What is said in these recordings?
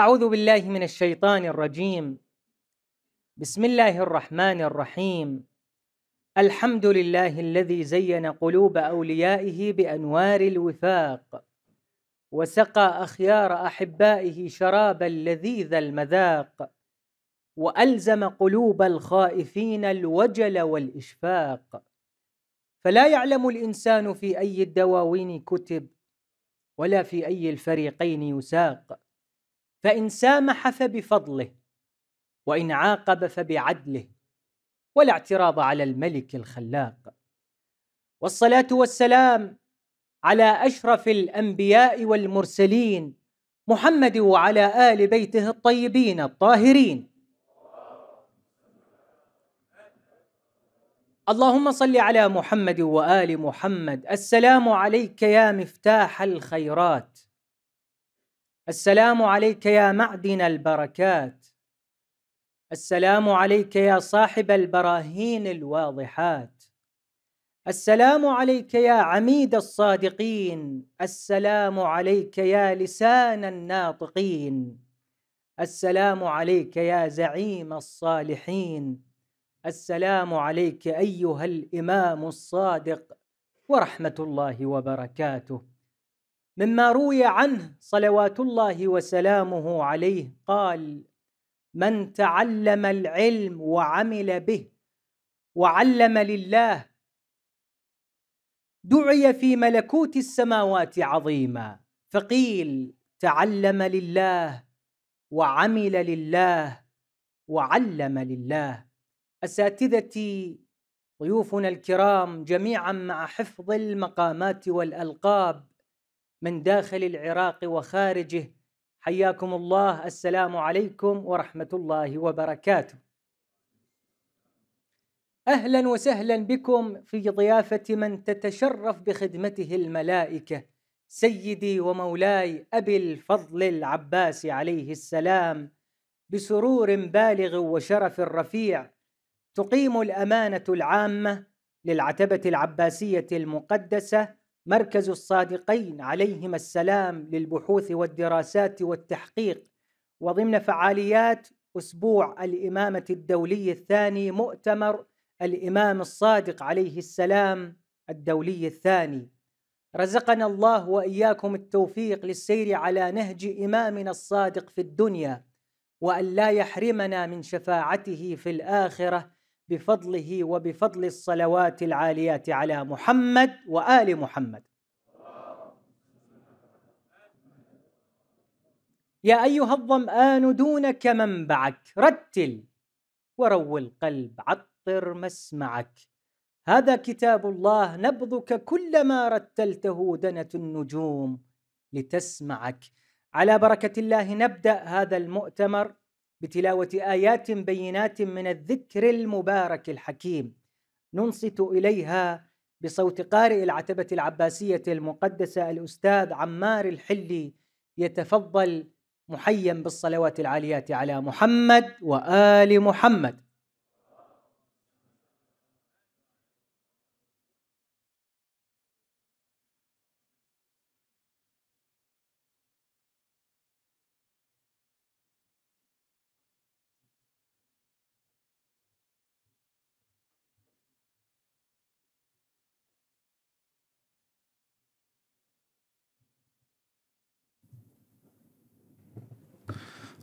أعوذ بالله من الشيطان الرجيم بسم الله الرحمن الرحيم الحمد لله الذي زين قلوب أوليائه بأنوار الوفاق وسقى أخيار أحبائه شرابا لذيذ المذاق وألزم قلوب الخائفين الوجل والإشفاق فلا يعلم الإنسان في أي الدواوين كتب ولا في أي الفريقين يساق فإن سامح فبفضله وإن عاقب فبعدله ولا اعتراض على الملك الخلاق والصلاة والسلام على أشرف الأنبياء والمرسلين محمد وعلى آل بيته الطيبين الطاهرين اللهم صل على محمد وآل محمد السلام عليك يا مفتاح الخيرات السلام عليك يا معدن البركات السلام عليك يا صاحب البراهين الواضحات السلام عليك يا عميد الصادقين السلام عليك يا لسان الناطقين السلام عليك يا زعيم الصالحين السلام عليك ايها الامام الصادق ورحمه الله وبركاته مما روي عنه صلوات الله وسلامه عليه قال من تعلم العلم وعمل به وعلم لله دعي في ملكوت السماوات عظيما فقيل تعلم لله وعمل لله وعلم لله اساتذتي ضيوفنا الكرام جميعا مع حفظ المقامات والالقاب من داخل العراق وخارجه حياكم الله السلام عليكم ورحمه الله وبركاته. اهلا وسهلا بكم في ضيافه من تتشرف بخدمته الملائكه سيدي ومولاي ابي الفضل العباس عليه السلام بسرور بالغ وشرف رفيع تقيم الامانه العامه للعتبه العباسيه المقدسه مركز الصادقين عليهما السلام للبحوث والدراسات والتحقيق وضمن فعاليات أسبوع الإمامة الدولي الثاني مؤتمر الإمام الصادق عليه السلام الدولي الثاني رزقنا الله وإياكم التوفيق للسير على نهج إمامنا الصادق في الدنيا وأن لا يحرمنا من شفاعته في الآخرة بفضله وبفضل الصلوات العاليات على محمد وال محمد يا ايها الظمان دونك منبعك رتل وروي القلب عطر مسمعك هذا كتاب الله نبضك كلما رتلته دنت النجوم لتسمعك على بركه الله نبدا هذا المؤتمر بتلاوه ايات بينات من الذكر المبارك الحكيم ننصت اليها بصوت قارئ العتبه العباسيه المقدسه الاستاذ عمار الحلي يتفضل محيا بالصلوات العاليات على محمد وال محمد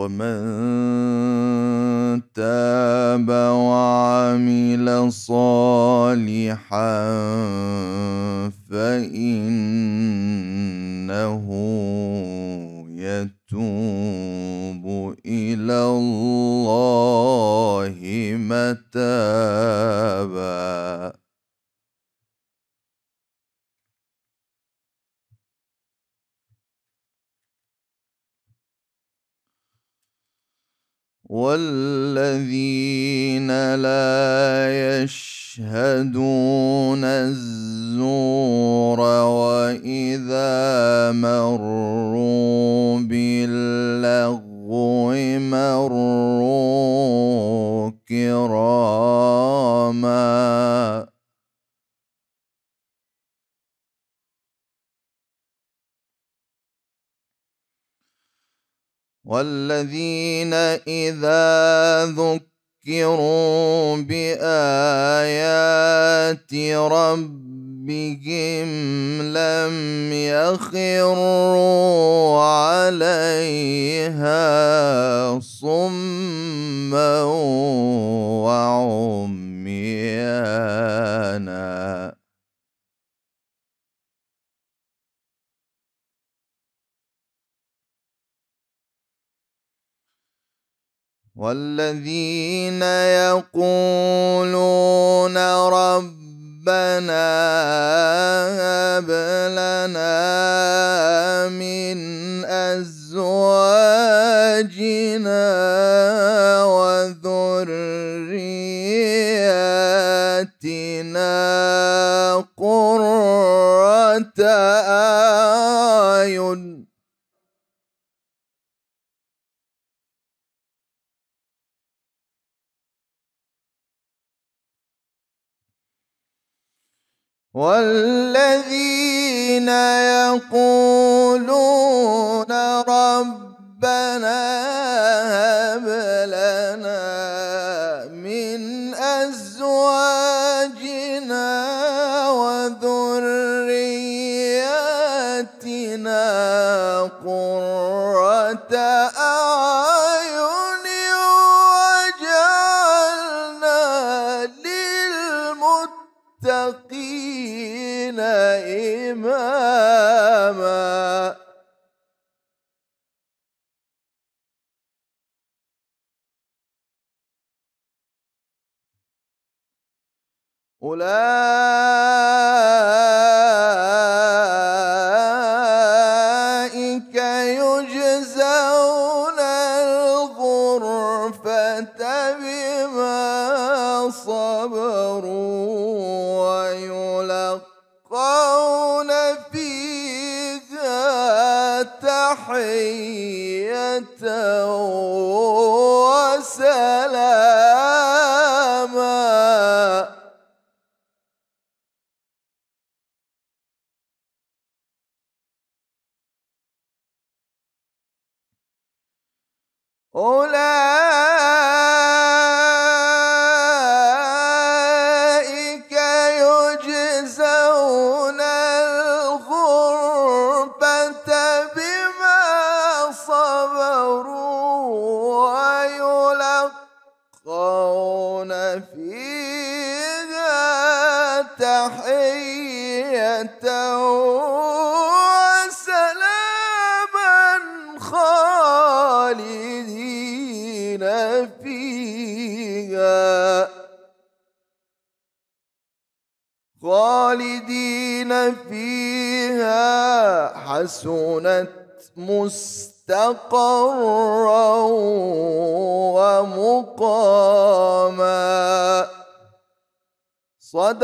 ومن تاب وعمل صالحا فانه يتوب الى الله متاب والذين لا يشهدون الزور واذا مروا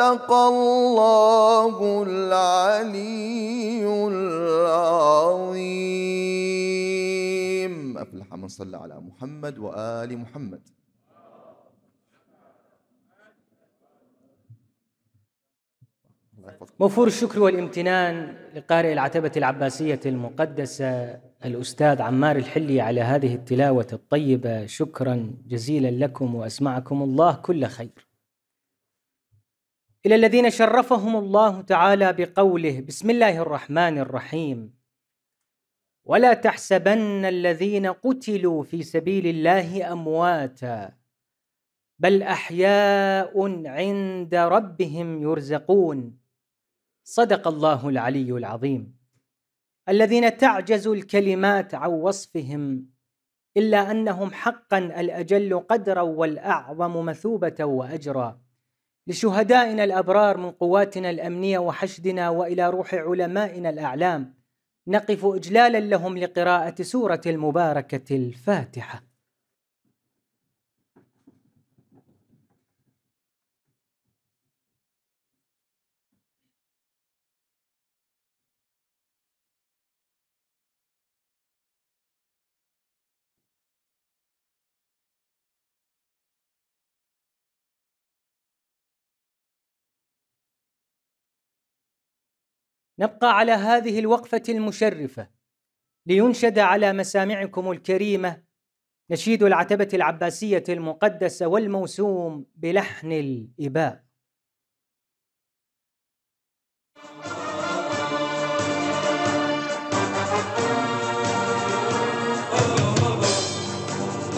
صدق الله العلي العظيم أفلح من صلى على محمد وآل محمد موفور الشكر والامتنان لقارئ العتبة العباسية المقدسة الأستاذ عمار الحلي على هذه التلاوة الطيبة شكرا جزيلا لكم وأسمعكم الله كل خير إلى الذين شرفهم الله تعالى بقوله بسم الله الرحمن الرحيم ولا تحسبن الذين قتلوا في سبيل الله أمواتا بل أحياء عند ربهم يرزقون صدق الله العلي العظيم الذين تعجز الكلمات عن وصفهم إلا أنهم حقا الأجل قدرا والأعظم مثوبة وأجرا لشهدائنا الابرار من قواتنا الامنيه وحشدنا والى روح علمائنا الاعلام نقف اجلالا لهم لقراءه سوره المباركه الفاتحه نبقى على هذه الوقفة المشرفة لينشد على مسامعكم الكريمة نشيد العتبة العباسية المقدسة والموسوم بلحن الإباء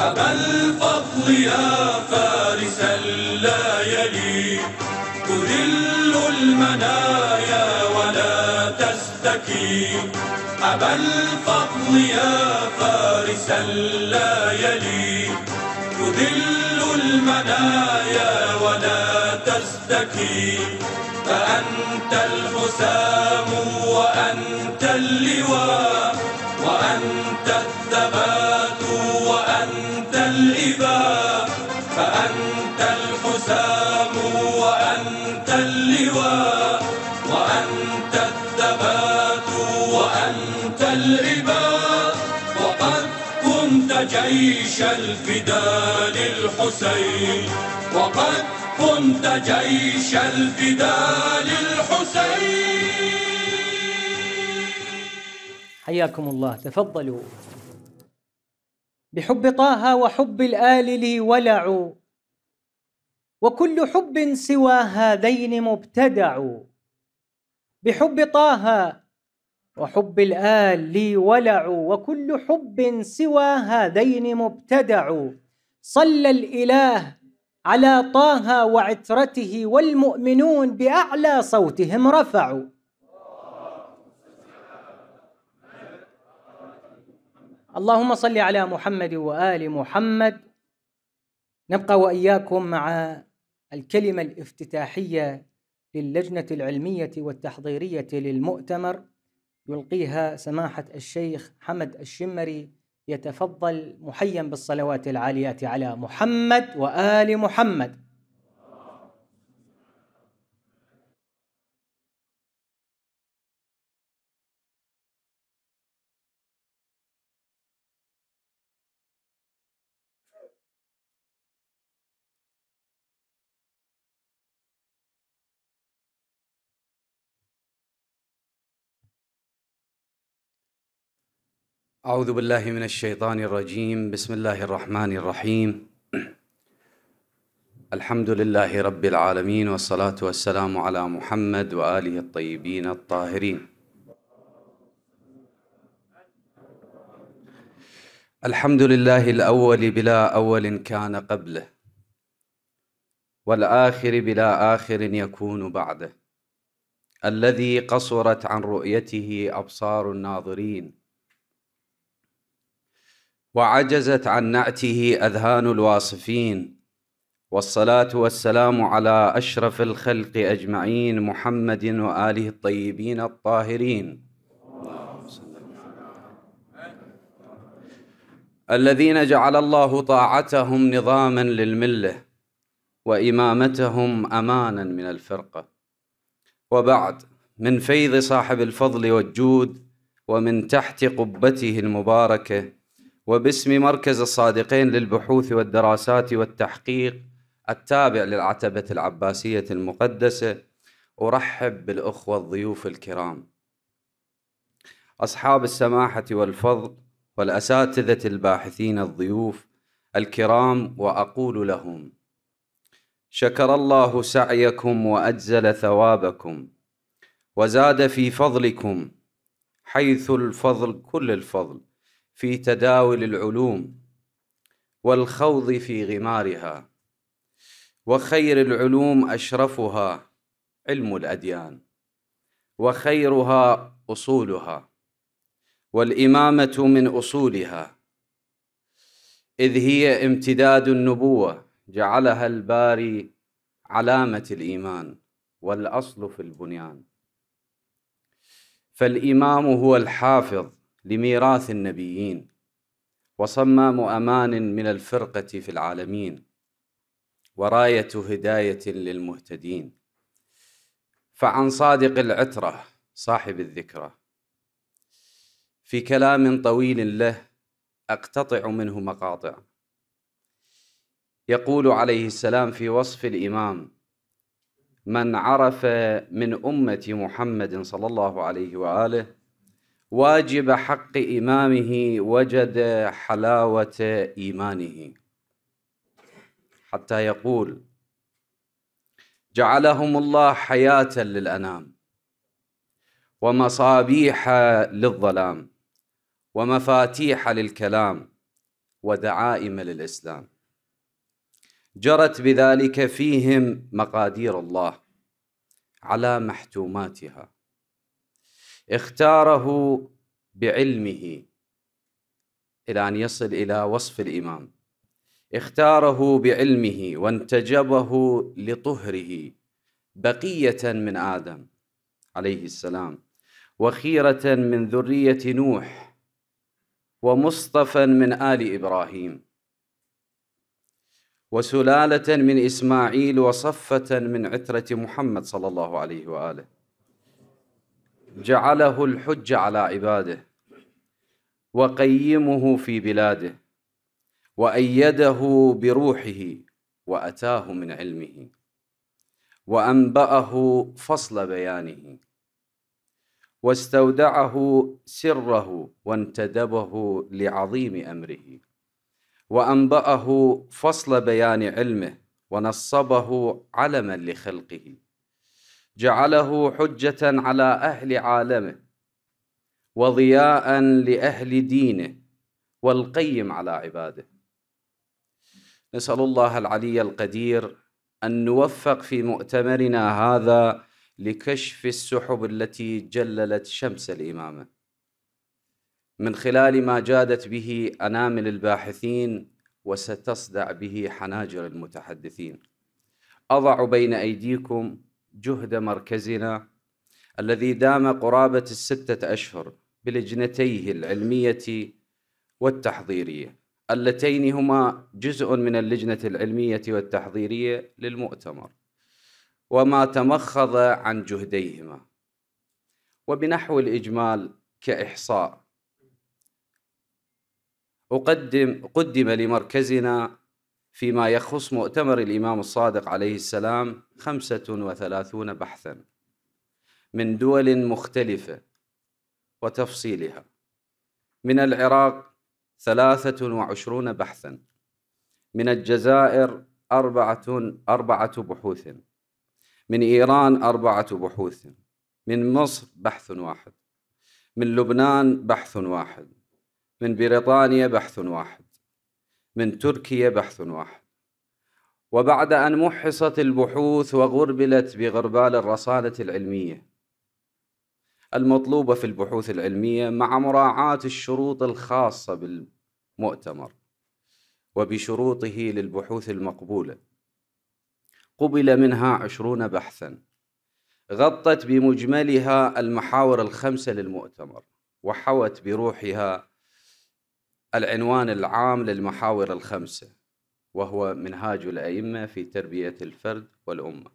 أبا الفضل يا أبا الفضل يا فارسا لا يلي تذل المنايا ولا تزدكي فأنت الحسام وأنت اللواء وأنت الثبات جيش الفداء للحسين وقد كنت جيش الفداء للحسين حياكم الله تفضلوا بحب طه وحب الآل لي ولع وكل حب سوى هذين مبتدع بحب طه وحب الآل لي ولع وكل حب سوى هذين مبتدع صلى الإله على طه وعترته والمؤمنون بأعلى صوتهم رفعوا اللهم صل على محمد وآل محمد نبقى وإياكم مع الكلمة الافتتاحية للجنة العلمية والتحضيرية للمؤتمر يلقيها سماحة الشيخ حمد الشمري يتفضل محيا بالصلوات العاليات على محمد وآل محمد أعوذ بالله من الشيطان الرجيم بسم الله الرحمن الرحيم الحمد لله رب العالمين والصلاة والسلام على محمد وآله الطيبين الطاهرين الحمد لله الأول بلا أول كان قبله والآخر بلا آخر يكون بعده الذي قصرت عن رؤيته أبصار الناظرين وعجزت عن نعته اذهان الواصفين والصلاه والسلام على اشرف الخلق اجمعين محمد واله الطيبين الطاهرين الذين جعل الله طاعتهم نظاما للمله وامامتهم امانا من الفرقه وبعد من فيض صاحب الفضل والجود ومن تحت قبته المباركه وباسم مركز الصادقين للبحوث والدراسات والتحقيق التابع للعتبة العباسية المقدسة أرحب بالأخوة الضيوف الكرام أصحاب السماحة والفضل والأساتذة الباحثين الضيوف الكرام وأقول لهم شكر الله سعيكم وأجزل ثوابكم وزاد في فضلكم حيث الفضل كل الفضل في تداول العلوم والخوض في غمارها وخير العلوم اشرفها علم الاديان وخيرها اصولها والامامه من اصولها اذ هي امتداد النبوه جعلها الباري علامه الايمان والاصل في البنيان فالامام هو الحافظ لميراث النبيين وصمام امان من الفرقه في العالمين ورايه هدايه للمهتدين فعن صادق العتره صاحب الذكرى في كلام طويل له اقتطع منه مقاطع يقول عليه السلام في وصف الامام من عرف من امه محمد صلى الله عليه واله واجب حق إمامه وجد حلاوة إيمانه حتى يقول جعلهم الله حياة للأنام ومصابيح للظلام ومفاتيح للكلام ودعائم للإسلام جرت بذلك فيهم مقادير الله على محتوماتها اختاره بعلمه إلى أن يصل إلى وصف الإمام اختاره بعلمه وانتجبه لطهره بقية من آدم عليه السلام وخيرة من ذرية نوح ومصطفى من آل إبراهيم وسلالة من إسماعيل وصفة من عترة محمد صلى الله عليه وآله جعله الحج على عباده وقيمه في بلاده وايده بروحه واتاه من علمه وانباه فصل بيانه واستودعه سره وانتدبه لعظيم امره وانباه فصل بيان علمه ونصبه علما لخلقه جعله حجة على أهل عالمه وضياء لأهل دينه والقيم على عباده نسأل الله العلي القدير أن نوفق في مؤتمرنا هذا لكشف السحب التي جللت شمس الإمامة من خلال ما جادت به أنامل الباحثين وستصدع به حناجر المتحدثين أضع بين أيديكم جهد مركزنا الذي دام قرابة الستة أشهر بلجنتيه العلمية والتحضيرية اللتين هما جزء من اللجنة العلمية والتحضيرية للمؤتمر وما تمخض عن جهديهما وبنحو الإجمال كإحصاء أقدم قدم لمركزنا فيما يخص مؤتمر الإمام الصادق عليه السلام 35 بحثا من دول مختلفة وتفصيلها من العراق 23 بحثا من الجزائر أربعة أربعة بحوث من إيران أربعة بحوث من مصر بحث واحد من لبنان بحث واحد من بريطانيا بحث واحد من تركيا بحث واحد وبعد أن محصت البحوث وغربلت بغربال الرصانة العلمية المطلوبة في البحوث العلمية مع مراعاة الشروط الخاصة بالمؤتمر وبشروطه للبحوث المقبولة قبل منها عشرون بحثا غطت بمجملها المحاور الخمسة للمؤتمر وحوت بروحها العنوان العام للمحاور الخمسة وهو منهاج الأئمة في تربية الفرد والأمة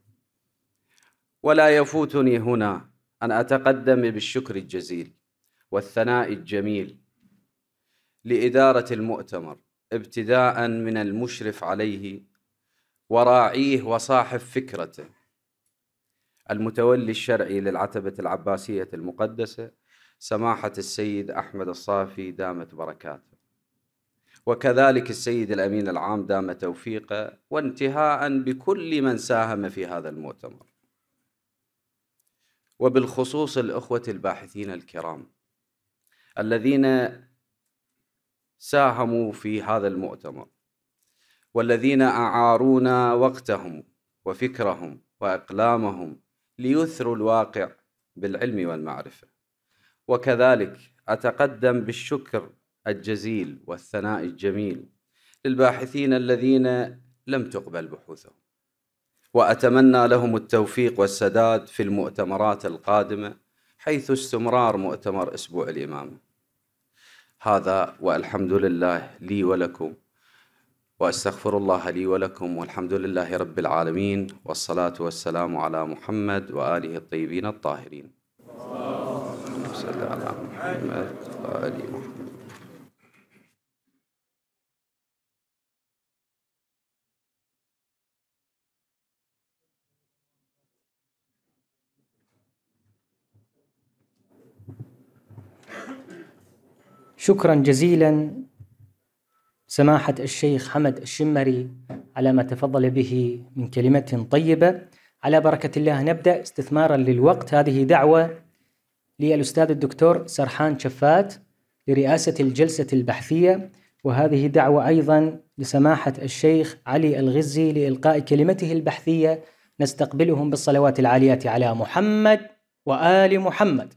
ولا يفوتني هنا أن أتقدم بالشكر الجزيل والثناء الجميل لإدارة المؤتمر ابتداء من المشرف عليه وراعيه وصاحب فكرته المتولي الشرعي للعتبة العباسية المقدسة سماحة السيد أحمد الصافي دامت بركاته وكذلك السيد الامين العام دام توفيقه وانتهاء بكل من ساهم في هذا المؤتمر وبالخصوص الاخوه الباحثين الكرام الذين ساهموا في هذا المؤتمر والذين اعارونا وقتهم وفكرهم واقلامهم ليثروا الواقع بالعلم والمعرفه وكذلك اتقدم بالشكر الجزيل والثناء الجميل للباحثين الذين لم تقبل بحوثهم واتمنى لهم التوفيق والسداد في المؤتمرات القادمه حيث استمرار مؤتمر اسبوع الامامه هذا والحمد لله لي ولكم واستغفر الله لي ولكم والحمد لله رب العالمين والصلاه والسلام على محمد واله الطيبين الطاهرين صلى على محمد وال محمد شكرا جزيلا سماحة الشيخ حمد الشمري على ما تفضل به من كلمة طيبة على بركة الله نبدأ استثمارا للوقت هذه دعوة للأستاذ الدكتور سرحان شفات لرئاسة الجلسة البحثية وهذه دعوة أيضا لسماحة الشيخ علي الغزي لإلقاء كلمته البحثية نستقبلهم بالصلوات العاليات على محمد وآل محمد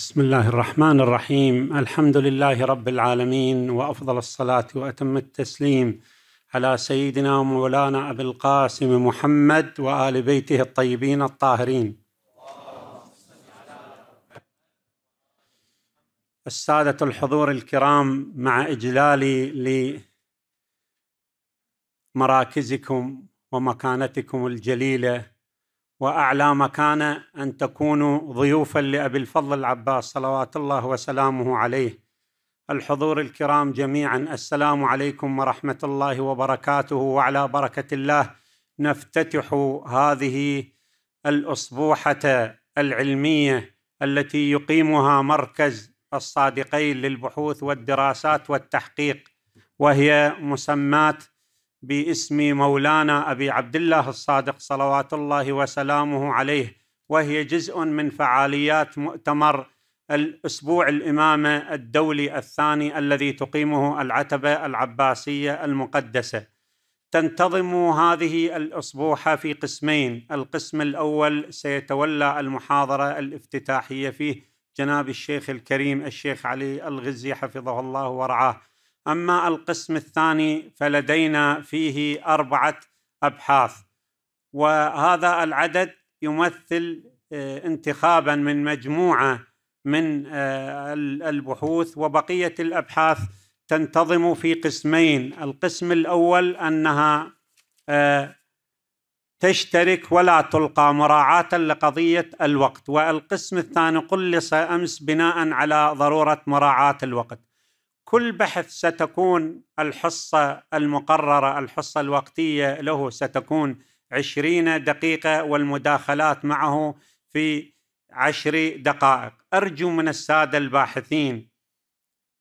بسم الله الرحمن الرحيم الحمد لله رب العالمين وافضل الصلاه واتم التسليم على سيدنا ومولانا ابي القاسم محمد وال بيته الطيبين الطاهرين الساده الحضور الكرام مع اجلالي لمراكزكم ومكانتكم الجليله واعلى مكانه ان تكونوا ضيوفا لابي الفضل العباس صلوات الله وسلامه عليه. الحضور الكرام جميعا السلام عليكم ورحمه الله وبركاته وعلى بركه الله نفتتح هذه الاسبوحه العلميه التي يقيمها مركز الصادقين للبحوث والدراسات والتحقيق وهي مسمات باسم مولانا ابي عبد الله الصادق صلوات الله وسلامه عليه وهي جزء من فعاليات مؤتمر الاسبوع الامامه الدولي الثاني الذي تقيمه العتبه العباسيه المقدسه. تنتظم هذه الاسبوحه في قسمين، القسم الاول سيتولى المحاضره الافتتاحيه فيه جناب الشيخ الكريم الشيخ علي الغزي حفظه الله ورعاه. اما القسم الثاني فلدينا فيه اربعه ابحاث وهذا العدد يمثل آه، انتخابا من مجموعه من آه، البحوث وبقيه الابحاث تنتظم في قسمين القسم الاول انها آه، تشترك ولا تلقى مراعاة لقضية الوقت والقسم الثاني قلص أمس بناء على ضرورة مراعاة الوقت كل بحث ستكون الحصة المقررة الحصة الوقتية له ستكون عشرين دقيقة والمداخلات معه في عشر دقائق أرجو من السادة الباحثين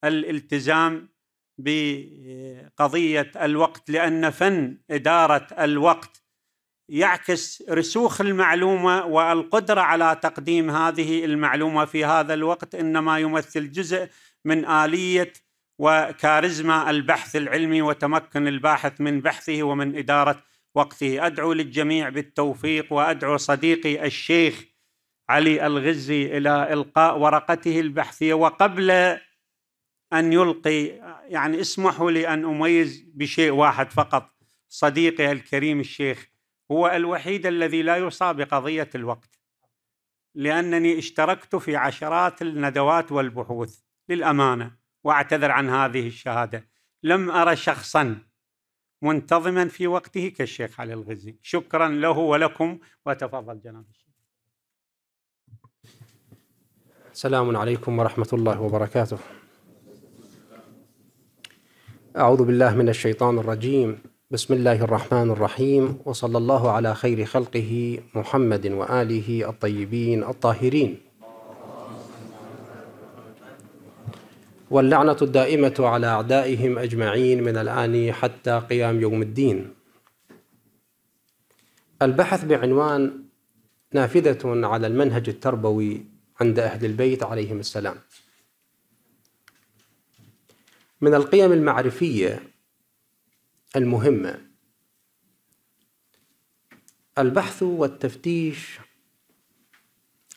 الالتزام بقضية الوقت لأن فن إدارة الوقت يعكس رسوخ المعلومة والقدرة على تقديم هذه المعلومة في هذا الوقت إنما يمثل جزء من آلية وكاريزما البحث العلمي وتمكن الباحث من بحثه ومن اداره وقته ادعو للجميع بالتوفيق وادعو صديقي الشيخ علي الغزي الى القاء ورقته البحثيه وقبل ان يلقي يعني اسمحوا لي ان اميز بشيء واحد فقط صديقي الكريم الشيخ هو الوحيد الذي لا يصاب بقضيه الوقت لانني اشتركت في عشرات الندوات والبحوث للامانه واعتذر عن هذه الشهاده لم ارى شخصا منتظما في وقته كالشيخ علي الغزي شكرا له ولكم وتفضل جناب الشيخ السلام عليكم ورحمه الله وبركاته اعوذ بالله من الشيطان الرجيم بسم الله الرحمن الرحيم وصلى الله على خير خلقه محمد واله الطيبين الطاهرين واللعنة الدائمة على أعدائهم أجمعين من الآن حتى قيام يوم الدين. البحث بعنوان نافذة على المنهج التربوي عند أهل البيت عليهم السلام. من القيم المعرفية المهمة البحث والتفتيش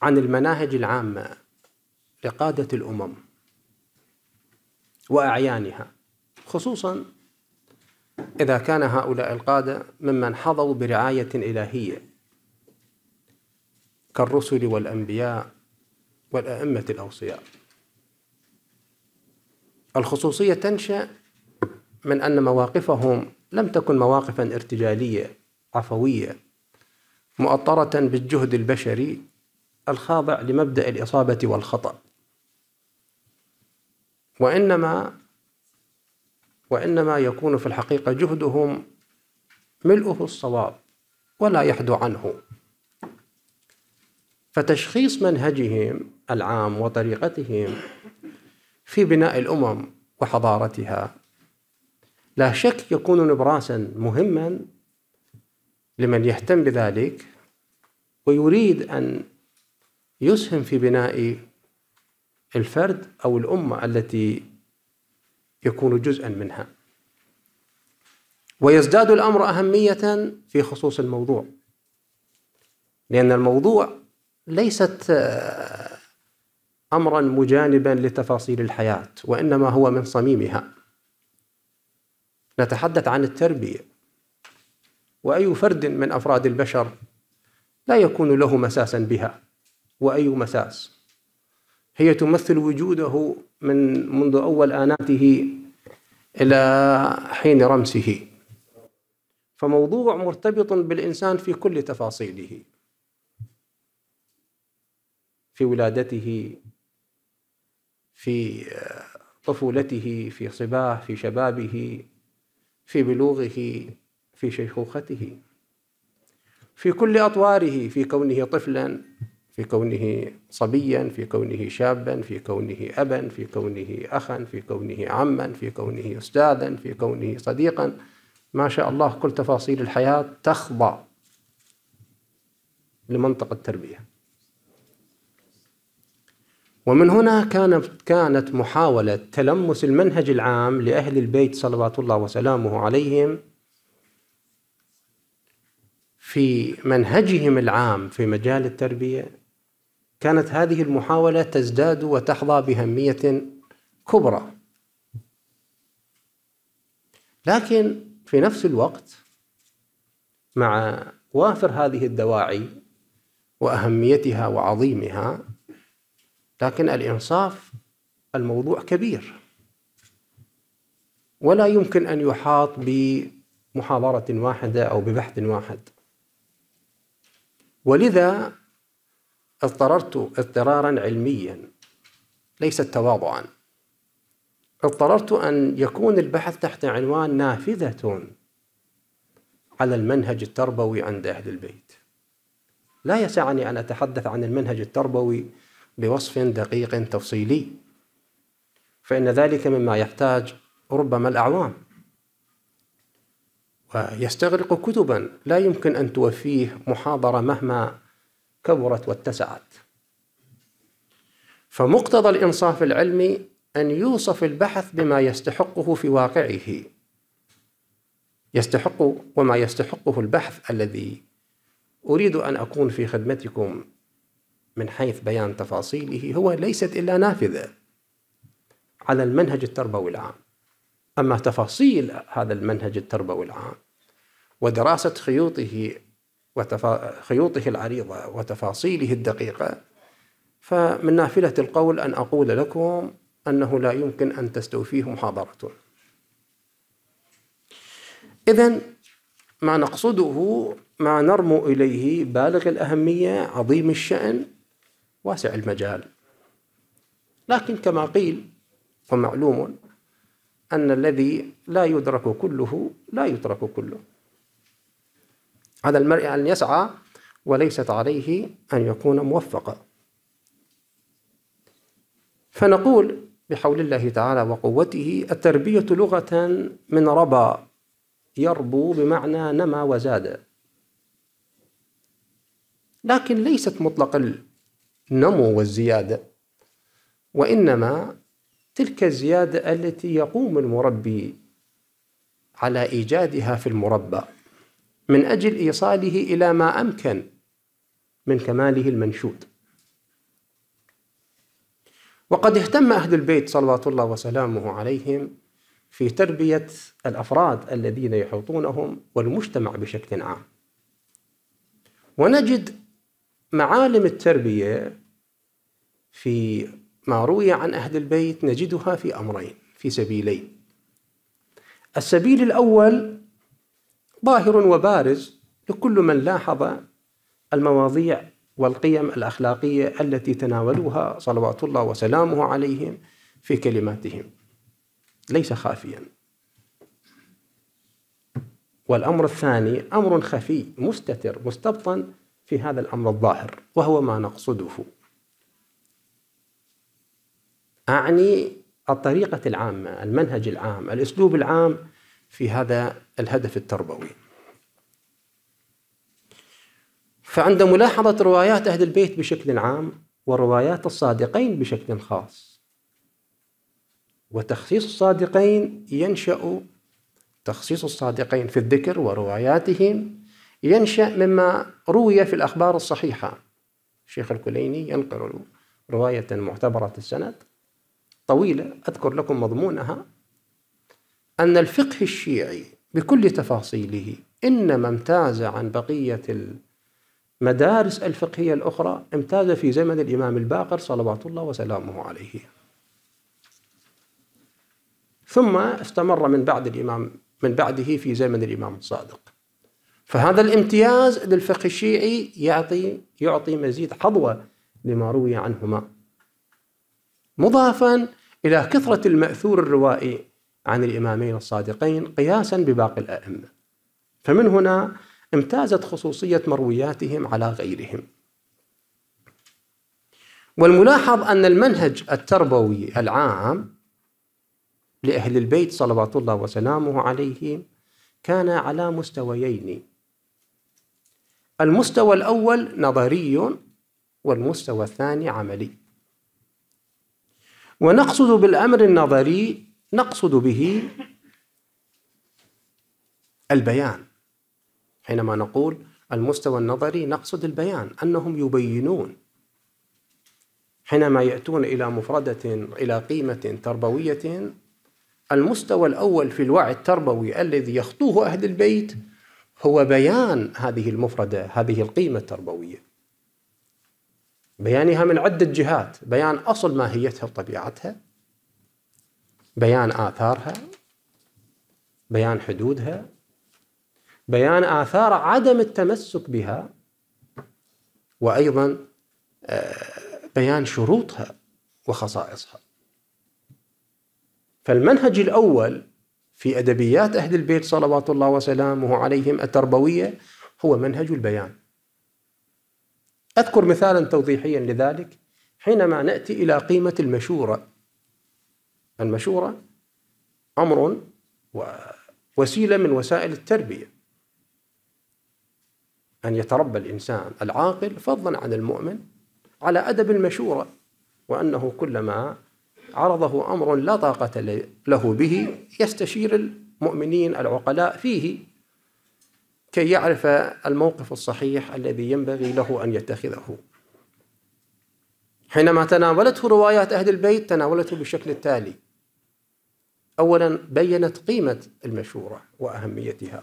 عن المناهج العامة لقادة الأمم وأعيانها خصوصا إذا كان هؤلاء القادة ممن حظوا برعاية إلهية كالرسل والأنبياء والأئمة الأوصياء الخصوصية تنشأ من أن مواقفهم لم تكن مواقفا ارتجالية عفوية مؤطرة بالجهد البشري الخاضع لمبدأ الإصابة والخطأ وإنما وإنما يكون في الحقيقة جهدهم ملؤه الصواب ولا يحدو عنه فتشخيص منهجهم العام وطريقتهم في بناء الأمم وحضارتها لا شك يكون نبراسا مهما لمن يهتم بذلك ويريد أن يسهم في بناء الفرد أو الأمة التي يكون جزءا منها ويزداد الأمر أهمية في خصوص الموضوع لأن الموضوع ليست آه، أمرا مجانبا لتفاصيل الحياة وإنما هو من صميمها نتحدث عن التربية وأي فرد من أفراد البشر لا يكون له مساسا بها وأي مساس هي تمثل وجوده من منذ أول آناته إلى حين رمسه فموضوع مرتبط بالإنسان في كل تفاصيله في ولادته في طفولته في صباه في شبابه في بلوغه في شيخوخته في كل أطواره في كونه طفلا في كونه صبيا في كونه شابا في كونه ابا في كونه اخا في كونه عما في كونه استاذا في كونه صديقا ما شاء الله كل تفاصيل الحياه تخضع لمنطق التربيه ومن هنا كانت كانت محاوله تلمس المنهج العام لاهل البيت صلوات الله وسلامه عليهم في منهجهم العام في مجال التربيه كانت هذه المحاولة تزداد وتحظى بأهمية كبرى لكن في نفس الوقت مع وافر هذه الدواعي واهميتها وعظيمها لكن الانصاف الموضوع كبير ولا يمكن ان يحاط بمحاضره واحده او ببحث واحد ولذا اضطررت اضطرارا علميا ليس تواضعا اضطررت ان يكون البحث تحت عنوان نافذه على المنهج التربوي عند اهل البيت لا يسعني ان اتحدث عن المنهج التربوي بوصف دقيق تفصيلي فان ذلك مما يحتاج ربما الاعوام ويستغرق كتبا لا يمكن ان توفيه محاضره مهما كبرت واتسعت فمقتضى الانصاف العلمي ان يوصف البحث بما يستحقه في واقعه يستحق وما يستحقه البحث الذي اريد ان اكون في خدمتكم من حيث بيان تفاصيله هو ليست الا نافذه على المنهج التربوي العام اما تفاصيل هذا المنهج التربوي العام ودراسه خيوطه وخيوطه العريضة وتفاصيله الدقيقة فمن نافلة القول أن أقول لكم أنه لا يمكن أن تستوفيه محاضرة إذا ما نقصده ما نرمو إليه بالغ الأهمية عظيم الشأن واسع المجال لكن كما قيل ومعلوم أن الذي لا يدرك كله لا يترك كله على المرء أن يسعى وليست عليه أن يكون موفقا فنقول بحول الله تعالى وقوته التربية لغة من ربى يربو بمعنى نما وزاد لكن ليست مطلق النمو والزيادة وإنما تلك الزيادة التي يقوم المربي على إيجادها في المربى من اجل ايصاله الى ما امكن من كماله المنشود وقد اهتم اهل البيت صلوات الله وسلامه عليهم في تربيه الافراد الذين يحوطونهم والمجتمع بشكل عام ونجد معالم التربيه في ما روي عن اهل البيت نجدها في امرين في سبيلين السبيل الاول ظاهر وبارز لكل من لاحظ المواضيع والقيم الاخلاقيه التي تناولوها صلوات الله وسلامه عليهم في كلماتهم ليس خافيا والامر الثاني امر خفي مستتر مستبطن في هذا الامر الظاهر وهو ما نقصده اعني الطريقه العامه المنهج العام الاسلوب العام في هذا الهدف التربوي فعند ملاحظة روايات أهل البيت بشكل عام وروايات الصادقين بشكل خاص وتخصيص الصادقين ينشأ تخصيص الصادقين في الذكر ورواياتهم ينشأ مما روي في الأخبار الصحيحة الشيخ الكليني ينقل رواية معتبرة السند طويلة أذكر لكم مضمونها أن الفقه الشيعي بكل تفاصيله إنما امتاز عن بقية المدارس الفقهية الأخرى امتاز في زمن الإمام الباقر صلوات الله وسلامه عليه ثم استمر من بعد الإمام من بعده في زمن الإمام الصادق فهذا الامتياز للفقه الشيعي يعطي يعطي مزيد حظوة لما روي عنهما مضافا إلى كثرة المأثور الروائي عن الإمامين الصادقين قياسا بباقي الأئمة فمن هنا امتازت خصوصية مروياتهم على غيرهم والملاحظ أن المنهج التربوي العام لأهل البيت صلوات الله وسلامه عليهم كان على مستويين المستوى الأول نظري والمستوى الثاني عملي ونقصد بالأمر النظري نقصد به البيان حينما نقول المستوى النظري نقصد البيان انهم يبينون حينما ياتون الى مفرده الى قيمه تربويه المستوى الاول في الوعي التربوي الذي يخطوه اهل البيت هو بيان هذه المفرده هذه القيمه التربويه بيانها من عده جهات بيان اصل ماهيتها وطبيعتها بيان آثارها بيان حدودها بيان آثار عدم التمسك بها وأيضا آه، بيان شروطها وخصائصها فالمنهج الأول في أدبيات أهل البيت صلوات الله وسلامه عليهم التربوية هو منهج البيان أذكر مثالا توضيحيا لذلك حينما نأتي إلى قيمة المشورة المشورة أمر ووسيلة من وسائل التربية أن يتربى الإنسان العاقل فضلا عن المؤمن على أدب المشورة وأنه كلما عرضه أمر لا طاقة له به يستشير المؤمنين العقلاء فيه كي يعرف الموقف الصحيح الذي ينبغي له أن يتخذه حينما تناولته روايات أهل البيت تناولته بالشكل التالي أولا بيّنت قيمة المشورة وأهميتها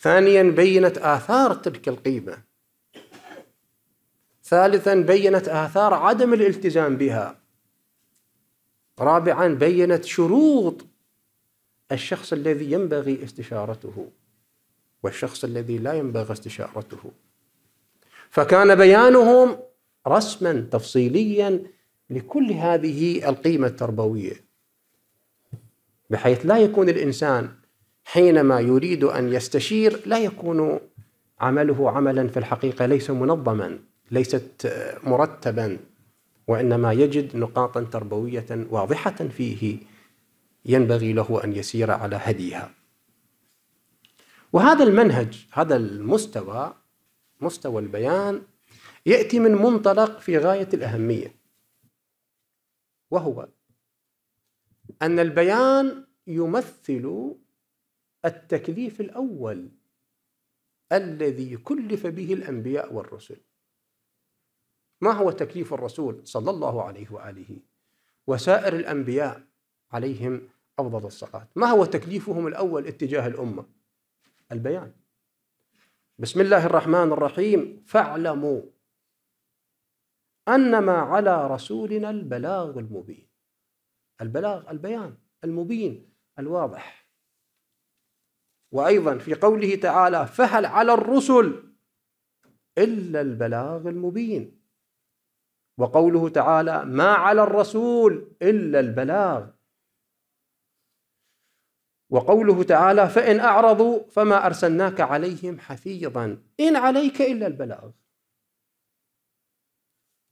ثانيا بيّنت آثار تلك القيمة ثالثا بيّنت آثار عدم الالتزام بها رابعا بيّنت شروط الشخص الذي ينبغي استشارته والشخص الذي لا ينبغي استشارته فكان بيانهم رسما تفصيليا لكل هذه القيمه التربويه بحيث لا يكون الانسان حينما يريد ان يستشير لا يكون عمله عملا في الحقيقه ليس منظما ليست مرتبا وانما يجد نقاطا تربويه واضحه فيه ينبغي له ان يسير على هديها وهذا المنهج هذا المستوى مستوى البيان ياتي من منطلق في غايه الاهميه وهو أن البيان يمثل التكليف الأول الذي كلف به الأنبياء والرسل ما هو تكليف الرسول صلى الله عليه وآله وسائر الأنبياء عليهم أفضل الصلاة ما هو تكليفهم الأول اتجاه الأمة البيان بسم الله الرحمن الرحيم فاعلموا أنما على رسولنا البلاغ المبين البلاغ البيان المبين الواضح وايضا في قوله تعالى فهل على الرسل الا البلاغ المبين وقوله تعالى ما على الرسول الا البلاغ وقوله تعالى فان اعرضوا فما ارسلناك عليهم حفيظا ان عليك الا البلاغ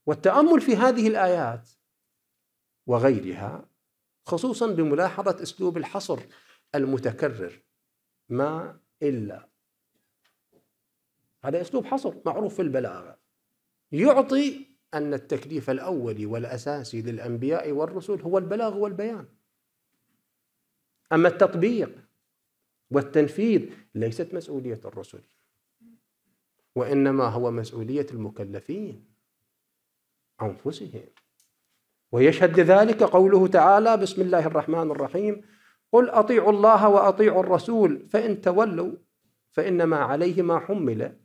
والتامل في هذه الايات وغيرها خصوصا بملاحظة أسلوب الحصر المتكرر ما إلا هذا أسلوب حصر معروف في البلاغة يعطي أن التكليف الأولي والأساسي للأنبياء والرسل هو البلاغ والبيان أما التطبيق والتنفيذ ليست مسؤولية الرسل وإنما هو مسؤولية المكلفين أنفسهم ويشهد لذلك قوله تعالى بسم الله الرحمن الرحيم قل اطيعوا الله واطيعوا الرسول فان تولوا فانما عليه ما حمل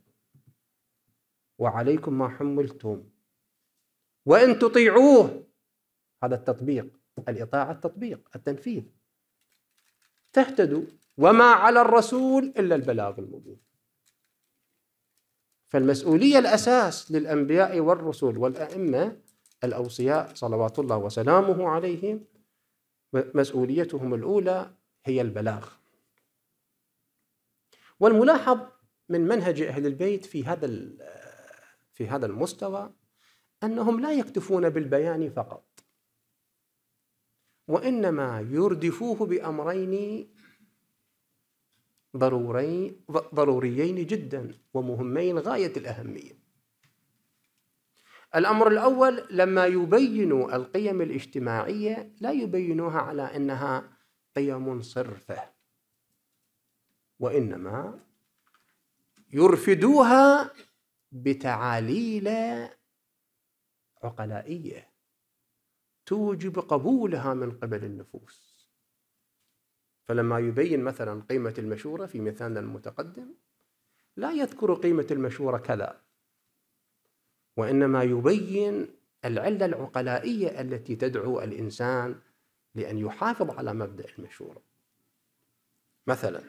وعليكم ما حملتم وان تطيعوه هذا التطبيق الاطاعه التطبيق التنفيذ تهتدوا وما على الرسول الا البلاغ المبين فالمسؤوليه الاساس للانبياء والرسل والائمه الأوصياء صلوات الله وسلامه عليهم مسؤوليتهم الأولى هي البلاغ والملاحظ من منهج أهل البيت في هذا في هذا المستوى أنهم لا يكتفون بالبيان فقط وإنما يردفوه بأمرين ضروري ضروريين جدا ومهمين غاية الأهمية الأمر الأول لما يبينوا القيم الاجتماعية لا يبينوها على أنها قيم صرفة وإنما يرفدوها بتعاليل عقلائية توجب قبولها من قبل النفوس فلما يبين مثلا قيمة المشورة في مثالنا المتقدم لا يذكر قيمة المشورة كذا وانما يبين العله العقلائيه التي تدعو الانسان لان يحافظ على مبدا المشوره. مثلا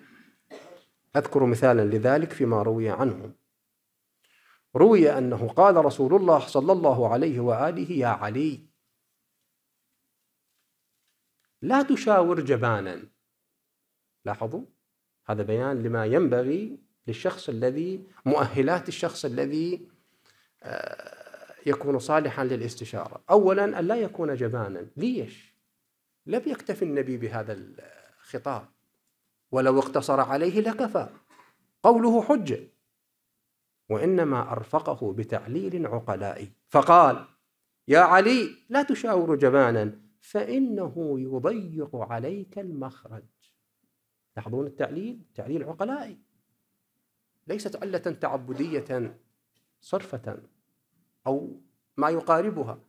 اذكر مثالا لذلك فيما روي عنه. روي انه قال رسول الله صلى الله عليه واله يا علي لا تشاور جبانا. لاحظوا هذا بيان لما ينبغي للشخص الذي مؤهلات الشخص الذي يكون صالحا للاستشاره، اولا ان لا يكون جبانا، ليش؟ لم يكتف النبي بهذا الخطاب ولو اقتصر عليه لكفى قوله حجه وانما ارفقه بتعليل عقلائي فقال يا علي لا تشاور جبانا فانه يضيق عليك المخرج تحضون التعليل تعليل عقلائي ليست عله تعبديه صرفه أو ما يقاربها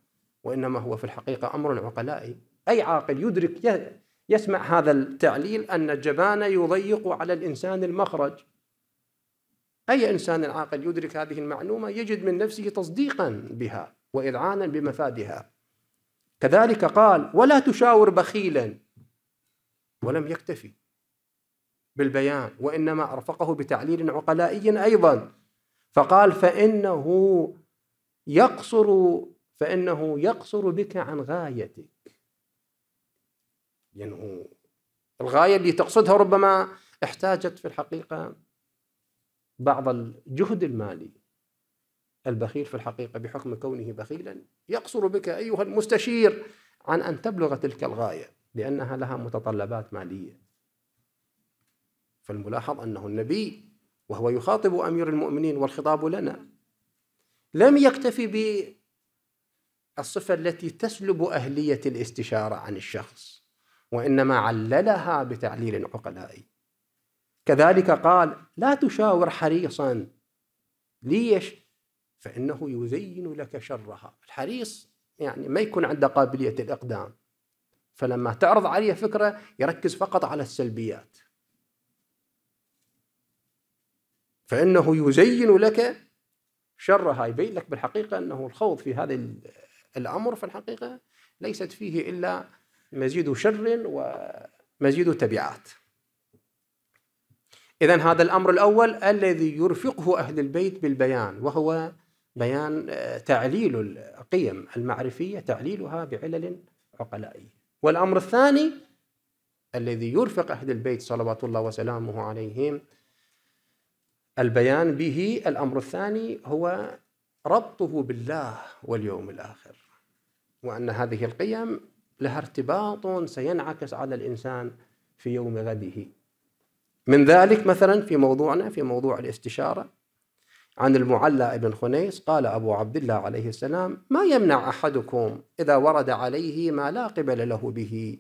وإنما هو في الحقيقة أمر عقلائي أي عاقل يدرك يسمع هذا التعليل أن الجبان يضيق على الإنسان المخرج أي إنسان عاقل يدرك هذه المعلومة يجد من نفسه تصديقا بها وإذعانا بمفادها كذلك قال ولا تشاور بخيلا ولم يكتفي بالبيان وإنما أرفقه بتعليل عقلائي أيضا فقال فإنه يقصر فإنه يقصر بك عن غايتك ينهو يعني الغاية اللي تقصدها ربما احتاجت في الحقيقة بعض الجهد المالي البخيل في الحقيقة بحكم كونه بخيلا يقصر بك أيها المستشير عن أن تبلغ تلك الغاية لأنها لها متطلبات مالية فالملاحظ أنه النبي وهو يخاطب أمير المؤمنين والخطاب لنا لم يكتفي بالصفة التي تسلب أهلية الاستشارة عن الشخص وإنما عللها بتعليل عقلائي كذلك قال لا تشاور حريصا ليش؟ فإنه يزين لك شرها الحريص يعني ما يكون عنده قابلية الإقدام فلما تعرض عليه فكرة يركز فقط على السلبيات فإنه يزين لك شرها يبين لك بالحقيقة أنه الخوض في هذا الأمر في الحقيقة ليست فيه إلا مزيد شر ومزيد تبعات إذا هذا الأمر الأول الذي يرفقه أهل البيت بالبيان وهو بيان آه، تعليل القيم المعرفية تعليلها بعلل عقلائية والأمر الثاني الذي يرفق أهل البيت صلوات الله وسلامه عليهم البيان به الامر الثاني هو ربطه بالله واليوم الاخر وان هذه القيم لها ارتباط سينعكس على الانسان في يوم غده من ذلك مثلا في موضوعنا في موضوع الاستشاره عن المعلى ابن خنيس قال ابو عبد الله عليه السلام ما يمنع احدكم اذا ورد عليه ما لا قبل له به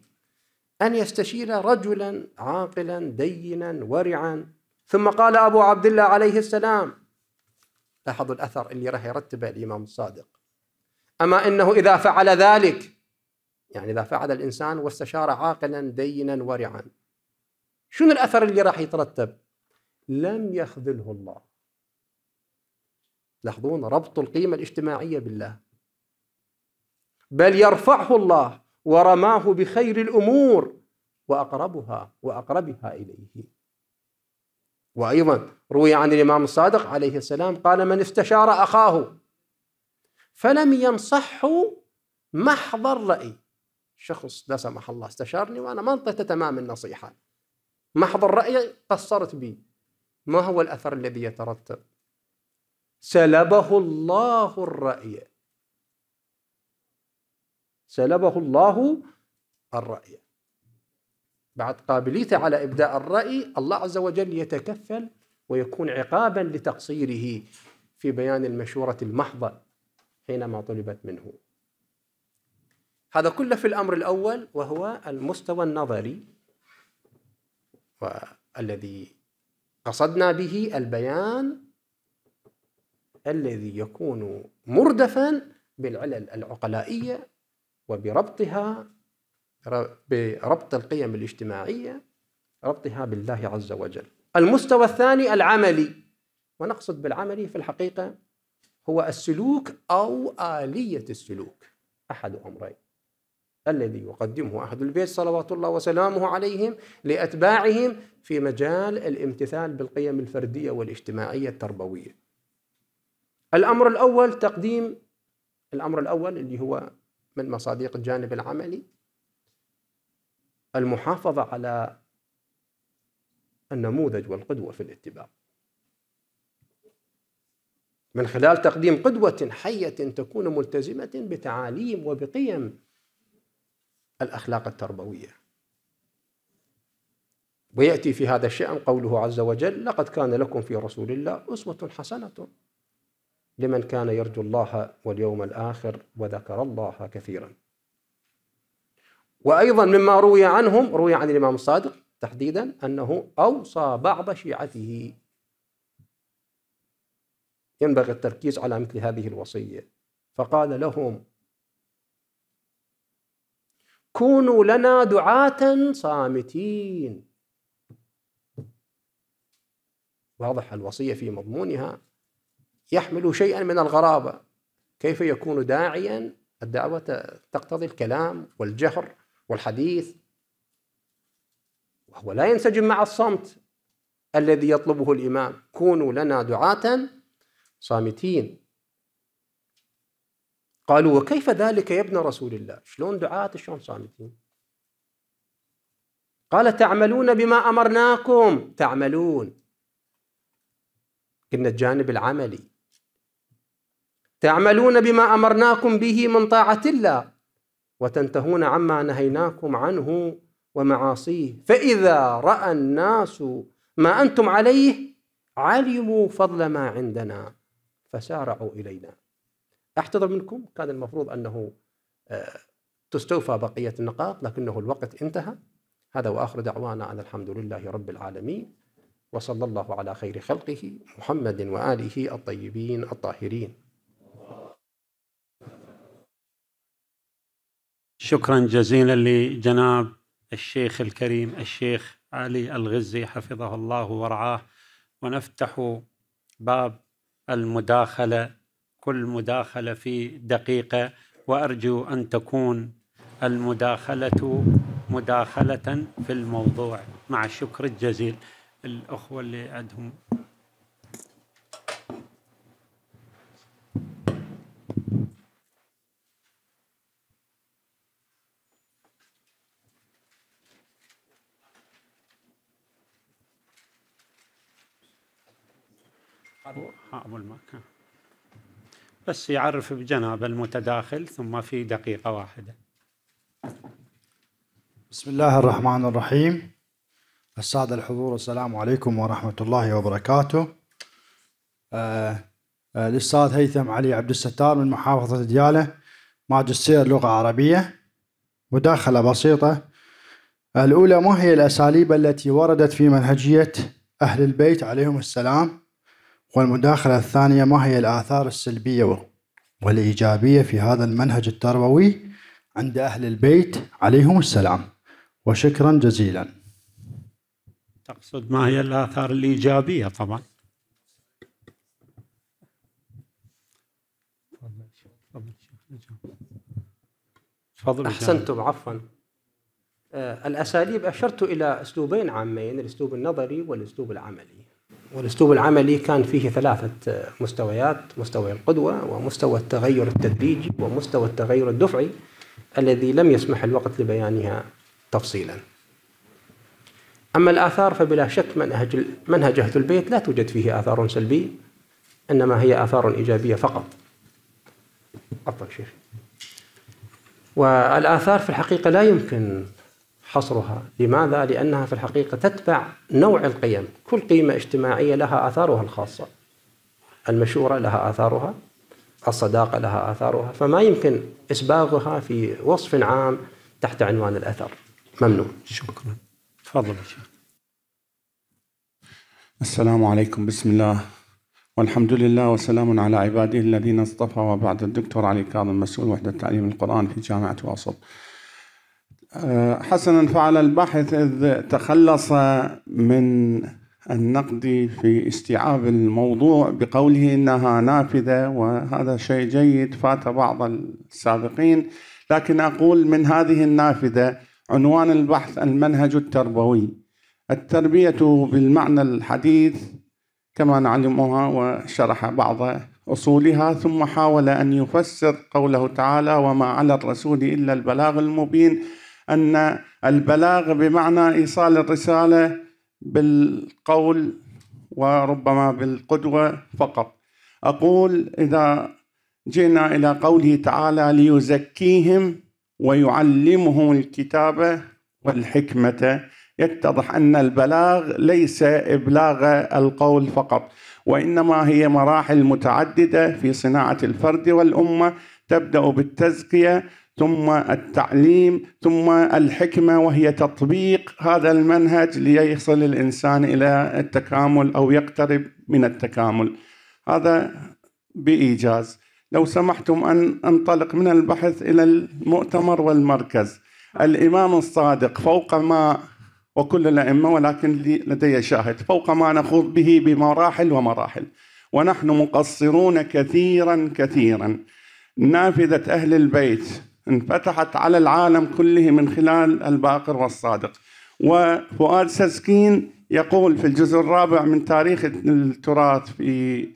ان يستشير رجلا عاقلا دينا ورعا ثم قال أبو عبد الله عليه السلام لاحظوا الأثر اللي راح يرتبه الإمام الصادق أما إنه إذا فعل ذلك يعني إذا فعل الإنسان واستشار عاقلا دينا ورعا شنو الأثر اللي راح يترتب لم يخذله الله لاحظون ربط القيمة الاجتماعية بالله بل يرفعه الله ورماه بخير الأمور وأقربها وأقربها إليه وأيضا روي عن الإمام الصادق عليه السلام قال من استشار أخاه فلم ينصحه محض الرأي شخص لا سمح الله استشارني وأنا ما انطيته تمام النصيحة محض الرأي قصرت بي ما هو الأثر الذي يترتب سلبه الله الرأي سلبه الله الرأي بعد قابليته على إبداء الرأي الله عز وجل يتكفل ويكون عقابا لتقصيره في بيان المشورة المحضة حينما طلبت منه هذا كله في الأمر الأول وهو المستوى النظري والذي قصدنا به البيان الذي يكون مردفا بالعلل العقلائية وبربطها بربط القيم الاجتماعية ربطها بالله عز وجل المستوى الثاني العملي ونقصد بالعملي في الحقيقة هو السلوك أو آلية السلوك أحد أمرين الذي يقدمه أهل البيت صلوات الله وسلامه عليهم لأتباعهم في مجال الامتثال بالقيم الفردية والاجتماعية التربوية الأمر الأول تقديم الأمر الأول اللي هو من مصادق الجانب العملي المحافظة على النموذج والقدوة في الاتباع من خلال تقديم قدوة حية تكون ملتزمة بتعاليم وبقيم الأخلاق التربوية ويأتي في هذا الشأن قوله عز وجل لقد كان لكم في رسول الله أسوة حسنة لمن كان يرجو الله واليوم الآخر وذكر الله كثيراً وأيضا مما روي عنهم روي عن الإمام الصادق تحديدا أنه أوصى بعض شيعته ينبغي التركيز على مثل هذه الوصية فقال لهم كونوا لنا دعاة صامتين واضح الوصية في مضمونها يحمل شيئا من الغرابة كيف يكون داعيا الدعوة تقتضي الكلام والجهر والحديث وهو لا ينسجم مع الصمت الذي يطلبه الإمام كونوا لنا دعاة صامتين قالوا وكيف ذلك يا ابن رسول الله شلون دعاة شلون صامتين قال تعملون بما أمرناكم تعملون قلنا الجانب العملي تعملون بما أمرناكم به من طاعة الله وتنتهون عما نهيناكم عنه ومعاصيه فإذا رأى الناس ما أنتم عليه علموا فضل ما عندنا فسارعوا إلينا أحتضر منكم كان المفروض أنه آه، تستوفى بقية النقاط لكنه الوقت انتهى هذا وآخر دعوانا أن الحمد لله رب العالمين وصلى الله على خير خلقه محمد وآله الطيبين الطاهرين شكرا جزيلا لجناب الشيخ الكريم الشيخ علي الغزي حفظه الله ورعاه ونفتح باب المداخله كل مداخله في دقيقه وارجو ان تكون المداخله مداخله في الموضوع مع الشكر الجزيل الاخوه اللي عندهم أبو المكان بس يعرف بجناب المتداخل ثم في دقيقة واحدة بسم الله الرحمن الرحيم السادة الحضور السلام عليكم ورحمة الله وبركاته آه آه الأستاذ هيثم علي عبد الستار من محافظة ديالة ماجستير لغة عربية مداخلة بسيطة الأولى ما هي الأساليب التي وردت في منهجية أهل البيت عليهم السلام والمداخلة الثانية ما هي الآثار السلبية والإيجابية في هذا المنهج التربوي عند أهل البيت عليهم السلام وشكرا جزيلا تقصد ما هي الآثار الإيجابية طبعا تفضل أحسنتم عفوا آه، الأساليب أشرت إلى أسلوبين عامين الأسلوب النظري والأسلوب العملي والاسلوب العملي كان فيه ثلاثه مستويات مستوى القدوه ومستوى التغير التدريجي ومستوى التغير الدفعي الذي لم يسمح الوقت لبيانها تفصيلا اما الاثار فبلا شك منهج منهج اهل البيت لا توجد فيه اثار سلبيه انما هي اثار ايجابيه فقط افضل شيخ والآثار في الحقيقة لا يمكن حصرها لماذا؟ لأنها في الحقيقة تتبع نوع القيم كل قيمة اجتماعية لها آثارها الخاصة المشورة لها آثارها الصداقة لها آثارها فما يمكن إسباغها في وصف عام تحت عنوان الأثر ممنون شكرا تفضل شيخ السلام عليكم بسم الله والحمد لله وسلام على عباده الذين اصطفى وبعد الدكتور علي كاظم مسؤول وحدة تعليم القرآن في جامعة واسط حسنا فعل الباحث إذ تخلص من النقد في استيعاب الموضوع بقوله إنها نافذة وهذا شيء جيد فات بعض السابقين لكن أقول من هذه النافذة عنوان البحث المنهج التربوي التربية بالمعنى الحديث كما نعلمها وشرح بعض أصولها ثم حاول أن يفسر قوله تعالى وما على الرسول إلا البلاغ المبين ان البلاغ بمعنى ايصال الرساله بالقول وربما بالقدوه فقط اقول اذا جئنا الى قوله تعالى ليزكيهم ويعلمهم الكتاب والحكمه يتضح ان البلاغ ليس ابلاغ القول فقط وانما هي مراحل متعدده في صناعه الفرد والامه تبدا بالتزكيه ثم التعليم ثم الحكمه وهي تطبيق هذا المنهج ليصل الانسان الى التكامل او يقترب من التكامل هذا بايجاز لو سمحتم ان انطلق من البحث الى المؤتمر والمركز الامام الصادق فوق ما وكل الائمه ولكن لدي شاهد فوق ما نخوض به بمراحل ومراحل ونحن مقصرون كثيرا كثيرا نافذه اهل البيت انفتحت على العالم كله من خلال الباقر والصادق وفؤاد سسكين يقول في الجزء الرابع من تاريخ التراث في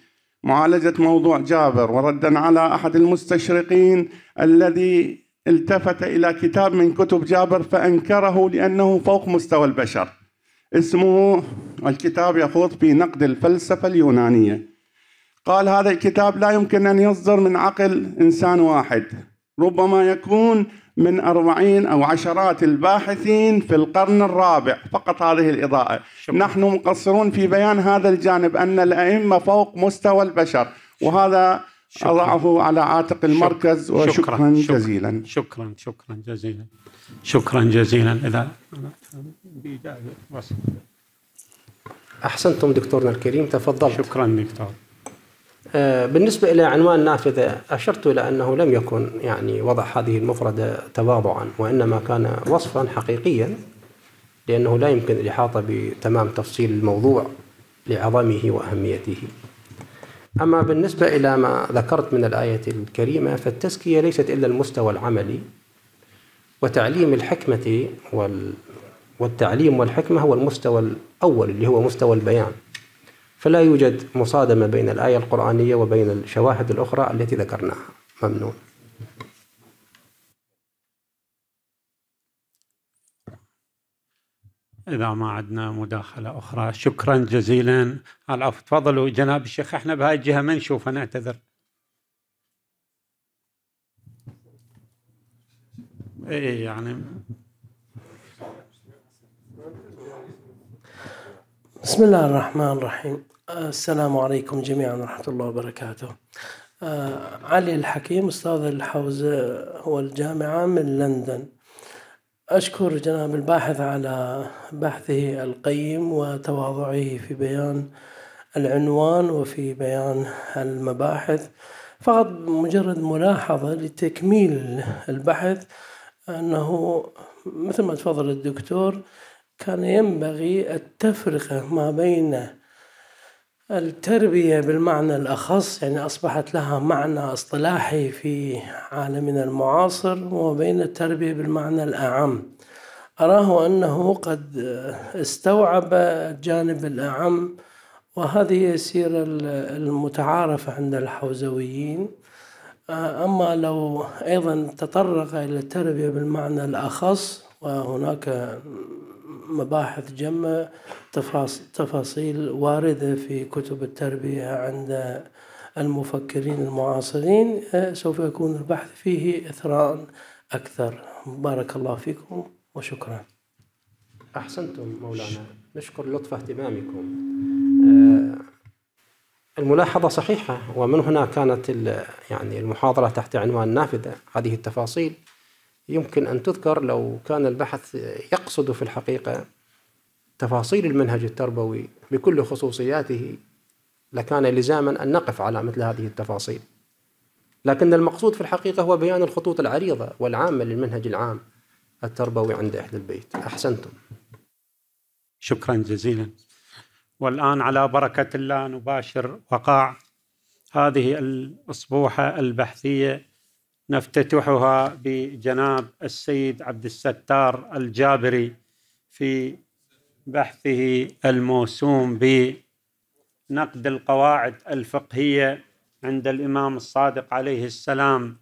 معالجة موضوع جابر وردا على أحد المستشرقين الذي التفت إلى كتاب من كتب جابر فأنكره لأنه فوق مستوى البشر اسمه الكتاب يخوض في نقد الفلسفة اليونانية قال هذا الكتاب لا يمكن أن يصدر من عقل إنسان واحد ربما يكون من أربعين أو عشرات الباحثين في القرن الرابع فقط هذه الإضاءة شكرا. نحن مقصرون في بيان هذا الجانب أن الأئمة فوق مستوى البشر وهذا شكرا. أضعه على عاتق المركز شكرا. وشكرا شكرا. جزيلا شكرا شكرا جزيلا شكرا جزيلا إذا أحسنتم دكتورنا الكريم تفضل شكرا دكتور آه، بالنسبة إلى عنوان نافذة أشرت إلى أنه لم يكن يعني وضع هذه المفردة تواضعا وإنما كان وصفا حقيقيا لأنه لا يمكن الإحاطة بتمام تفصيل الموضوع لعظمه وأهميته أما بالنسبة إلى ما ذكرت من الآية الكريمة فالتزكية ليست إلا المستوى العملي وتعليم الحكمة وال والتعليم والحكمة هو المستوى الأول اللي هو مستوى البيان فلا يوجد مصادمة بين الآية القرآنية وبين الشواهد الأخرى التي ذكرناها ممنون إذا ما عدنا مداخلة أخرى شكرا جزيلا على العفو تفضلوا جناب الشيخ احنا بهاي الجهة ما نشوفه نعتذر اي إيه، يعني بسم الله الرحمن الرحيم السلام عليكم جميعا ورحمة الله وبركاته آه، علي الحكيم أستاذ الحوزة والجامعة من لندن أشكر جناب الباحث على بحثه القيم وتواضعه في بيان العنوان وفي بيان المباحث فقط مجرد ملاحظة لتكميل البحث أنه مثل ما تفضل الدكتور كان ينبغي التفرقة ما بين التربية بالمعنى الأخص يعني أصبحت لها معنى اصطلاحي في عالمنا المعاصر وبين التربية بالمعنى الأعم أراه أنه قد استوعب الجانب الأعم وهذه السيرة المتعارفة عند الحوزويين أما لو أيضا تطرق إلى التربية بالمعنى الأخص وهناك مباحث جمة تفاصيل واردة في كتب التربية عند المفكرين المعاصرين آه، سوف يكون البحث فيه إثراء أكثر بارك الله فيكم وشكرا أحسنتم مولانا نشكر لطف اهتمامكم آه، الملاحظة صحيحة ومن هنا كانت يعني المحاضرة تحت عنوان نافذة هذه التفاصيل يمكن أن تذكر لو كان البحث يقصد في الحقيقة تفاصيل المنهج التربوي بكل خصوصياته لكان لزاما أن نقف على مثل هذه التفاصيل لكن المقصود في الحقيقة هو بيان الخطوط العريضة والعامة للمنهج العام التربوي عند أهل البيت أحسنتم شكرا جزيلا والآن على بركة الله نباشر وقاع هذه الأسبوحة البحثية نفتتحها بجناب السيد عبد الستار الجابري في بحثه الموسوم بنقد القواعد الفقهيه عند الامام الصادق عليه السلام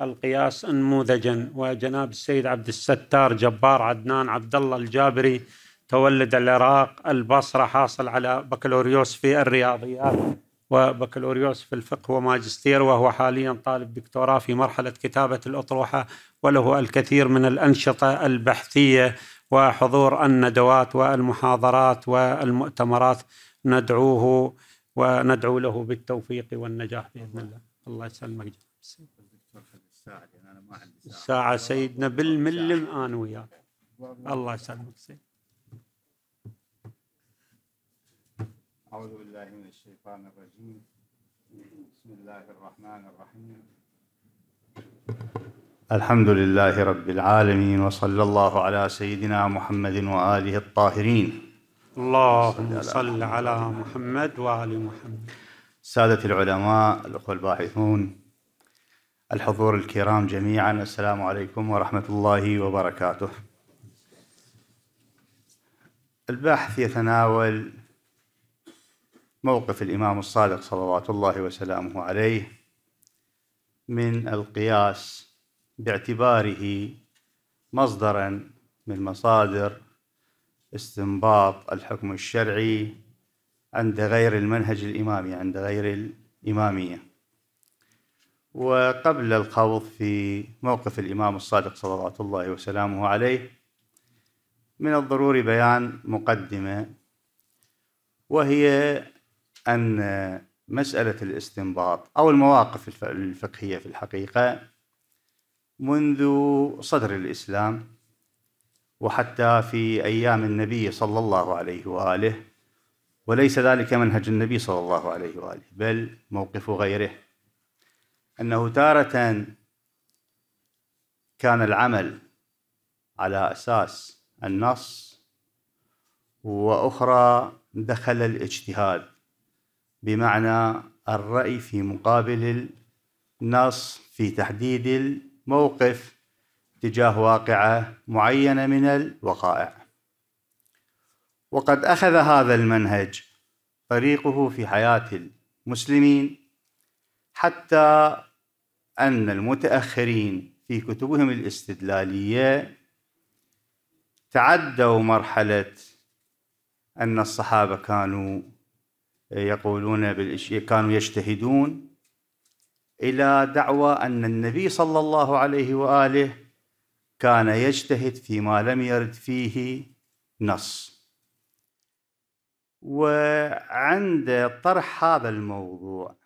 القياس انموذجا وجناب السيد عبد الستار جبار عدنان عبد الله الجابري تولد العراق البصره حاصل على بكالوريوس في الرياضيات وبكالوريوس في الفقه وماجستير وهو حاليا طالب دكتوراه في مرحلة كتابة الأطروحة وله الكثير من الأنشطة البحثية وحضور الندوات والمحاضرات والمؤتمرات ندعوه وندعو له بالتوفيق والنجاح بإذن الله الله يسلمك الساعة سيدنا بالملم أنا وياك الله يسلمك سيد أعوذ بالله من الشيطان الرجيم بسم الله الرحمن الرحيم الحمد لله رب العالمين وصلى الله على سيدنا محمد وآله الطاهرين اللهم صل على محمد وآل محمد سادة العلماء الأخوة الباحثون الحضور الكرام جميعا السلام عليكم ورحمة الله وبركاته البحث يتناول موقف الإمام الصادق صلوات الله وسلامه عليه من القياس باعتباره مصدرا من مصادر استنباط الحكم الشرعي عند غير المنهج الإمامي عند غير الإمامية وقبل الخوض في موقف الإمام الصادق صلوات الله وسلامه عليه من الضروري بيان مقدمة وهي أن مسألة الاستنباط أو المواقف الفقهية في الحقيقة منذ صدر الإسلام وحتى في أيام النبي صلى الله عليه وآله وليس ذلك منهج النبي صلى الله عليه وآله بل موقف غيره أنه تارة كان العمل على أساس النص وأخرى دخل الاجتهاد بمعنى الرأي في مقابل النص في تحديد الموقف تجاه واقعة معينة من الوقائع وقد أخذ هذا المنهج طريقه في حياة المسلمين حتى أن المتأخرين في كتبهم الاستدلالية تعدوا مرحلة أن الصحابة كانوا يقولون كانوا يجتهدون الى دعوى ان النبي صلى الله عليه واله كان يجتهد فيما لم يرد فيه نص وعند طرح هذا الموضوع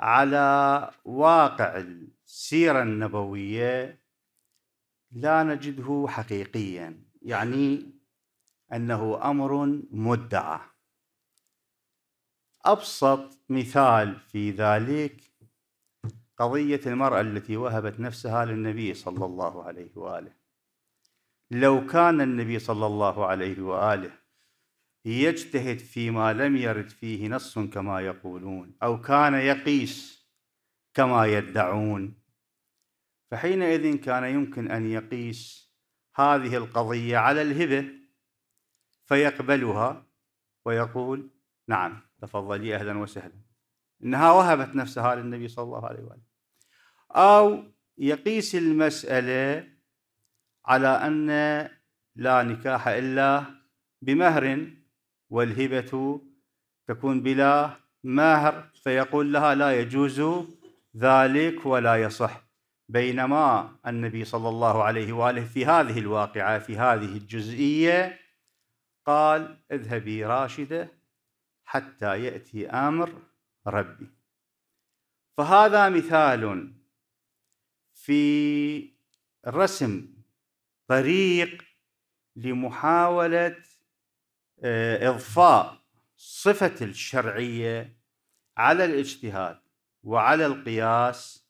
على واقع السيره النبويه لا نجده حقيقيا يعني انه امر مدعى ابسط مثال في ذلك قضيه المراه التي وهبت نفسها للنبي صلى الله عليه واله لو كان النبي صلى الله عليه واله يجتهد فيما لم يرد فيه نص كما يقولون او كان يقيس كما يدعون فحينئذ كان يمكن ان يقيس هذه القضيه على الهبه فيقبلها ويقول نعم تفضلي أهلا وسهلا إنها وهبت نفسها للنبي صلى الله عليه وآله أو يقيس المسألة على أن لا نكاح إلا بمهر والهبة تكون بلا مهر فيقول لها لا يجوز ذلك ولا يصح بينما النبي صلى الله عليه واله في هذه الواقعه في هذه الجزئيه قال اذهبي راشده حتى يأتي آمر ربي فهذا مثال في رسم طريق لمحاولة آه، إضفاء صفة الشرعية على الاجتهاد وعلى القياس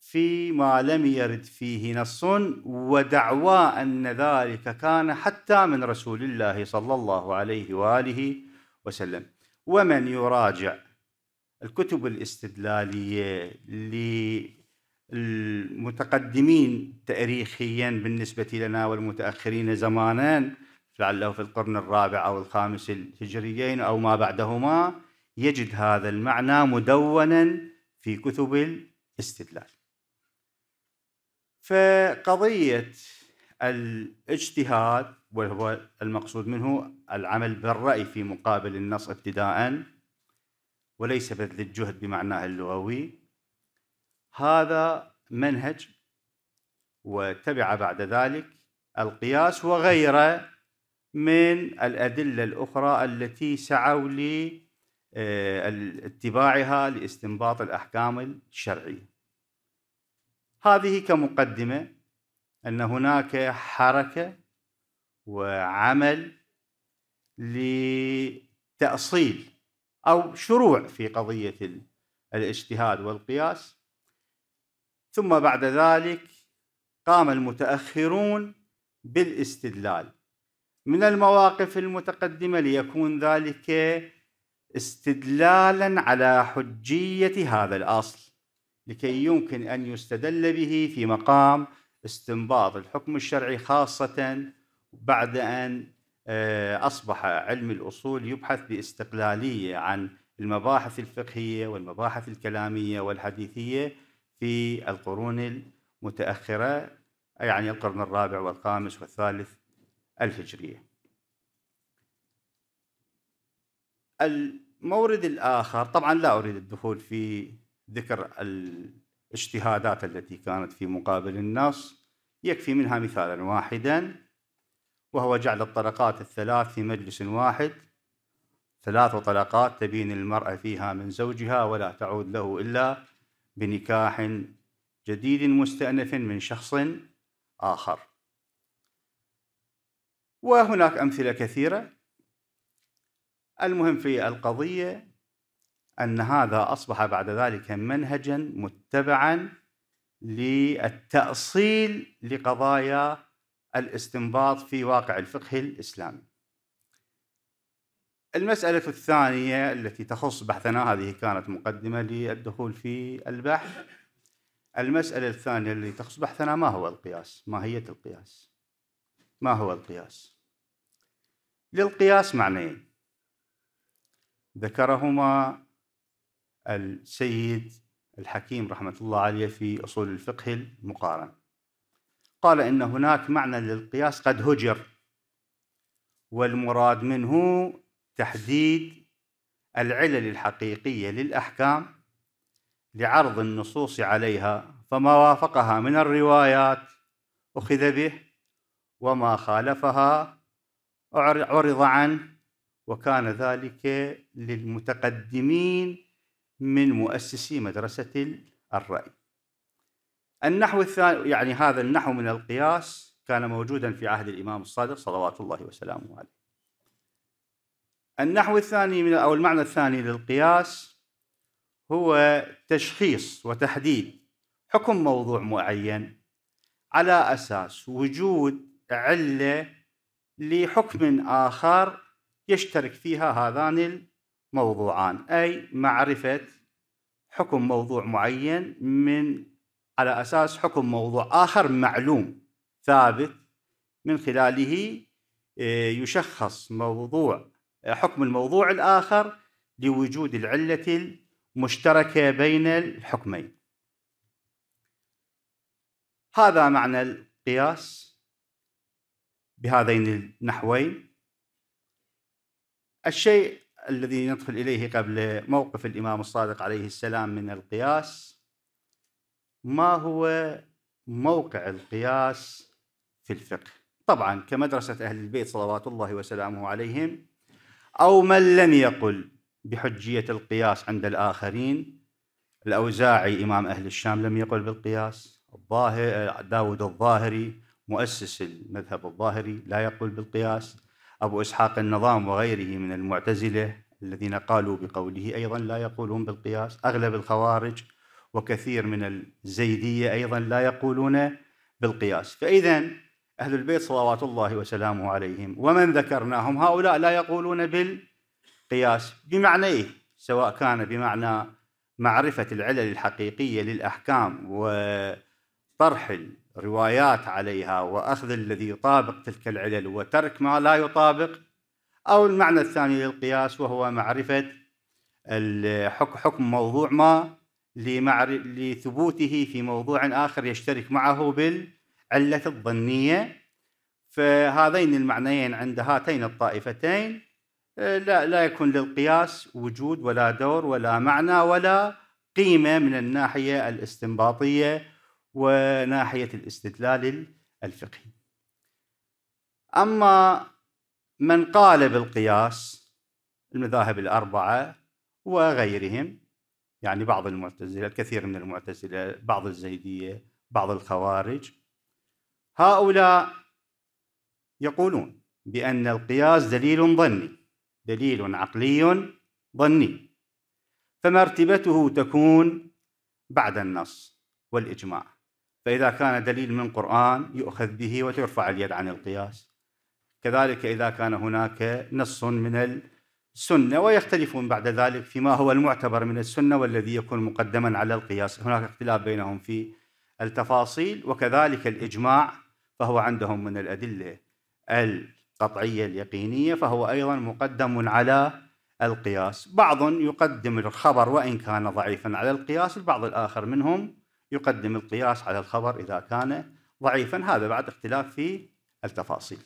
فيما لم يرد فيه نص ودعوى أن ذلك كان حتى من رسول الله صلى الله عليه وآله وسلم ومن يراجع الكتب الاستدلالية للمتقدمين تاريخيا بالنسبة لنا والمتأخرين زمانا لعله في القرن الرابع أو الخامس الهجريين أو ما بعدهما يجد هذا المعنى مدونا في كتب الاستدلال فقضية الاجتهاد وهو المقصود منه العمل بالرأي في مقابل النص ابتداء وليس بذل الجهد بمعناه اللغوي هذا منهج وتبع بعد ذلك القياس وغيره من الأدلة الأخرى التي سعوا لاتباعها آه، لاستنباط الأحكام الشرعية هذه كمقدمة أن هناك حركة وعمل لتأصيل أو شروع في قضية الاجتهاد والقياس ثم بعد ذلك قام المتأخرون بالاستدلال من المواقف المتقدمة ليكون ذلك استدلالا على حجية هذا الأصل لكي يمكن أن يستدل به في مقام استنباط الحكم الشرعي خاصة بعد أن آه، أصبح علم الأصول يبحث باستقلالية عن المباحث الفقهية والمباحث الكلامية والحديثية في القرون المتأخرة يعني القرن الرابع والخامس والثالث الهجرية المورد الآخر طبعا لا أريد الدخول في ذكر الاجتهادات التي كانت في مقابل النص يكفي منها مثالا واحدا وهو جعل الطلقات الثلاث في مجلس واحد ثلاث طلقات تبين المرأة فيها من زوجها ولا تعود له إلا بنكاح جديد مستأنف من شخص آخر وهناك أمثلة كثيرة المهم في القضية أن هذا أصبح بعد ذلك منهجا متبعا للتأصيل لقضايا الاستنباط في واقع الفقه الإسلامي المسألة الثانية التي تخص بحثنا هذه كانت مقدمة للدخول في البحث المسألة الثانية التي تخص بحثنا ما هو القياس؟ ماهية القياس؟ ما هو القياس؟ للقياس معنيين ذكرهما السيد الحكيم رحمة الله عليه في أصول الفقه المقارن قال إن هناك معنى للقياس قد هجر والمراد منه تحديد العلل الحقيقية للأحكام لعرض النصوص عليها فما وافقها من الروايات أخذ به وما خالفها عرض عنه وكان ذلك للمتقدمين من مؤسسي مدرسة الرأي النحو الثاني يعني هذا النحو من القياس كان موجودا في عهد الإمام الصادق صلوات الله وسلامه عليه النحو الثاني من أو المعنى الثاني للقياس هو تشخيص وتحديد حكم موضوع معين على أساس وجود علة لحكم آخر يشترك فيها هذان الموضوعان أي معرفة حكم موضوع معين من على اساس حكم موضوع اخر معلوم ثابت من خلاله آه، يشخص موضوع آه، حكم الموضوع الاخر لوجود العله المشتركه بين الحكمين. هذا معنى القياس بهذين النحوين. الشيء الذي ندخل اليه قبل موقف الامام الصادق عليه السلام من القياس ما هو موقع القياس في الفقه طبعا كمدرسة أهل البيت صلوات الله وسلامه عليهم أو من لم يقل بحجية القياس عند الآخرين الأوزاعي إمام أهل الشام لم يقل بالقياس الظاهر داود الظاهري مؤسس المذهب الظاهري لا يقول بالقياس أبو إسحاق النظام وغيره من المعتزلة الذين قالوا بقوله أيضا لا يقولون بالقياس أغلب الخوارج وكثير من الزيدية أيضا لا يقولون بالقياس فإذا أهل البيت صلوات الله وسلامه عليهم ومن ذكرناهم هؤلاء لا يقولون بالقياس بمعنيه سواء كان بمعنى معرفة العلل الحقيقية للأحكام وطرح الروايات عليها وأخذ الذي يطابق تلك العلل وترك ما لا يطابق أو المعنى الثاني للقياس وهو معرفة حكم موضوع ما لثبوته في موضوع آخر يشترك معه بالعلة الظنية فهذين المعنيين عند هاتين الطائفتين آه، لا لا يكون للقياس وجود ولا دور ولا معنى ولا قيمه من الناحيه الاستنباطيه وناحيه الاستدلال الفقهي. اما من قال بالقياس المذاهب الاربعه وغيرهم يعني بعض المعتزلة الكثير من المعتزلة بعض الزيدية بعض الخوارج هؤلاء يقولون بأن القياس دليل ظني دليل عقلي ظني فمرتبته تكون بعد النص والإجماع فإذا كان دليل من قرآن يؤخذ به وترفع اليد عن القياس كذلك إذا كان هناك نص من سنة ويختلفون بعد ذلك فيما هو المعتبر من السنة والذي يكون مقدما على القياس هناك اختلاف بينهم في التفاصيل وكذلك الإجماع فهو عندهم من الأدلة القطعية اليقينية فهو أيضا مقدم على القياس بعض يقدم الخبر وإن كان ضعيفا على القياس البعض الآخر منهم يقدم القياس على الخبر إذا كان ضعيفا هذا بعد اختلاف في التفاصيل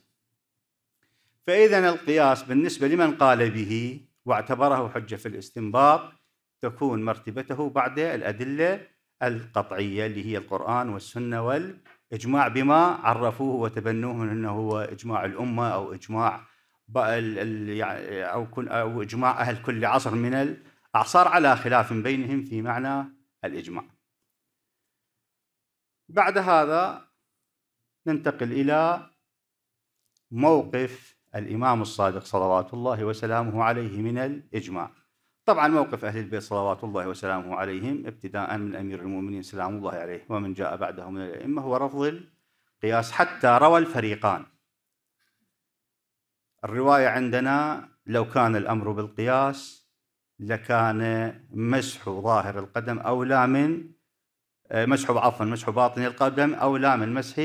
فإذا القياس بالنسبة لمن قال به واعتبره حجة في الاستنباط تكون مرتبته بعد الأدلة القطعية اللي هي القرآن والسنة والإجماع بما عرفوه وتبنوه أنه هو إجماع الأمة أو إجماع يعني أو أو إجماع أهل كل عصر من الأعصار على خلاف بينهم في معنى الإجماع. بعد هذا ننتقل إلى موقف الإمام الصادق صلوات الله وسلامه عليه من الإجماع طبعا موقف أهل البيت صلوات الله وسلامه عليهم ابتداء من أمير المؤمنين سلام الله عليه ومن جاء بعده من الأئمة هو رفض القياس حتى روى الفريقان الرواية عندنا لو كان الأمر بالقياس لكان مسح ظاهر القدم أولى من مسح عفوا مسح باطن القدم أولى من مسح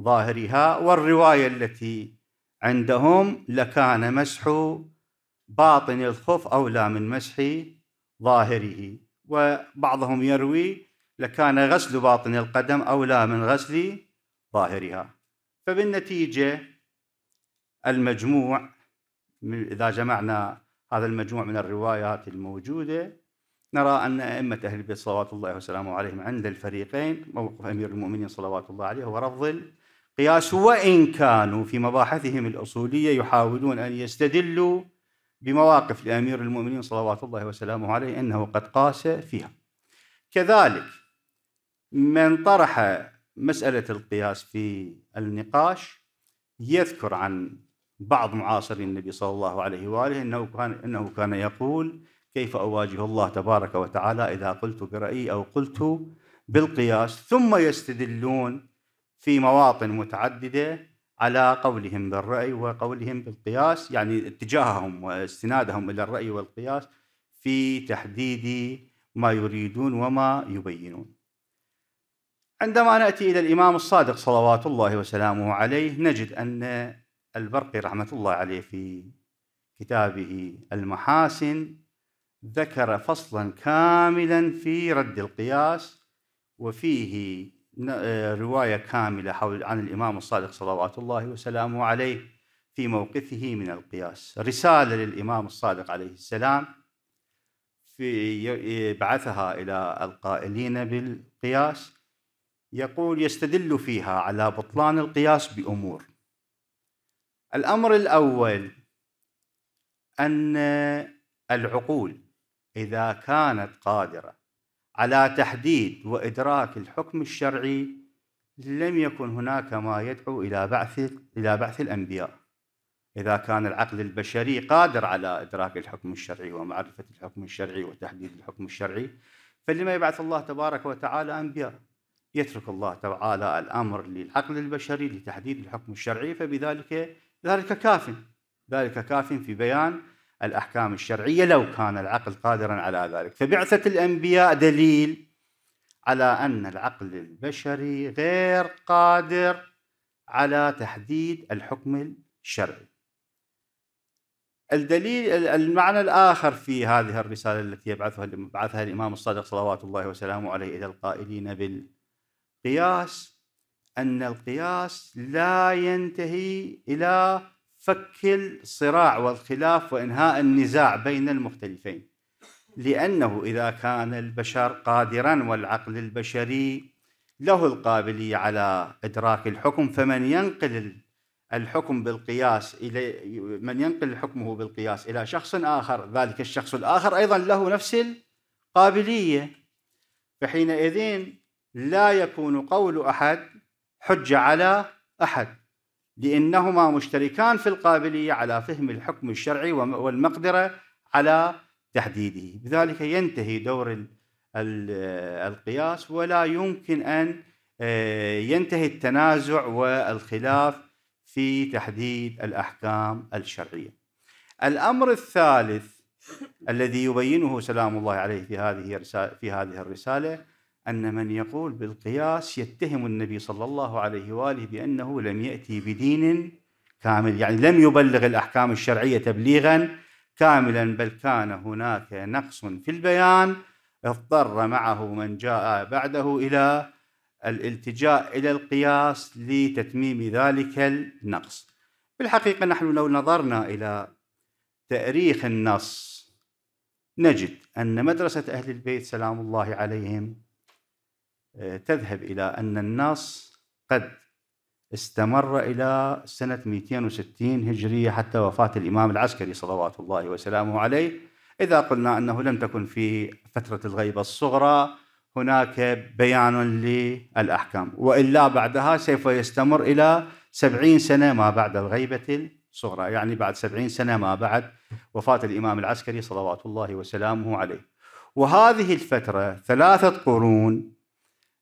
ظاهرها والرواية التي عندهم لكان مسح باطن الخف أولى من مسح ظاهره وبعضهم يروي لكان غسل باطن القدم أولى من غسل ظاهرها فبالنتيجة المجموع إذا جمعنا هذا المجموع من الروايات الموجودة نرى أن أئمة أهل البيت صلوات الله وسلامه عليهم عند الفريقين موقف أمير المؤمنين صلوات الله عليه هو رفض قياس وإن كانوا في مباحثهم الأصولية يحاولون أن يستدلوا بمواقف لأمير المؤمنين صلوات الله وسلامه عليه أنه قد قاس فيها كذلك من طرح مسألة القياس في النقاش يذكر عن بعض معاصري النبي صلى الله عليه وآله أنه كان, أنه كان يقول كيف أواجه الله تبارك وتعالى إذا قلت برأيي أو قلت بالقياس ثم يستدلون في مواطن متعدده على قولهم بالرأي وقولهم بالقياس يعني اتجاههم واستنادهم إلى الرأي والقياس في تحديد ما يريدون وما يبينون عندما نأتي إلى الإمام الصادق صلوات الله وسلامه عليه نجد أن البرقي رحمة الله عليه في كتابه المحاسن ذكر فصلا كاملا في رد القياس وفيه آه، رواية كاملة حول عن الإمام الصادق صلوات الله وسلامه عليه في موقفه من القياس رسالة للإمام الصادق عليه السلام في آه، بعثها إلى القائلين بالقياس يقول يستدل فيها على بطلان القياس بأمور الأمر الأول أن العقول إذا كانت قادرة على تحديد وادراك الحكم الشرعي لم يكن هناك ما يدعو الى بعث الى بعث الانبياء اذا كان العقل البشري قادر على ادراك الحكم الشرعي ومعرفه الحكم الشرعي وتحديد الحكم الشرعي فلما يبعث الله تبارك وتعالى انبياء يترك الله تعالى الامر للعقل البشري لتحديد الحكم الشرعي فبذلك ذلك كاف ذلك كاف في بيان الأحكام الشرعية لو كان العقل قادرا على ذلك فبعثة الأنبياء دليل على أن العقل البشري غير قادر على تحديد الحكم الشرعي الدليل المعنى الآخر في هذه الرسالة التي يبعثها بعثها الإمام الصادق صلوات الله وسلامه عليه إلى القائلين بالقياس أن القياس لا ينتهي إلى فك الصراع والخلاف وانهاء النزاع بين المختلفين لانه اذا كان البشر قادرا والعقل البشري له القابليه على ادراك الحكم فمن ينقل الحكم بالقياس الى من ينقل حكمه بالقياس الى شخص اخر ذلك الشخص الاخر ايضا له نفس القابليه فحينئذ لا يكون قول احد حجه على احد لأنهما مشتركان في القابلية على فهم الحكم الشرعي والمقدرة على تحديده بذلك ينتهي دور القياس ولا يمكن أن آه، ينتهي التنازع والخلاف في تحديد الأحكام الشرعية الأمر الثالث الذي يبينه سلام الله عليه في هذه في هذه الرسالة أن من يقول بالقياس يتهم النبي صلى الله عليه وآله بأنه لم يأتي بدين كامل يعني لم يبلغ الأحكام الشرعية تبليغا كاملا بل كان هناك نقص في البيان اضطر معه من جاء بعده إلى الالتجاء إلى القياس لتتميم ذلك النقص بالحقيقة نحن لو نظرنا إلى تأريخ النص نجد أن مدرسة أهل البيت سلام الله عليهم تذهب إلى أن النص قد استمر إلى سنة 260 هجرية حتى وفاة الإمام العسكري صلوات الله وسلامه عليه إذا قلنا أنه لم تكن في فترة الغيبة الصغرى هناك بيان للأحكام وإلا بعدها سوف يستمر إلى سبعين سنة ما بعد الغيبة الصغرى يعني بعد سبعين سنة ما بعد وفاة الإمام العسكري صلوات الله وسلامه عليه وهذه الفترة ثلاثة قرون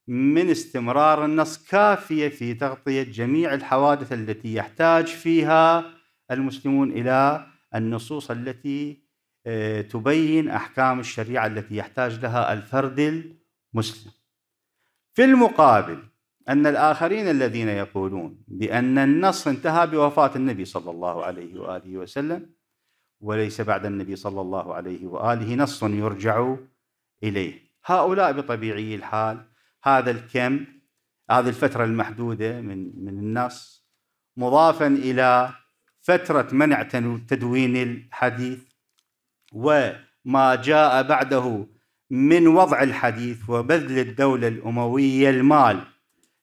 من استمرار النص كافية في تغطية جميع الحوادث التي يحتاج فيها المسلمون إلى النصوص التي آه، تبين أحكام الشريعة التي يحتاج لها الفرد المسلم في المقابل أن الآخرين الذين يقولون بأن النص انتهى بوفاة النبي صلى الله عليه وآله وسلم وليس بعد النبي صلى الله عليه وآله نص يرجع إليه هؤلاء بطبيعي الحال هذا الكم هذه الفترة المحدودة من من النص مضافا إلى فترة منع تدوين الحديث وما جاء بعده من وضع الحديث وبذل الدولة الأموية المال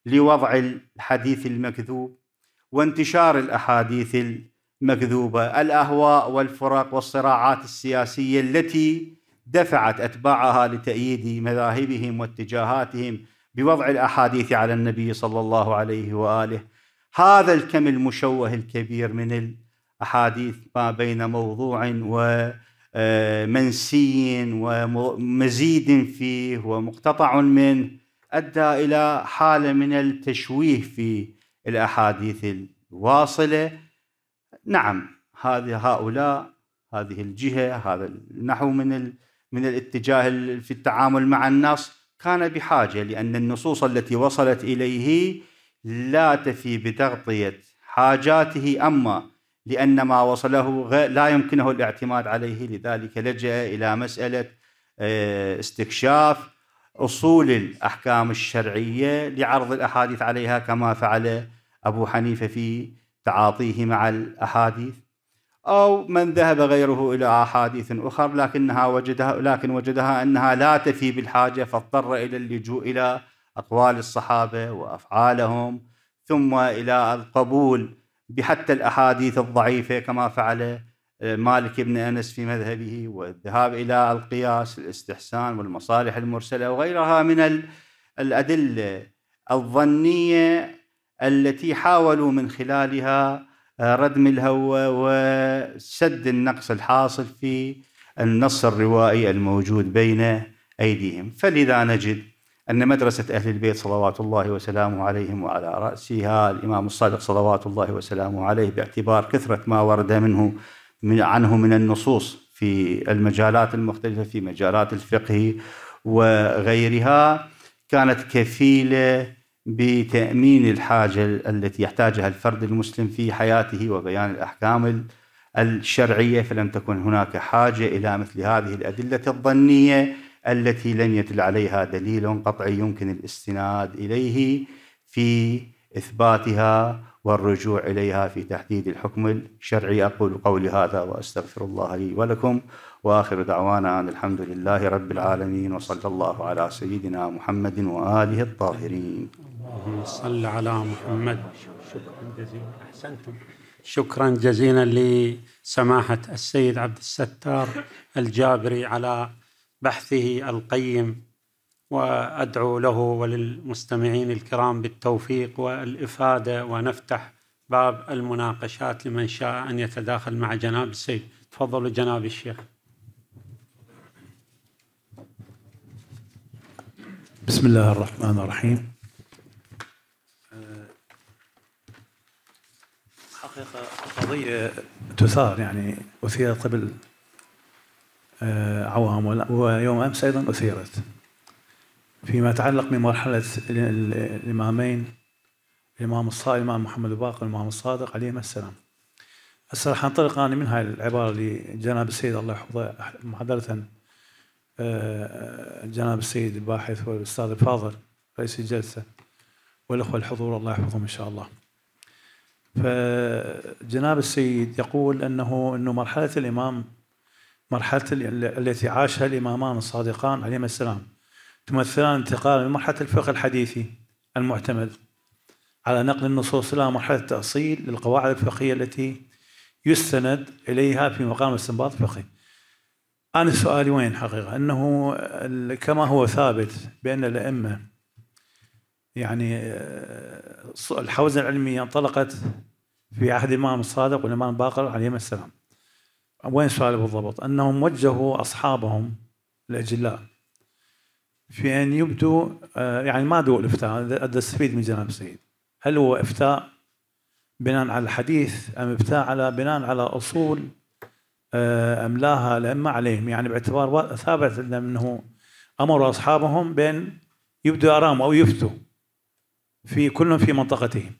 لوضع الحديث المكذوب وانتشار الأحاديث المكذوبة الأهواء والفرق والصراعات السياسية التي دفعت اتباعها لتأييد مذاهبهم واتجاهاتهم بوضع الاحاديث على النبي صلى الله عليه واله هذا الكم المشوه الكبير من الاحاديث ما بين موضوع ومنسي آه، ومزيد فيه ومقتطع منه ادى الى حاله من التشويه في الاحاديث الواصله نعم هذه هؤلاء هذه الجهه هذا النحو من من الاتجاه في التعامل مع النص كان بحاجه لان النصوص التي وصلت اليه لا تفي بتغطيه حاجاته اما لان ما وصله لا يمكنه الاعتماد عليه لذلك لجا الى مساله آه، استكشاف اصول الاحكام الشرعيه لعرض الاحاديث عليها كما فعل ابو حنيفه في تعاطيه مع الاحاديث أو من ذهب غيره إلى أحاديث أخر لكنها وجدها لكن وجدها أنها لا تفي بالحاجة فاضطر إلى اللجوء إلى أقوال الصحابة وأفعالهم ثم إلى القبول بحتى الأحاديث الضعيفة كما فعل آه، مالك بن أنس في مذهبه والذهاب إلى القياس الاستحسان والمصالح المرسلة وغيرها من الأدلة الظنية التي حاولوا من خلالها ردم الهوى وسد النقص الحاصل في النص الروائي الموجود بين أيديهم فلذا نجد أن مدرسة أهل البيت صلوات الله وسلامه عليهم وعلى رأسها الإمام الصادق صلوات الله وسلامه عليه باعتبار كثرة ما ورد منه من عنه من النصوص في المجالات المختلفة في مجالات الفقه وغيرها كانت كفيلة بتامين الحاجه التي يحتاجها الفرد المسلم في حياته وبيان الاحكام الشرعيه فلم تكن هناك حاجه الى مثل هذه الادله الظنيه التي لم يدل عليها دليل قطعي يمكن الاستناد اليه في اثباتها والرجوع اليها في تحديد الحكم الشرعي اقول قولي هذا واستغفر الله لي ولكم واخر دعوانا ان الحمد لله رب العالمين وصلى الله على سيدنا محمد واله الطاهرين اللهم صل على محمد شكرا جزيلا أحسنتم شكرا جزيلا لسماحة السيد عبد الستار الجابري على بحثه القيم وأدعو له وللمستمعين الكرام بالتوفيق والإفادة ونفتح باب المناقشات لمن شاء أن يتداخل مع جناب السيد تفضلوا جناب الشيخ بسم الله الرحمن الرحيم الحقيقة قضية تثار يعني أثيرت قبل آه، عوام ويوم أمس أيضا أثيرت فيما يتعلق بمرحلة الإمامين الإمام الصادق الإمام محمد الباقر والإمام الصادق عليهما السلام هسه راح انطلق أنا من هاي العبارة اللي جناب السيد الله يحفظه محاضره آه، جناب السيد الباحث والأستاذ الفاضل رئيس الجلسة والأخوة الحضور الله يحفظهم إن شاء الله فجناب السيد يقول انه انه مرحله الامام مرحله التي عاشها الامامان الصادقان عليهما السلام تمثلان انتقال من مرحله الفقه الحديثي المعتمد على نقل النصوص الى مرحله التاصيل للقواعد الفقهيه التي يستند اليها في مقام الاستنباط الفقهي. انا سؤالي وين حقيقه؟ انه كما هو ثابت بان الائمه يعني آه، الحوزة العلمية انطلقت في عهد الإمام الصادق والإمام باقر عليهما السلام وين السؤال بالضبط؟ أنهم وجهوا أصحابهم الأجلاء في أن يبدوا آه، يعني ما دول الافتاء أستفيد من جناب السيد هل هو إفتاء بناء على الحديث أم إفتاء على بناء على أصول آه، أم لاها الأئمة عليهم يعني باعتبار ثابت أنه امر أصحابهم بأن يبدوا آرام أو يفتوا في كل في منطقتهم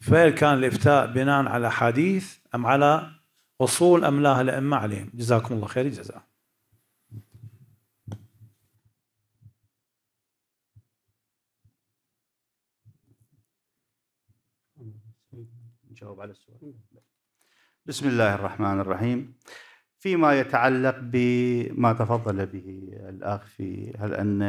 فهل كان الافتاء بناء على حديث ام على اصول ام لا الائمه عليهم جزاكم الله خير الجزاء نجاوب على السؤال بسم الله الرحمن الرحيم فيما يتعلق بما تفضل به الاخ في هل ان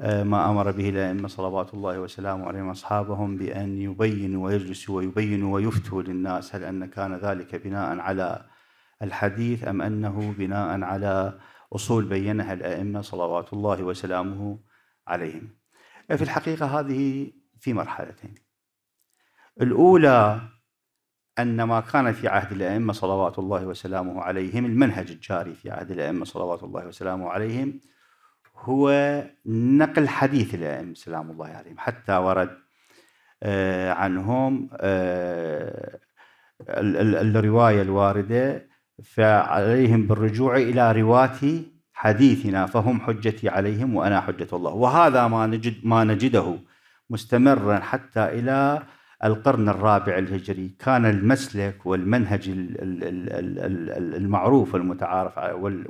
ما امر به الائمه صلوات الله وسلامه عليهم اصحابهم بان يبينوا ويجلسوا ويبينوا ويفتوا للناس هل ان كان ذلك بناء على الحديث ام انه بناء على اصول بينها الائمه صلوات الله وسلامه عليهم. في الحقيقه هذه في مرحلتين. الاولى ان ما كان في عهد الائمه صلوات الله وسلامه عليهم المنهج الجاري في عهد الائمه صلوات الله وسلامه عليهم هو نقل حديث الأئمة سلام الله عليهم حتى ورد آه، عنهم آه، الرواية الواردة فعليهم بالرجوع إلى رواة حديثنا فهم حجتي عليهم وأنا حجة الله وهذا ما نجد ما نجده مستمرا حتى إلى القرن الرابع الهجري كان المسلك والمنهج المعروف والمتعارف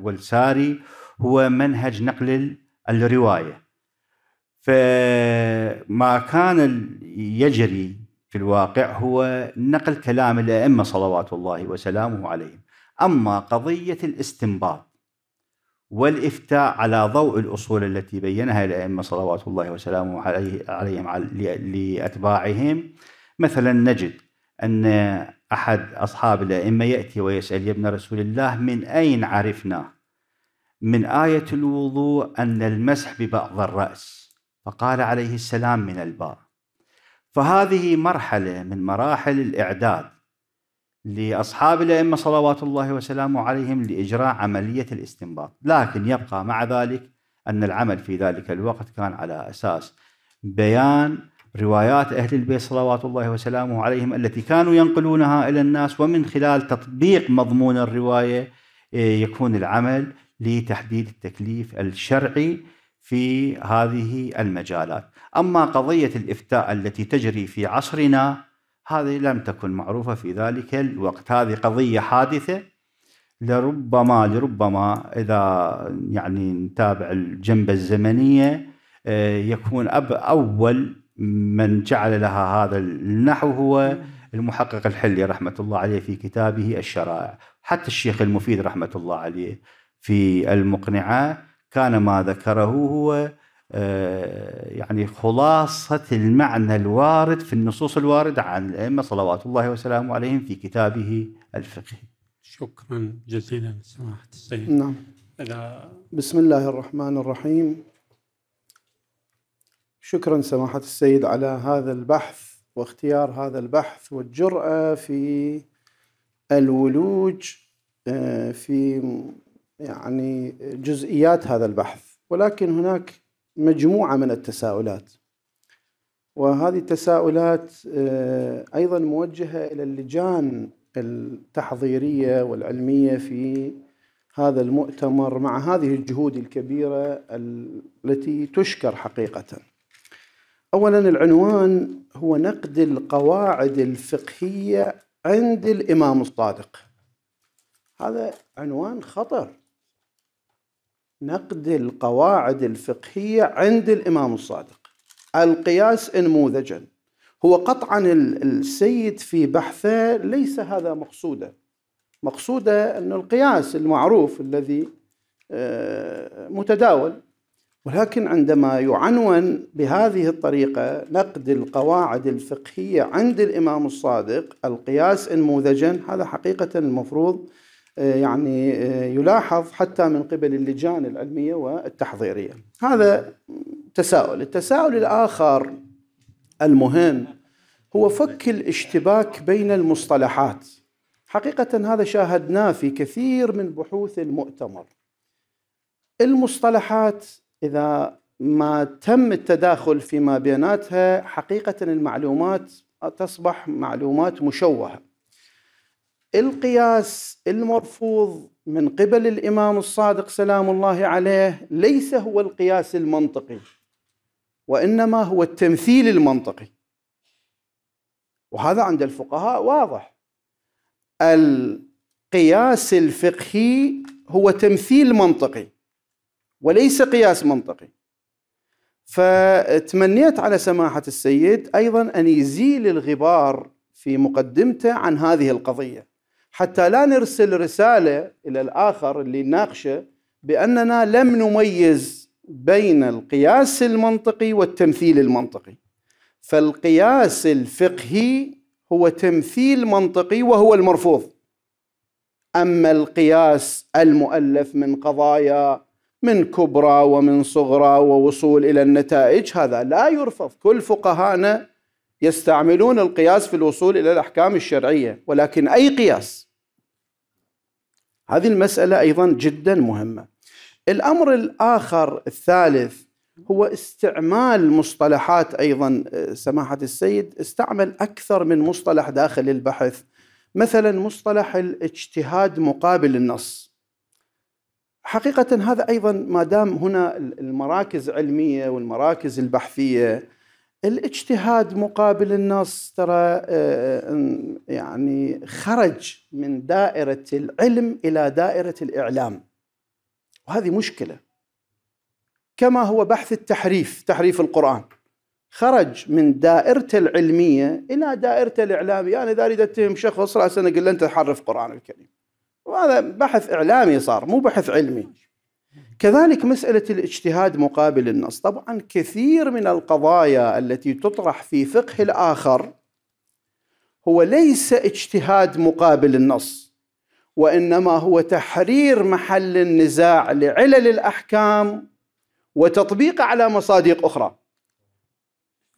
والساري هو منهج نقل الرواية فما كان يجري في الواقع هو نقل كلام الأئمة صلوات الله وسلامه عليهم أما قضية الاستنباط والإفتاء على ضوء الأصول التي بينها الأئمة صلوات الله وسلامه عليه عليهم لأتباعهم مثلا نجد أن أحد أصحاب الأئمة يأتي ويسأل يا ابن رسول الله من أين عرفنا من آية الوضوء أن المسح ببعض الرأس فقال عليه السلام من الباب فهذه مرحلة من مراحل الإعداد لأصحاب الأئمة صلوات الله وسلامه عليهم لإجراء عملية الاستنباط لكن يبقى مع ذلك أن العمل في ذلك الوقت كان على أساس بيان روايات أهل البيت صلوات الله وسلامه عليهم التي كانوا ينقلونها إلى الناس ومن خلال تطبيق مضمون الرواية إيه، يكون العمل لتحديد التكليف الشرعي في هذه المجالات اما قضيه الافتاء التي تجري في عصرنا هذه لم تكن معروفه في ذلك الوقت هذه قضيه حادثه لربما لربما اذا يعني نتابع الجنبه الزمنيه آه، يكون أب اول من جعل لها هذا النحو هو المحقق الحلي رحمه الله عليه في كتابه الشرائع حتى الشيخ المفيد رحمه الله عليه في المقنعة كان ما ذكره هو آه، يعني خلاصة المعنى الوارد في النصوص الواردة عن الأئمة صلوات الله وسلامه عليهم في كتابه الفقه شكرا جزيلا سماحة السيد نعم بسم الله الرحمن الرحيم شكرا سماحة السيد على هذا البحث واختيار هذا البحث والجرأة في الولوج آه، في يعني جزئيات هذا البحث ولكن هناك مجموعة من التساؤلات وهذه التساؤلات آه، أيضا موجهة إلى اللجان التحضيرية والعلمية في هذا المؤتمر مع هذه الجهود الكبيرة التي تشكر حقيقة أولا العنوان هو نقد القواعد الفقهية عند الإمام الصادق هذا عنوان خطر نقد القواعد الفقهية عند الإمام الصادق القياس انموذجا هو قطعا السيد في بحثه ليس هذا مقصوده مقصوده أن القياس المعروف الذي آه، متداول ولكن عندما يعنون بهذه الطريقة نقد القواعد الفقهية عند الإمام الصادق القياس انموذجا هذا حقيقة المفروض آه، يعني آه، يلاحظ حتى من قبل اللجان العلمية والتحضيرية هذا تساؤل التساؤل الآخر المهم هو فك الاشتباك بين المصطلحات حقيقة هذا شاهدناه في كثير من بحوث المؤتمر المصطلحات إذا ما تم التداخل فيما بيناتها حقيقة المعلومات تصبح معلومات مشوهة القياس المرفوض من قبل الامام الصادق سلام الله عليه ليس هو القياس المنطقي وانما هو التمثيل المنطقي وهذا عند الفقهاء واضح القياس الفقهي هو تمثيل منطقي وليس قياس منطقي فتمنيت على سماحه السيد ايضا ان يزيل الغبار في مقدمته عن هذه القضيه حتى لا نرسل رساله الى الاخر اللي نناقشه باننا لم نميز بين القياس المنطقي والتمثيل المنطقي فالقياس الفقهي هو تمثيل منطقي وهو المرفوض اما القياس المؤلف من قضايا من كبرى ومن صغرى ووصول الى النتائج هذا لا يرفض كل فقهائنا يستعملون القياس في الوصول إلى الأحكام الشرعية ولكن أي قياس هذه المسألة أيضا جدا مهمة الأمر الآخر الثالث هو استعمال مصطلحات أيضا سماحة السيد استعمل أكثر من مصطلح داخل البحث مثلا مصطلح الاجتهاد مقابل النص حقيقة هذا أيضا ما دام هنا المراكز علمية والمراكز البحثية الاجتهاد مقابل النص ترى آه، آه، يعني خرج من دائرة العلم إلى دائرة الإعلام وهذه مشكلة كما هو بحث التحريف تحريف القرآن خرج من دائرته العلمية إلى دائرته الإعلامية يعني إذا أريد أتهم شخص رأسا أقول له أنت تحرف قرآن الكريم وهذا بحث إعلامي صار مو بحث علمي كذلك مسألة الاجتهاد مقابل النص طبعا كثير من القضايا التي تطرح في فقه الآخر هو ليس اجتهاد مقابل النص وإنما هو تحرير محل النزاع لعلل الأحكام وتطبيقه على مصادق أخرى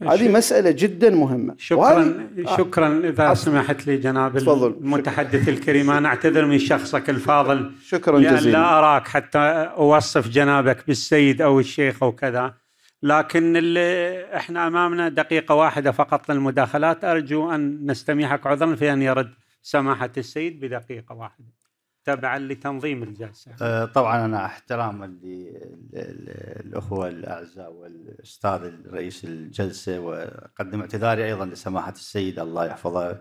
هذه مسألة جدا مهمة شكرا آه. شكرا إذا آه. سمحت لي جناب تفضل. المتحدث الكريم أنا أعتذر من شخصك الفاضل شكرا جزيلا لا أراك حتى أوصف جنابك بالسيد أو الشيخ أو كذا لكن اللي احنا امامنا دقيقه واحده فقط للمداخلات ارجو ان نستميحك عذرا في ان يرد سماحه السيد بدقيقه واحده تبعا لتنظيم الجلسه. أه، طبعا انا احترام للأخوة الاخوه الاعزاء والاستاذ رئيس الجلسه واقدم اعتذاري ايضا لسماحه السيد الله يحفظه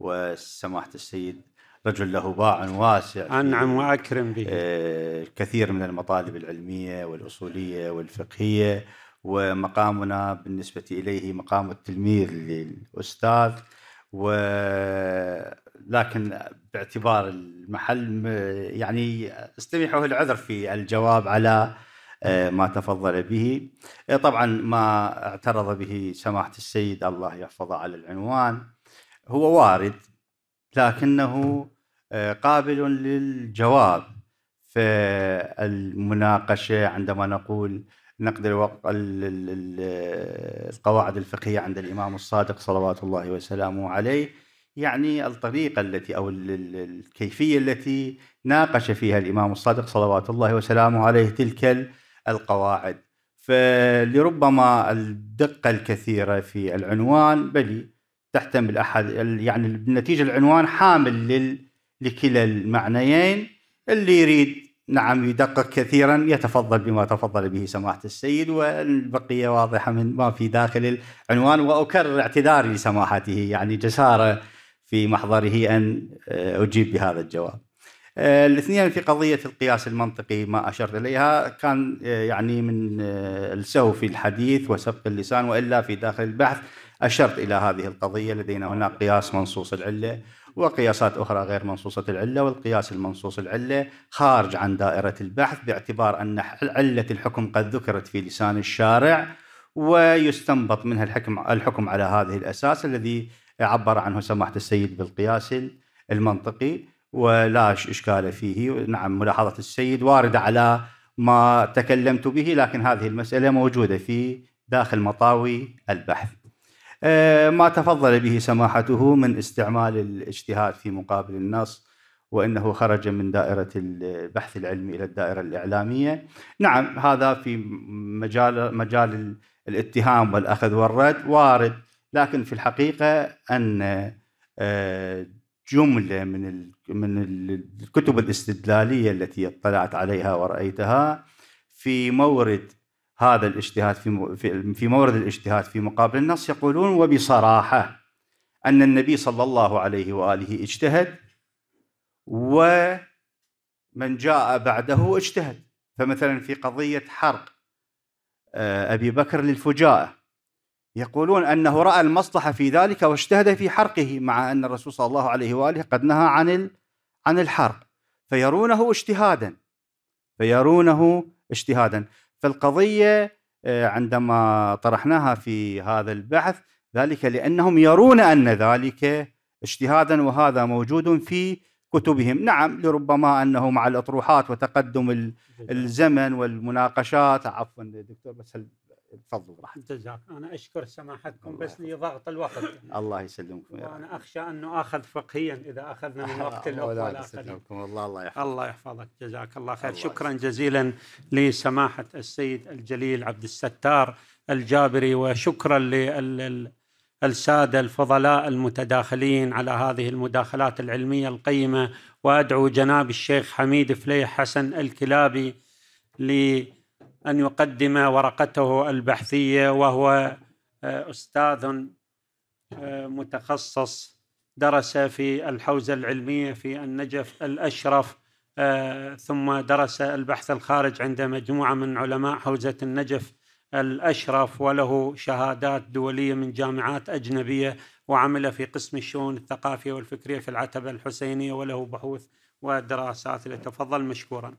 وسماحه السيد رجل له باع واسع انعم واكرم به الكثير أه، من المطالب العلميه والاصوليه والفقهيه ومقامنا بالنسبه اليه مقام التلميذ للاستاذ و لكن باعتبار المحل يعني استميحوا العذر في الجواب على آه، ما تفضل به آه، طبعا ما اعترض به سماحة السيد الله يحفظه على العنوان هو وارد لكنه آه، قابل للجواب في المناقشة عندما نقول نقد القواعد الفقهية عند الإمام الصادق صلوات الله وسلامه عليه يعني الطريقة التي أو الكيفية التي ناقش فيها الإمام الصادق صلوات الله وسلامه عليه تلك القواعد فلربما الدقة الكثيرة في العنوان بل تحتمل أحد يعني بالنتيجة العنوان حامل لل لكلا المعنيين اللي يريد نعم يدقق كثيرا يتفضل بما تفضل به سماحة السيد والبقية واضحة من ما في داخل العنوان وأكرر اعتذاري لسماحته يعني جسارة في محضره ان آه، اجيب بهذا الجواب. آه، الاثنين في قضيه القياس المنطقي ما اشرت اليها كان آه، يعني من السهو في الحديث وسبق اللسان والا في داخل البحث اشرت الى هذه القضيه لدينا هناك قياس منصوص العله وقياسات اخرى غير منصوصه العله والقياس المنصوص العله خارج عن دائره البحث باعتبار ان عله الحكم قد ذكرت في لسان الشارع ويستنبط منها الحكم الحكم على هذه الاساس الذي عبر عنه سماحه السيد بالقياس المنطقي ولا اشكال فيه نعم ملاحظه السيد وارده على ما تكلمت به لكن هذه المساله موجوده في داخل مطاوي البحث آه، ما تفضل به سماحته من استعمال الاجتهاد في مقابل النص وانه خرج من دائره البحث العلمي الى الدائره الاعلاميه. نعم هذا في مجال مجال الاتهام والاخذ والرد وارد لكن في الحقيقه ان آه، جمله من من الكتب الاستدلاليه التي اطلعت عليها ورايتها في مورد هذا الاجتهاد في في مورد الاجتهاد في مقابل النص يقولون وبصراحه ان النبي صلى الله عليه واله اجتهد ومن جاء بعده اجتهد فمثلا في قضيه حرق آه، ابي بكر للفجاءه يقولون أنه رأى المصلحة في ذلك واجتهد في حرقه مع أن الرسول صلى الله عليه وآله قد نهى عن عن الحرق فيرونه اجتهادا فيرونه اجتهادا فالقضية آه، عندما طرحناها في هذا البحث ذلك لأنهم يرون أن ذلك اجتهادا وهذا موجود في كتبهم نعم لربما أنه مع الأطروحات وتقدم الزمن والمناقشات عفوا دكتور بس تفضلوا براحتك جزاك انا اشكر سماحتكم بس لي ضغط الوقت الله يسلمكم يا وانا اخشى انه اخذ فقهيا اذا اخذنا من وقت الاخوه الاخرين والله الله يحفظك الله يحفظك جزاك الله خير الله شكرا يسلم. جزيلا لسماحه السيد الجليل عبد الستار الجابري وشكرا للساده الفضلاء المتداخلين على هذه المداخلات العلميه القيمه وادعو جناب الشيخ حميد فليح حسن الكلابي لي ان يقدم ورقته البحثيه وهو آه، استاذ آه، متخصص درس في الحوزه العلميه في النجف الاشرف آه، ثم درس البحث الخارج عند مجموعه من علماء حوزه النجف الاشرف وله شهادات دوليه من جامعات اجنبيه وعمل في قسم الشؤون الثقافيه والفكريه في العتبه الحسينيه وله بحوث ودراسات لتفضل مشكورا.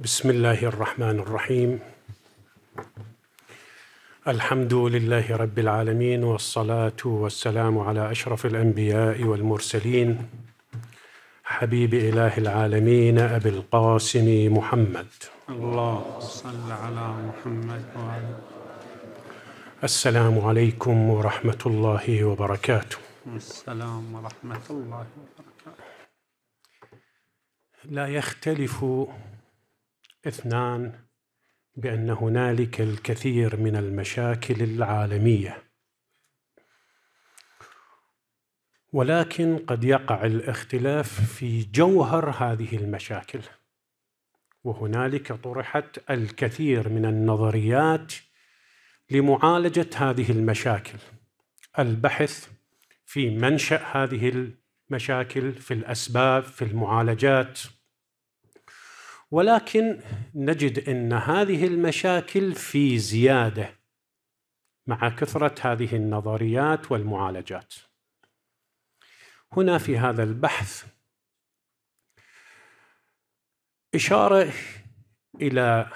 بسم الله الرحمن الرحيم الحمد لله رب العالمين والصلاه والسلام على اشرف الانبياء والمرسلين حبيب اله العالمين ابي القاسم محمد الله صل على محمد وعلى السلام عليكم ورحمه الله وبركاته السلام ورحمه الله وبركاته لا يختلف اثنان بان هنالك الكثير من المشاكل العالميه ولكن قد يقع الاختلاف في جوهر هذه المشاكل وهنالك طرحت الكثير من النظريات لمعالجه هذه المشاكل البحث في منشا هذه المشاكل في الاسباب في المعالجات ولكن نجد ان هذه المشاكل في زياده مع كثره هذه النظريات والمعالجات. هنا في هذا البحث اشاره الى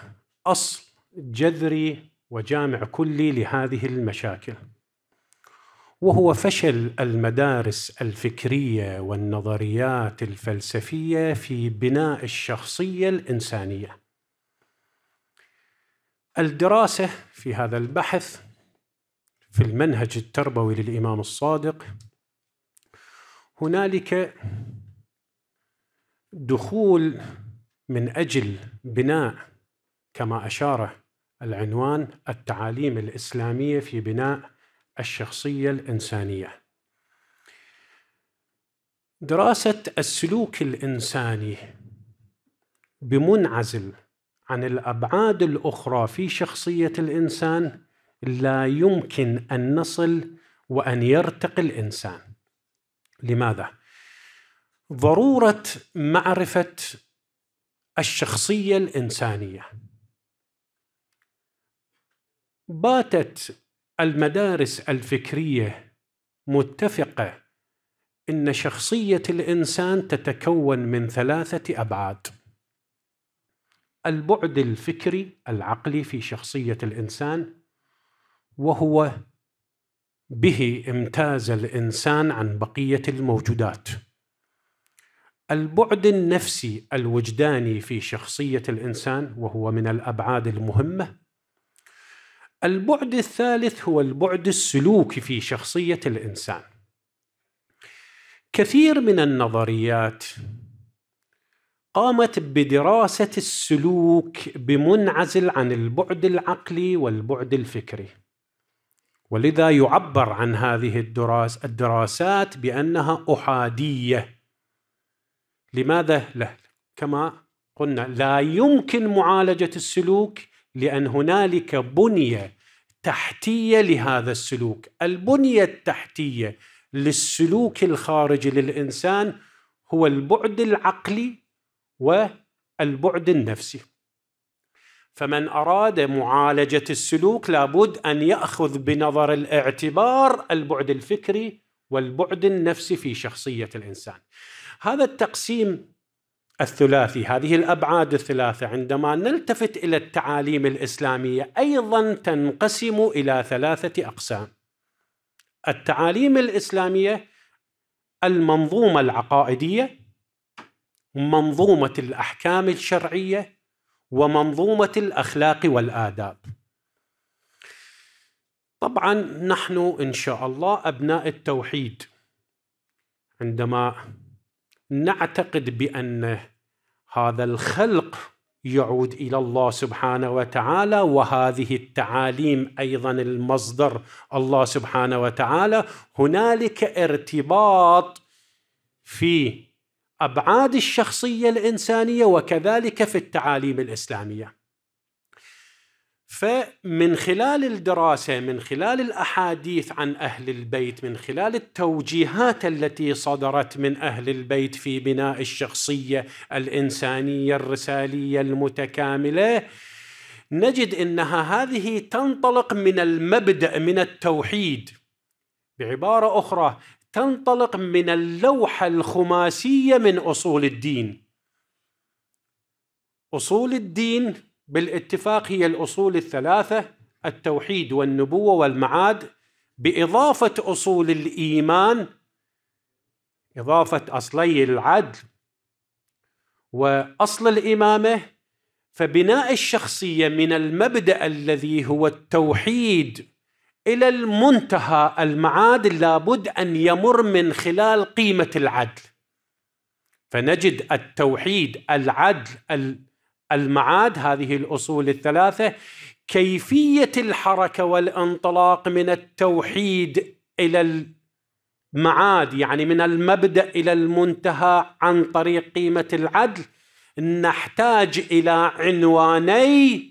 اصل جذري وجامع كلي لهذه المشاكل. وهو فشل المدارس الفكريه والنظريات الفلسفيه في بناء الشخصيه الانسانيه الدراسه في هذا البحث في المنهج التربوي للامام الصادق هنالك دخول من اجل بناء كما اشار العنوان التعاليم الاسلاميه في بناء الشخصية الإنسانية دراسة السلوك الإنساني بمنعزل عن الأبعاد الأخرى في شخصية الإنسان لا يمكن أن نصل وأن يرتقي الإنسان لماذا؟ ضرورة معرفة الشخصية الإنسانية باتت المدارس الفكريه متفقه ان شخصيه الانسان تتكون من ثلاثه ابعاد البعد الفكري العقلي في شخصيه الانسان وهو به امتاز الانسان عن بقيه الموجودات البعد النفسي الوجداني في شخصيه الانسان وهو من الابعاد المهمه البعد الثالث هو البعد السلوكي في شخصيه الانسان كثير من النظريات قامت بدراسه السلوك بمنعزل عن البعد العقلي والبعد الفكري ولذا يعبر عن هذه الدراس الدراسات بانها احاديه لماذا لا كما قلنا لا يمكن معالجه السلوك لان هنالك بنيه تحتيه لهذا السلوك البنيه التحتيه للسلوك الخارجي للانسان هو البعد العقلي والبعد النفسي فمن اراد معالجه السلوك لابد ان ياخذ بنظر الاعتبار البعد الفكري والبعد النفسي في شخصيه الانسان هذا التقسيم الثلاثي هذه الابعاد الثلاثه عندما نلتفت الى التعاليم الاسلاميه ايضا تنقسم الى ثلاثه اقسام التعاليم الاسلاميه المنظومه العقائديه منظومه الاحكام الشرعيه ومنظومه الاخلاق والاداب طبعا نحن ان شاء الله ابناء التوحيد عندما نعتقد بان هذا الخلق يعود الى الله سبحانه وتعالى وهذه التعاليم ايضا المصدر الله سبحانه وتعالى هنالك ارتباط في ابعاد الشخصيه الانسانيه وكذلك في التعاليم الاسلاميه فمن خلال الدراسه من خلال الاحاديث عن اهل البيت من خلال التوجيهات التي صدرت من اهل البيت في بناء الشخصيه الانسانيه الرساليه المتكامله نجد انها هذه تنطلق من المبدا من التوحيد بعباره اخرى تنطلق من اللوحه الخماسيه من اصول الدين اصول الدين بالاتفاق هي الأصول الثلاثة التوحيد والنبوة والمعاد بإضافة أصول الإيمان إضافة أصلي العدل وأصل الإمامة فبناء الشخصية من المبدأ الذي هو التوحيد إلى المنتهى المعاد لابد أن يمر من خلال قيمة العدل فنجد التوحيد العدل المعاد هذه الاصول الثلاثه كيفيه الحركه والانطلاق من التوحيد الى المعاد يعني من المبدا الى المنتهى عن طريق قيمه العدل نحتاج الى عنواني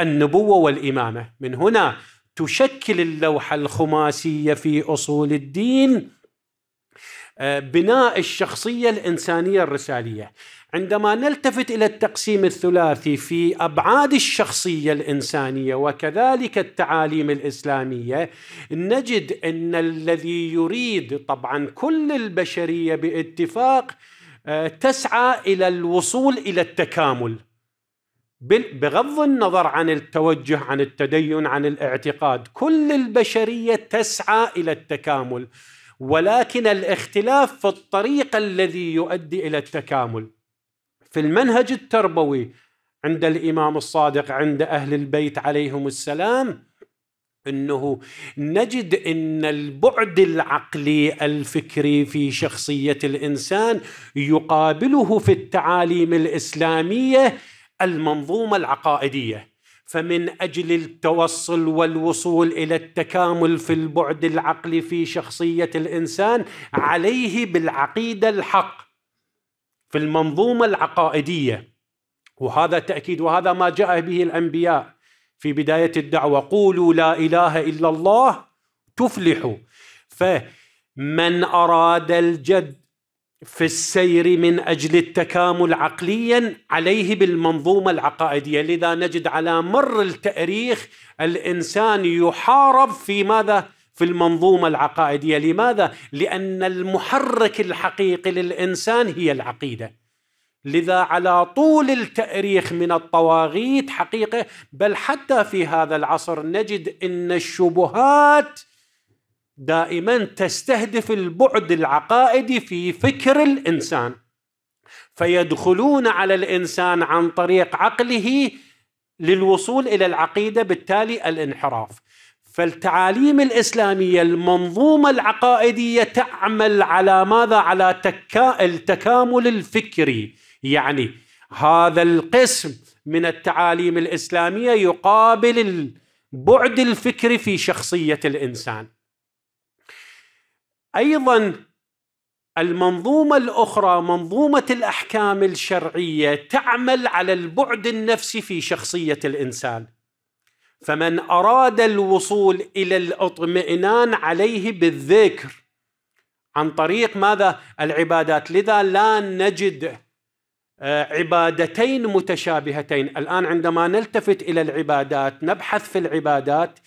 النبوه والامامه من هنا تشكل اللوحه الخماسيه في اصول الدين آه، بناء الشخصيه الانسانيه الرساليه عندما نلتفت الى التقسيم الثلاثي في ابعاد الشخصيه الانسانيه وكذلك التعاليم الاسلاميه نجد ان الذي يريد طبعا كل البشريه باتفاق آه، تسعى الى الوصول الى التكامل بغض النظر عن التوجه عن التدين عن الاعتقاد كل البشريه تسعى الى التكامل ولكن الاختلاف في الطريق الذي يؤدي الى التكامل في المنهج التربوي عند الامام الصادق عند اهل البيت عليهم السلام انه نجد ان البعد العقلي الفكري في شخصيه الانسان يقابله في التعاليم الاسلاميه المنظومه العقائديه فمن اجل التوصل والوصول الى التكامل في البعد العقلي في شخصيه الانسان عليه بالعقيده الحق في المنظومه العقائديه وهذا تاكيد وهذا ما جاء به الانبياء في بدايه الدعوه قولوا لا اله الا الله تفلحوا فمن اراد الجد في السير من اجل التكامل عقليا عليه بالمنظومه العقائديه، لذا نجد على مر التاريخ الانسان يحارب في ماذا؟ في المنظومه العقائديه، لماذا؟ لان المحرك الحقيقي للانسان هي العقيده. لذا على طول التاريخ من الطواغيت حقيقه بل حتى في هذا العصر نجد ان الشبهات دائما تستهدف البعد العقائدي في فكر الانسان فيدخلون على الانسان عن طريق عقله للوصول الى العقيده بالتالي الانحراف فالتعاليم الاسلاميه المنظومه العقائديه تعمل على ماذا؟ على تكا التكامل الفكري، يعني هذا القسم من التعاليم الاسلاميه يقابل البعد الفكري في شخصيه الانسان. ايضا المنظومه الاخرى منظومه الاحكام الشرعيه تعمل على البعد النفسي في شخصيه الانسان. فمن أراد الوصول إلى الاطمئنان عليه بالذكر عن طريق ماذا العبادات لذا لا نجد آه، عبادتين متشابهتين الآن عندما نلتفت إلى العبادات نبحث في العبادات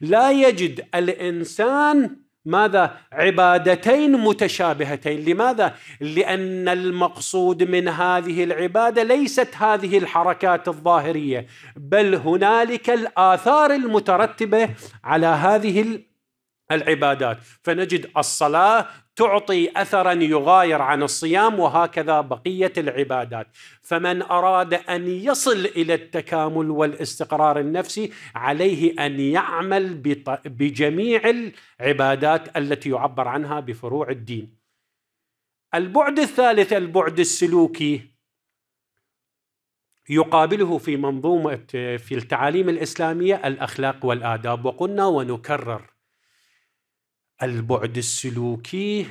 لا يجد الإنسان ماذا عبادتين متشابهتين لماذا لان المقصود من هذه العباده ليست هذه الحركات الظاهريه بل هنالك الاثار المترتبه على هذه العبادات فنجد الصلاة تعطي أثرا يغاير عن الصيام وهكذا بقية العبادات فمن أراد أن يصل إلى التكامل والاستقرار النفسي عليه أن يعمل بجميع العبادات التي يعبر عنها بفروع الدين البعد الثالث البعد السلوكي يقابله في منظومة في التعاليم الإسلامية الأخلاق والآداب وقلنا ونكرر البعد السلوكي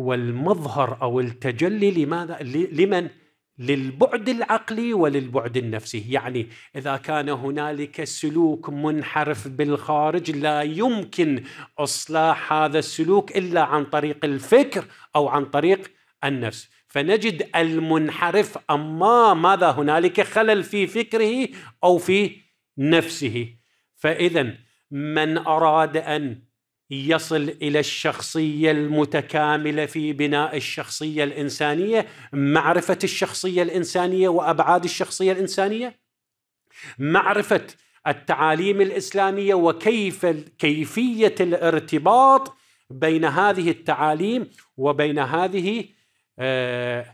هو المظهر او التجلي لماذا لمن للبعد العقلي وللبعد النفسي يعني اذا كان هنالك سلوك منحرف بالخارج لا يمكن اصلاح هذا السلوك الا عن طريق الفكر او عن طريق النفس فنجد المنحرف اما ماذا هنالك خلل في فكره او في نفسه فاذا من اراد ان يصل الى الشخصيه المتكامله في بناء الشخصيه الانسانيه معرفه الشخصيه الانسانيه وابعاد الشخصيه الانسانيه معرفه التعاليم الاسلاميه وكيف كيفيه الارتباط بين هذه التعاليم وبين هذه آه،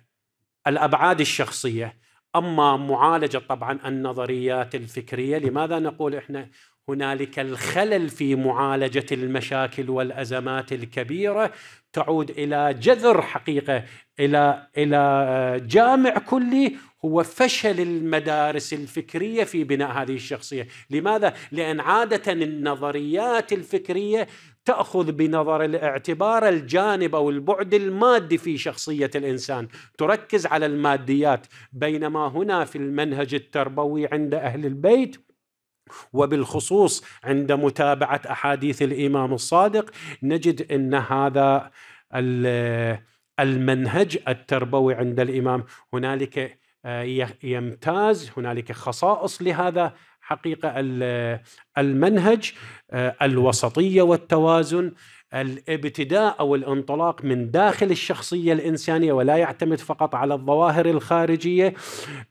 الابعاد الشخصيه اما معالجه طبعا النظريات الفكريه لماذا نقول احنا هنالك الخلل في معالجه المشاكل والازمات الكبيره تعود الى جذر حقيقه الى الى آه، جامع كلي هو فشل المدارس الفكريه في بناء هذه الشخصيه، لماذا؟ لان عاده النظريات الفكريه تاخذ بنظر الاعتبار الجانب او البعد المادي في شخصيه الانسان، تركز على الماديات، بينما هنا في المنهج التربوي عند اهل البيت وبالخصوص عند متابعه احاديث الامام الصادق نجد ان هذا المنهج التربوي عند الامام هنالك آه، يمتاز هنالك خصائص لهذا حقيقه المنهج آه، الوسطيه والتوازن الابتداء او الانطلاق من داخل الشخصيه الانسانيه ولا يعتمد فقط على الظواهر الخارجيه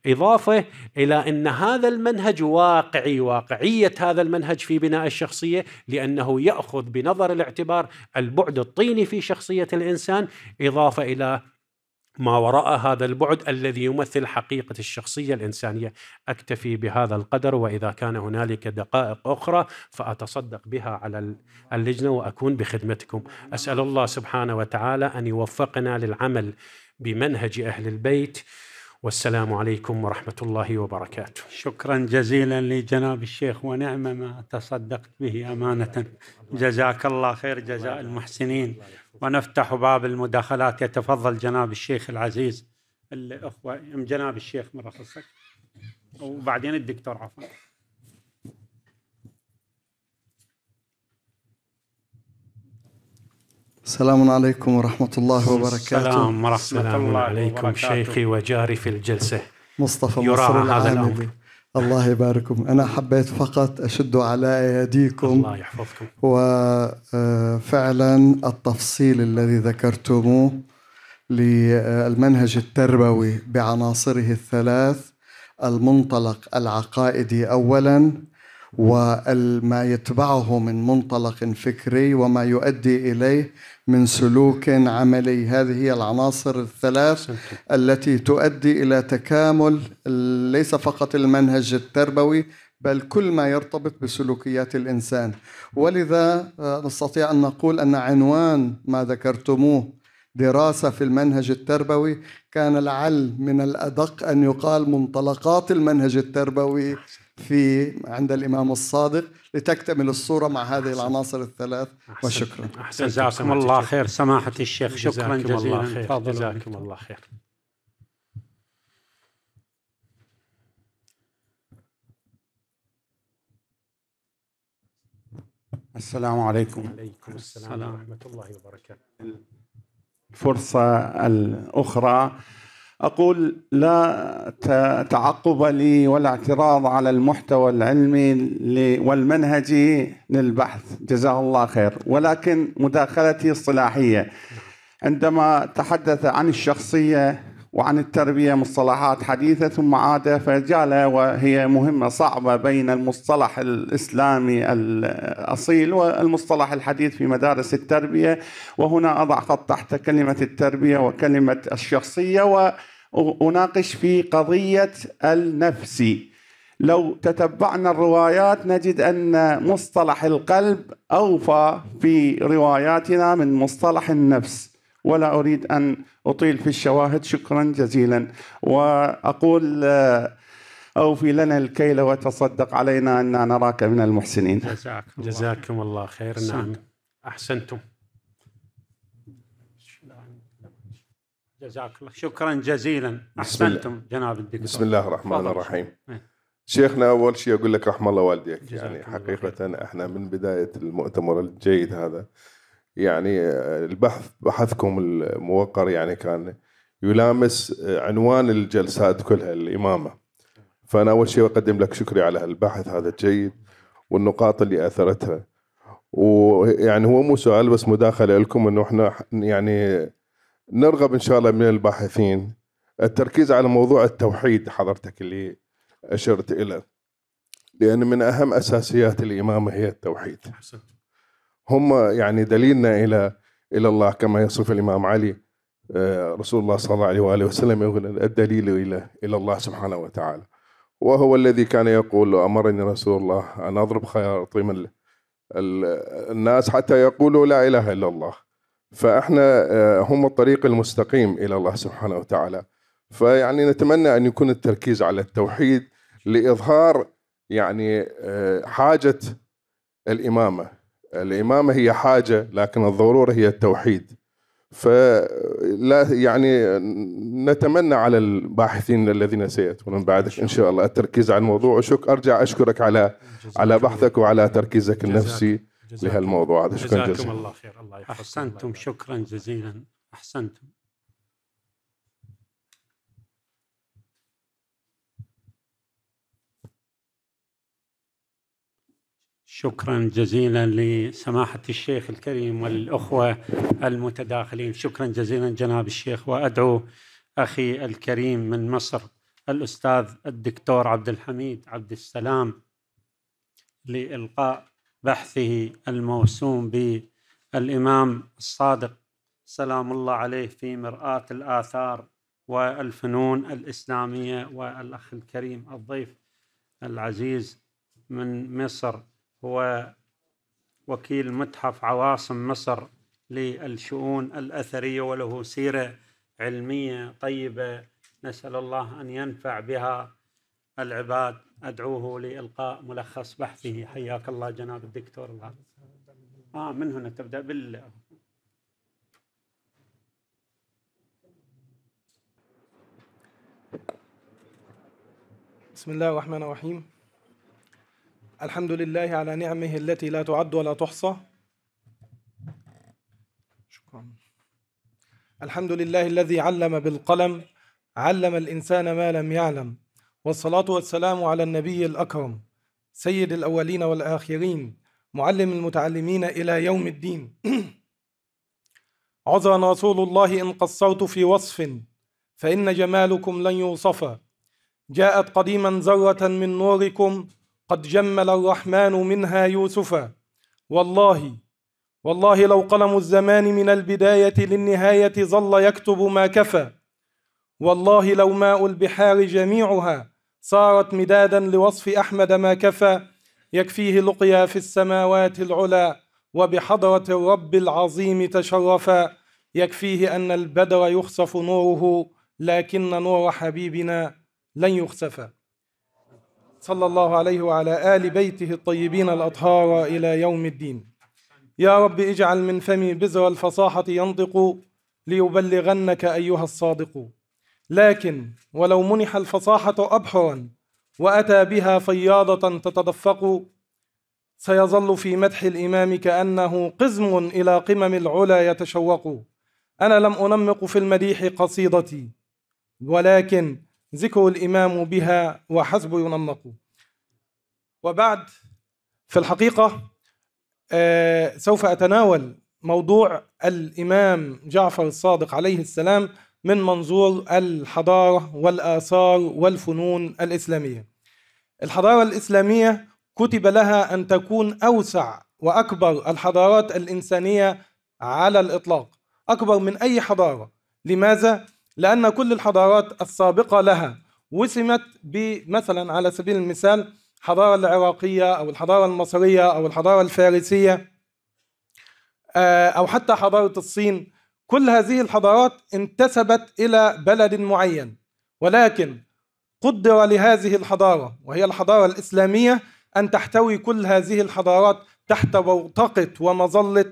اضافه الى ان هذا المنهج واقعي واقعيه هذا المنهج في بناء الشخصيه لانه ياخذ بنظر الاعتبار البعد الطيني في شخصيه الانسان اضافه الى ما وراء هذا البعد الذي يمثل حقيقه الشخصيه الانسانيه اكتفي بهذا القدر واذا كان هنالك دقائق اخرى فاتصدق بها على اللجنه واكون بخدمتكم اسال الله سبحانه وتعالى ان يوفقنا للعمل بمنهج اهل البيت والسلام عليكم ورحمه الله وبركاته. شكرا جزيلا لجناب الشيخ ونعم ما تصدقت به امانه جزاك الله خير جزاء المحسنين. ونفتح باب المداخلات يتفضل جناب الشيخ العزيز الأخوة جناب الشيخ من رخصك وبعدين الدكتور عفوا السلام عليكم ورحمة الله وبركاته السلام ورحمة الله عليكم شيخي وجاري في الجلسة مصطفى يراعى مصر هذا الأمر الله يباركم أنا حبيت فقط أشد على أيديكم الله يحفظكم وفعلا آه، التفصيل الذي ذكرتموه للمنهج التربوي بعناصره الثلاث المنطلق العقائدي أولا وما يتبعه من منطلق فكري وما يؤدي اليه من سلوك عملي هذه هي العناصر الثلاث التي تؤدي الى تكامل ليس فقط المنهج التربوي بل كل ما يرتبط بسلوكيات الانسان ولذا آه، نستطيع ان نقول ان عنوان ما ذكرتموه دراسه في المنهج التربوي كان لعل من الادق ان يقال منطلقات المنهج التربوي في عند الإمام الصادق لتكتمل الصورة مع هذه أحسن. العناصر الثلاث أحسن. وشكرا أحسن جزاكم الله خير سماحة الشيخ شكرا جزيلا جزاكم الله خير السلام عليكم وعليكم السلام ورحمة الله وبركاته الفرصة الأخرى أقول لا تعقب لي ولا اعتراض على المحتوى العلمي والمنهجي للبحث جزاه الله خير ولكن مداخلتي اصطلاحية عندما تحدث عن الشخصية وعن التربية مصطلحات حديثة ثم عاد فجال وهي مهمة صعبة بين المصطلح الإسلامي الأصيل والمصطلح الحديث في مدارس التربية وهنا أضع خط تحت كلمة التربية وكلمة الشخصية وأناقش في قضية النفس لو تتبعنا الروايات نجد أن مصطلح القلب أوفى في رواياتنا من مصطلح النفس ولا أريد أن أطيل في الشواهد شكرا جزيلا وأقول آه، أوفي لنا الكيل وتصدق علينا أن نراك من المحسنين جزاكم, جزاكم الله خير نعم أحسنتم جزاك الله شكرا جزيلا احسنتم جناب الدكتور بسم الله الرحمن الرحيم إيه. شيخنا اول شيء اقول لك رحم الله والديك يعني حقيقه احنا من بدايه المؤتمر الجيد هذا يعني آه، البحث بحثكم الموقر يعني كان يلامس آه، عنوان الجلسات كلها الإمامة فأنا أول شيء أقدم لك شكري على البحث هذا الجيد والنقاط اللي أثرتها ويعني هو مو سؤال بس مداخلة لكم أنه إحنا يعني نرغب إن شاء الله من الباحثين التركيز على موضوع التوحيد حضرتك اللي أشرت إليه لأن من أهم أساسيات الإمامة هي التوحيد هم يعني دليلنا إلى إلى الله كما يصف الإمام علي آه، رسول الله صلى الله عليه وآله وسلم يقول الدليل إلى إلى الله سبحانه وتعالى وهو الذي كان يقول أمرني رسول الله أن أضرب خياطي من الناس حتى يقولوا لا إله إلا الله فإحنا آه، هم الطريق المستقيم إلى الله سبحانه وتعالى فيعني نتمنى أن يكون التركيز على التوحيد لإظهار يعني آه، حاجة الإمامة الإمامة هي حاجة لكن الضرورة هي التوحيد فلا يعني نتمنى على الباحثين الذين سيأتون بعدك إن شاء الله التركيز على الموضوع وشك أرجع أشكرك على على بحثك وعلى تركيزك النفسي لهالموضوع هذا شكرا جزاكم الله خير الله يحفظكم أحسنتم شكرا جزيلا أحسنتم شكرا جزيلا لسماحة الشيخ الكريم والأخوة المتداخلين شكرا جزيلا جناب الشيخ وأدعو أخي الكريم من مصر الأستاذ الدكتور عبد الحميد عبد السلام لإلقاء بحثه الموسوم بالإمام الصادق سلام الله عليه في مرآة الآثار والفنون الإسلامية والأخ الكريم الضيف العزيز من مصر هو وكيل متحف عواصم مصر للشؤون الأثرية وله سيرة علمية طيبة نسأل الله أن ينفع بها العباد أدعوه لإلقاء ملخص بحثه حياك الله جناب الدكتور الله آه من هنا تبدأ بال بسم الله الرحمن الرحيم الحمد لله على نعمه التي لا تعد ولا تحصى شكرا الحمد لله الذي علم بالقلم علم الإنسان ما لم يعلم والصلاة والسلام على النبي الأكرم سيد الأولين والآخرين معلم المتعلمين إلى يوم الدين عذرا رسول الله إن قصرت في وصف فإن جمالكم لن يوصف جاءت قديما ذرة من نوركم قد جمل الرحمن منها يوسفا والله والله لو قلم الزمان من البداية للنهاية ظل يكتب ما كفى والله لو ماء البحار جميعها صارت مدادا لوصف أحمد ما كفى يكفيه لقيا في السماوات العلى وبحضرة الرب العظيم تشرفا يكفيه أن البدر يخسف نوره لكن نور حبيبنا لن يخسفا صلى الله عليه وعلى آل بيته الطيبين الأطهار إلى يوم الدين يا رب اجعل من فمي بذر الفصاحة ينطق ليبلغنك أيها الصادق لكن ولو منح الفصاحة أبحرا وأتى بها فياضة تتدفق سيظل في مدح الإمام كأنه قزم إلى قمم العلا يتشوق أنا لم أنمق في المديح قصيدتي ولكن ذكر الإمام بها وحسب ينمق وبعد في الحقيقة آه، سوف أتناول موضوع الإمام جعفر الصادق عليه السلام من منظور الحضارة والآثار والفنون الإسلامية الحضارة الإسلامية كتب لها أن تكون أوسع وأكبر الحضارات الإنسانية على الإطلاق أكبر من أي حضارة لماذا؟ لأن كل الحضارات السابقة لها وسمت بمثلا على سبيل المثال الحضارة العراقية أو الحضارة المصرية أو الحضارة الفارسية آه، أو حتى حضارة الصين كل هذه الحضارات انتسبت إلى بلد معين ولكن قدر لهذه الحضارة وهي الحضارة الإسلامية أن تحتوي كل هذه الحضارات تحت بوتقة ومظلة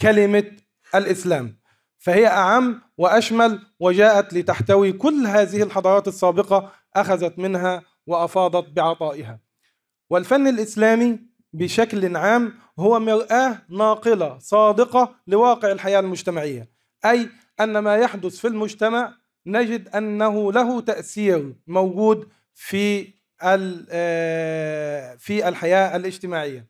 كلمة الإسلام فهي أعم وأشمل وجاءت لتحتوي كل هذه الحضارات السابقة أخذت منها وأفاضت بعطائها والفن الإسلامي بشكل عام هو مرآة ناقلة صادقة لواقع الحياة المجتمعية أي أن ما يحدث في المجتمع نجد أنه له تأثير موجود في آه، في الحياة الاجتماعية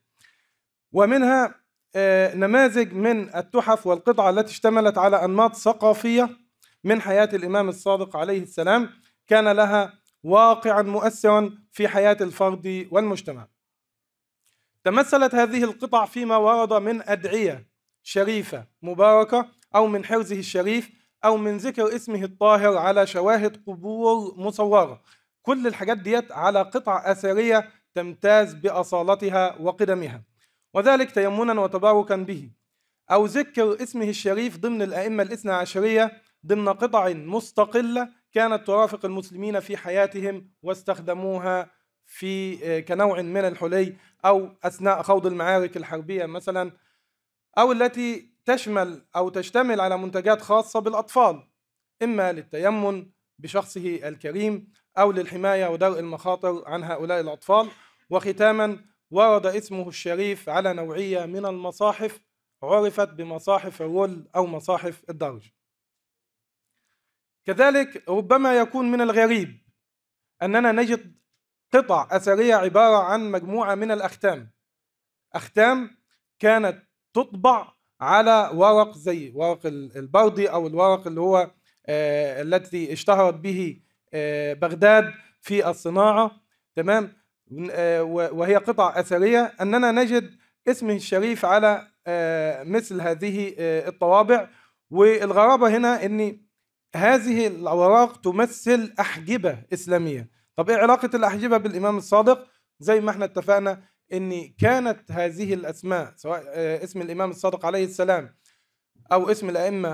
ومنها آه، نماذج من التحف والقطع التي اشتملت على أنماط ثقافية من حياة الإمام الصادق عليه السلام كان لها واقعا مؤثرا في حياة الفرد والمجتمع تمثلت هذه القطع فيما ورد من أدعية شريفة مباركة أو من حرزه الشريف أو من ذكر اسمه الطاهر على شواهد قبور مصورة كل الحاجات ديت على قطع أثرية تمتاز بأصالتها وقدمها وذلك تيمنا وتباركا به أو ذكر اسمه الشريف ضمن الأئمة الاثنى عشرية ضمن قطع مستقلة كانت ترافق المسلمين في حياتهم واستخدموها في آه، كنوع من الحلي أو أثناء خوض المعارك الحربية مثلا أو التي تشمل أو تشتمل على منتجات خاصة بالأطفال إما للتيمن بشخصه الكريم أو للحماية ودرء المخاطر عن هؤلاء الأطفال وختاما ورد اسمه الشريف على نوعية من المصاحف عرفت بمصاحف الرول أو مصاحف الدرج كذلك ربما يكون من الغريب أننا نجد قطع أثرية عبارة عن مجموعة من الأختام أختام كانت تطبع على ورق زي ورق البردي أو الورق اللي هو آه، التي اشتهرت به آه، بغداد في الصناعة تمام آه، وهي قطع أثرية أننا نجد اسمه الشريف على آه، مثل هذه آه، الطوابع والغرابة هنا أن هذه الأوراق تمثل أحجبة إسلامية طب إيه علاقة الأحجبة بالإمام الصادق زي ما احنا اتفقنا أن كانت هذه الأسماء سواء اسم الإمام الصادق عليه السلام أو اسم الأئمة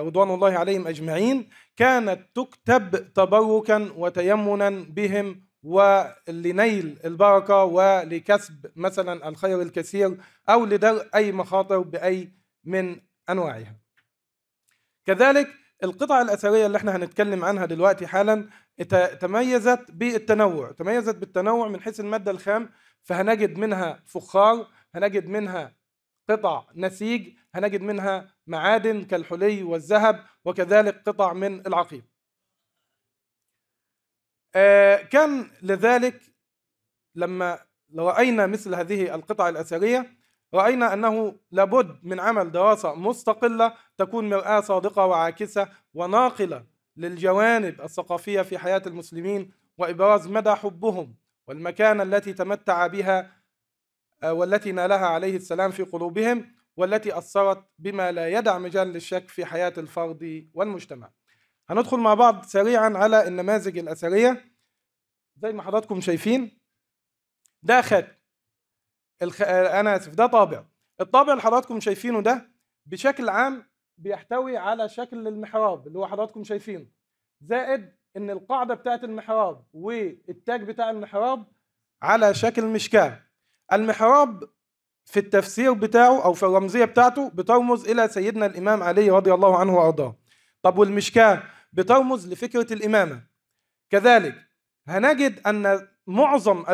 رضوان الله عليهم أجمعين كانت تكتب تبركا وتيمنا بهم ولنيل البركة ولكسب مثلا الخير الكثير أو لدرء أي مخاطر بأي من أنواعها كذلك القطع الأثرية اللي احنا هنتكلم عنها دلوقتي حالا تميزت بالتنوع تميزت بالتنوع من حيث المادة الخام فهنجد منها فخار هنجد منها قطع نسيج هنجد منها معادن كالحلي والذهب وكذلك قطع من العقيق آه، كان لذلك لما رأينا مثل هذه القطع الأثرية رأينا أنه لابد من عمل دراسة مستقلة تكون مرآة صادقة وعاكسة وناقلة للجوانب الثقافية في حياة المسلمين وإبراز مدى حبهم والمكانة التي تمتع بها آه، والتي نالها عليه السلام في قلوبهم والتي أثرت بما لا يدع مجال للشك في حياة الفرد والمجتمع هندخل مع بعض سريعا على النماذج الأثرية زي ما حضراتكم شايفين ده خد الخ... أنا آسف ده طابع الطابع اللي حضراتكم شايفينه ده بشكل عام بيحتوي على شكل المحراب اللي هو حضراتكم شايفينه زائد ان القاعده بتاعت المحراب والتاج بتاع المحراب على شكل مشكاه المحراب في التفسير بتاعه او في الرمزيه بتاعته بترمز الى سيدنا الامام علي رضي الله عنه وارضاه طب والمشكاه بترمز لفكره الامامه كذلك هنجد ان معظم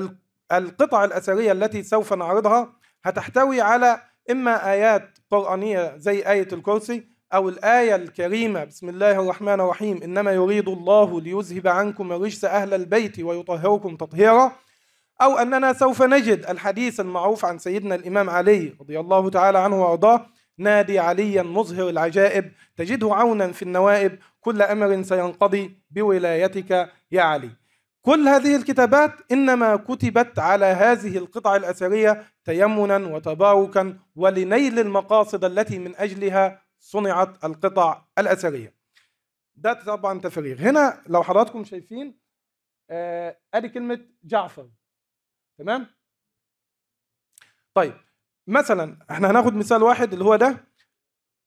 القطع الاثريه التي سوف نعرضها هتحتوي على اما ايات قرانيه زي ايه الكرسي او الايه الكريمه بسم الله الرحمن الرحيم انما يريد الله ليذهب عنكم الرجس اهل البيت ويطهركم تطهيرا او اننا سوف نجد الحديث المعروف عن سيدنا الامام علي رضي الله تعالى عنه وارضاه نادي عليا مظهر العجائب تجده عونا في النوائب كل أمر سينقضي بولايتك يا علي كل هذه الكتابات إنما كتبت على هذه القطع الأثرية تيمنا وتباركا ولنيل المقاصد التي من أجلها صنعت القطع الأثرية ده طبعا تفريغ هنا لو حضراتكم شايفين آه ادي كلمه جعفر تمام طيب مثلا احنا هناخد مثال واحد اللي هو ده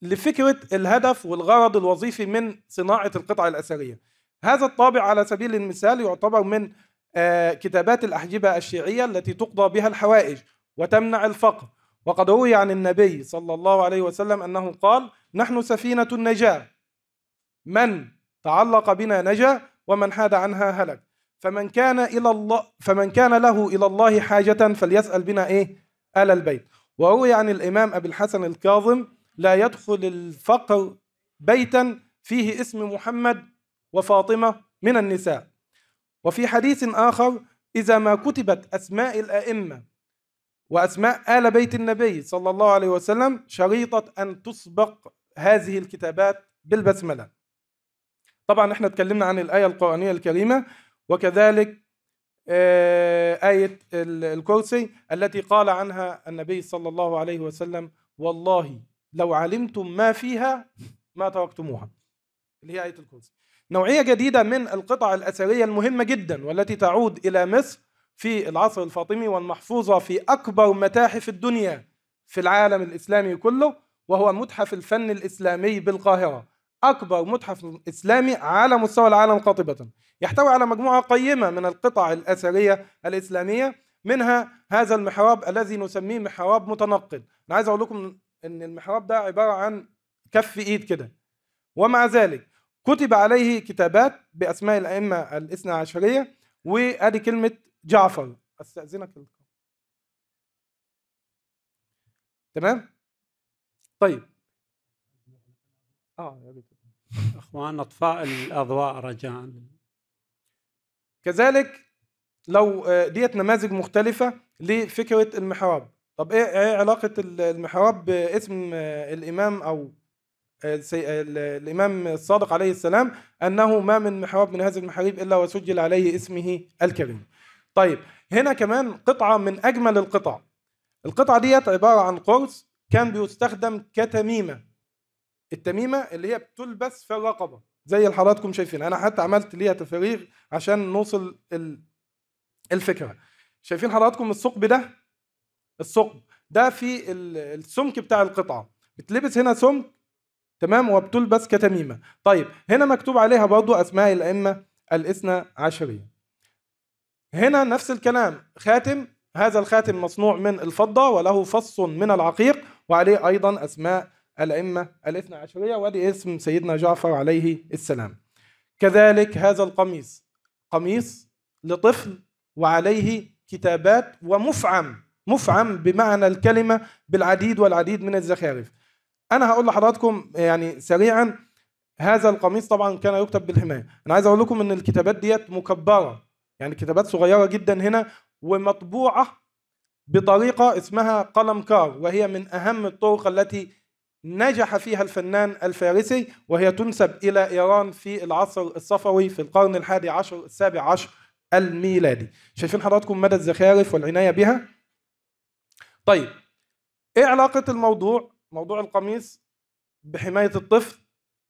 لفكره الهدف والغرض الوظيفي من صناعه القطع الاثريه. هذا الطابع على سبيل المثال يعتبر من آه، كتابات الاحجبه الشيعيه التي تقضى بها الحوائج وتمنع الفقر، وقد روي عن النبي صلى الله عليه وسلم انه قال: نحن سفينه النجاه. من تعلق بنا نجا ومن حاد عنها هلك. فمن كان الى الله فمن كان له الى الله حاجه فليسال بنا ايه؟ آل البيت. وروي عن الإمام أبي الحسن الكاظم لا يدخل الفقر بيتا فيه اسم محمد وفاطمة من النساء وفي حديث آخر إذا ما كتبت أسماء الأئمة وأسماء آل بيت النبي صلى الله عليه وسلم شريطة أن تسبق هذه الكتابات بالبسملة طبعا احنا اتكلمنا عن الآية القرآنية الكريمة وكذلك آه، آية الكرسي التي قال عنها النبي صلى الله عليه وسلم والله لو علمتم ما فيها ما تركتموها اللي هي آية الكرسي نوعية جديدة من القطع الأثرية المهمة جدا والتي تعود إلى مصر في العصر الفاطمي والمحفوظة في أكبر متاحف الدنيا في العالم الإسلامي كله وهو متحف الفن الإسلامي بالقاهرة أكبر متحف إسلامي على مستوى العالم قاطبة يحتوي على مجموعة قيمة من القطع الأثرية الإسلامية منها هذا المحراب الذي نسميه محراب متنقل أنا عايز أقول لكم أن المحراب ده عبارة عن كف إيد كده ومع ذلك كتب عليه كتابات بأسماء الأئمة الاثنى عشرية وأدي كلمة جعفر أستأذنك تمام؟ طيب اه يا ريت اخوان اطفاء الاضواء رجاء كذلك لو آه، ديت نماذج مختلفه لفكره المحراب طب ايه, إيه علاقه المحراب باسم آه، الامام او آه، الامام الصادق عليه السلام انه ما من محراب من هذه المحاريب الا وسجل عليه اسمه الكريم طيب هنا كمان قطعه من اجمل القطع القطعه ديت عباره عن قرص كان بيستخدم كتميمه التميمه اللي هي بتلبس في الرقبه زي اللي حضراتكم شايفين انا حتى عملت ليها تفاريغ عشان نوصل الفكره شايفين حضراتكم الثقب ده الثقب ده في السمك بتاع القطعه بتلبس هنا سمك تمام وبتلبس كتميمه طيب هنا مكتوب عليها برضو اسماء الائمه الاثنى عشريه هنا نفس الكلام خاتم هذا الخاتم مصنوع من الفضه وله فص من العقيق وعليه ايضا اسماء الأئمة الاثنى عشرية وأدي اسم سيدنا جعفر عليه السلام كذلك هذا القميص قميص لطفل وعليه كتابات ومفعم مفعم بمعنى الكلمة بالعديد والعديد من الزخارف أنا هقول لحضراتكم يعني سريعا هذا القميص طبعا كان يكتب بالحماية أنا عايز أقول لكم إن الكتابات ديت مكبرة يعني كتابات صغيرة جدا هنا ومطبوعة بطريقة اسمها قلم كار وهي من أهم الطرق التي نجح فيها الفنان الفارسي وهي تنسب إلى إيران في العصر الصفوي في القرن الحادي عشر السابع عشر الميلادي شايفين حضراتكم مدى الزخارف والعناية بها طيب إيه علاقة الموضوع موضوع القميص بحماية الطفل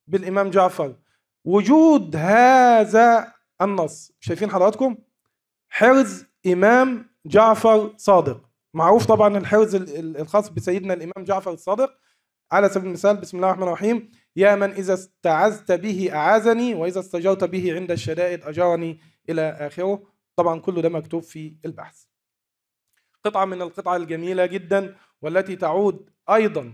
بالإمام جعفر وجود هذا النص شايفين حضراتكم حرز إمام جعفر صادق معروف طبعا الحرز الخاص بسيدنا الإمام جعفر الصادق على سبيل المثال بسم الله الرحمن الرحيم يا من إذا استعذت به أعاذني وإذا استجرت به عند الشدائد أجرني إلى آخره طبعا كل ده مكتوب في البحث قطعة من القطع الجميلة جدا والتي تعود أيضا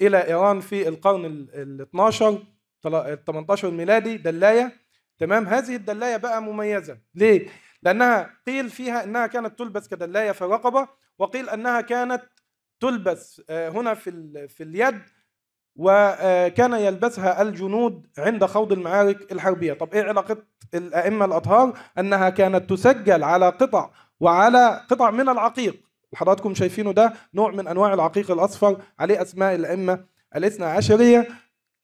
إلى إيران في القرن ال 12 ال 18 الميلادي دلاية تمام هذه الدلاية بقى مميزة ليه؟ لأنها قيل فيها أنها كانت تلبس كدلاية في الرقبة وقيل أنها كانت تلبس آه، هنا في في اليد وكان يلبسها الجنود عند خوض المعارك الحربية طب إيه علاقة الأئمة الأطهار أنها كانت تسجل على قطع وعلى قطع من العقيق حضراتكم شايفينه ده نوع من أنواع العقيق الأصفر عليه أسماء الأئمة الاثنى عشرية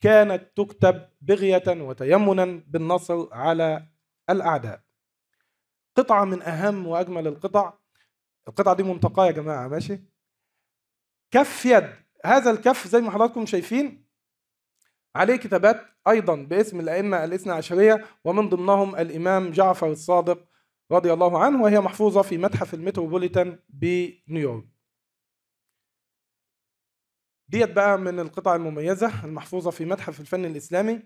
كانت تكتب بغية وتيمنا بالنصر على الأعداء قطعة من أهم وأجمل القطع القطعة دي منتقاة يا جماعة ماشي كف يد هذا الكف زي ما حضراتكم شايفين عليه كتابات أيضا باسم الأئمة الاثنى عشرية ومن ضمنهم الإمام جعفر الصادق رضي الله عنه وهي محفوظة في متحف المتروبوليتان بنيويورك ديت بقى من القطع المميزة المحفوظة في متحف الفن الإسلامي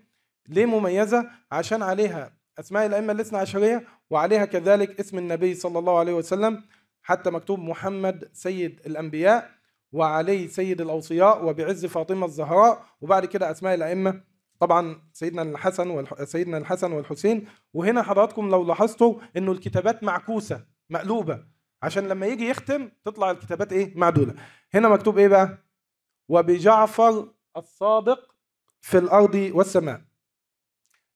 ليه مميزة؟ عشان عليها أسماء الأئمة الاثنى عشرية وعليها كذلك اسم النبي صلى الله عليه وسلم حتى مكتوب محمد سيد الأنبياء وعلي سيد الأوصياء وبعز فاطمة الزهراء وبعد كده أسماء الأئمة طبعا سيدنا الحسن سيدنا الحسن والحسين وهنا حضراتكم لو لاحظتوا انه الكتابات معكوسه مقلوبه عشان لما يجي يختم تطلع الكتابات ايه معدوله هنا مكتوب ايه بقى وبجعفر الصادق في الارض والسماء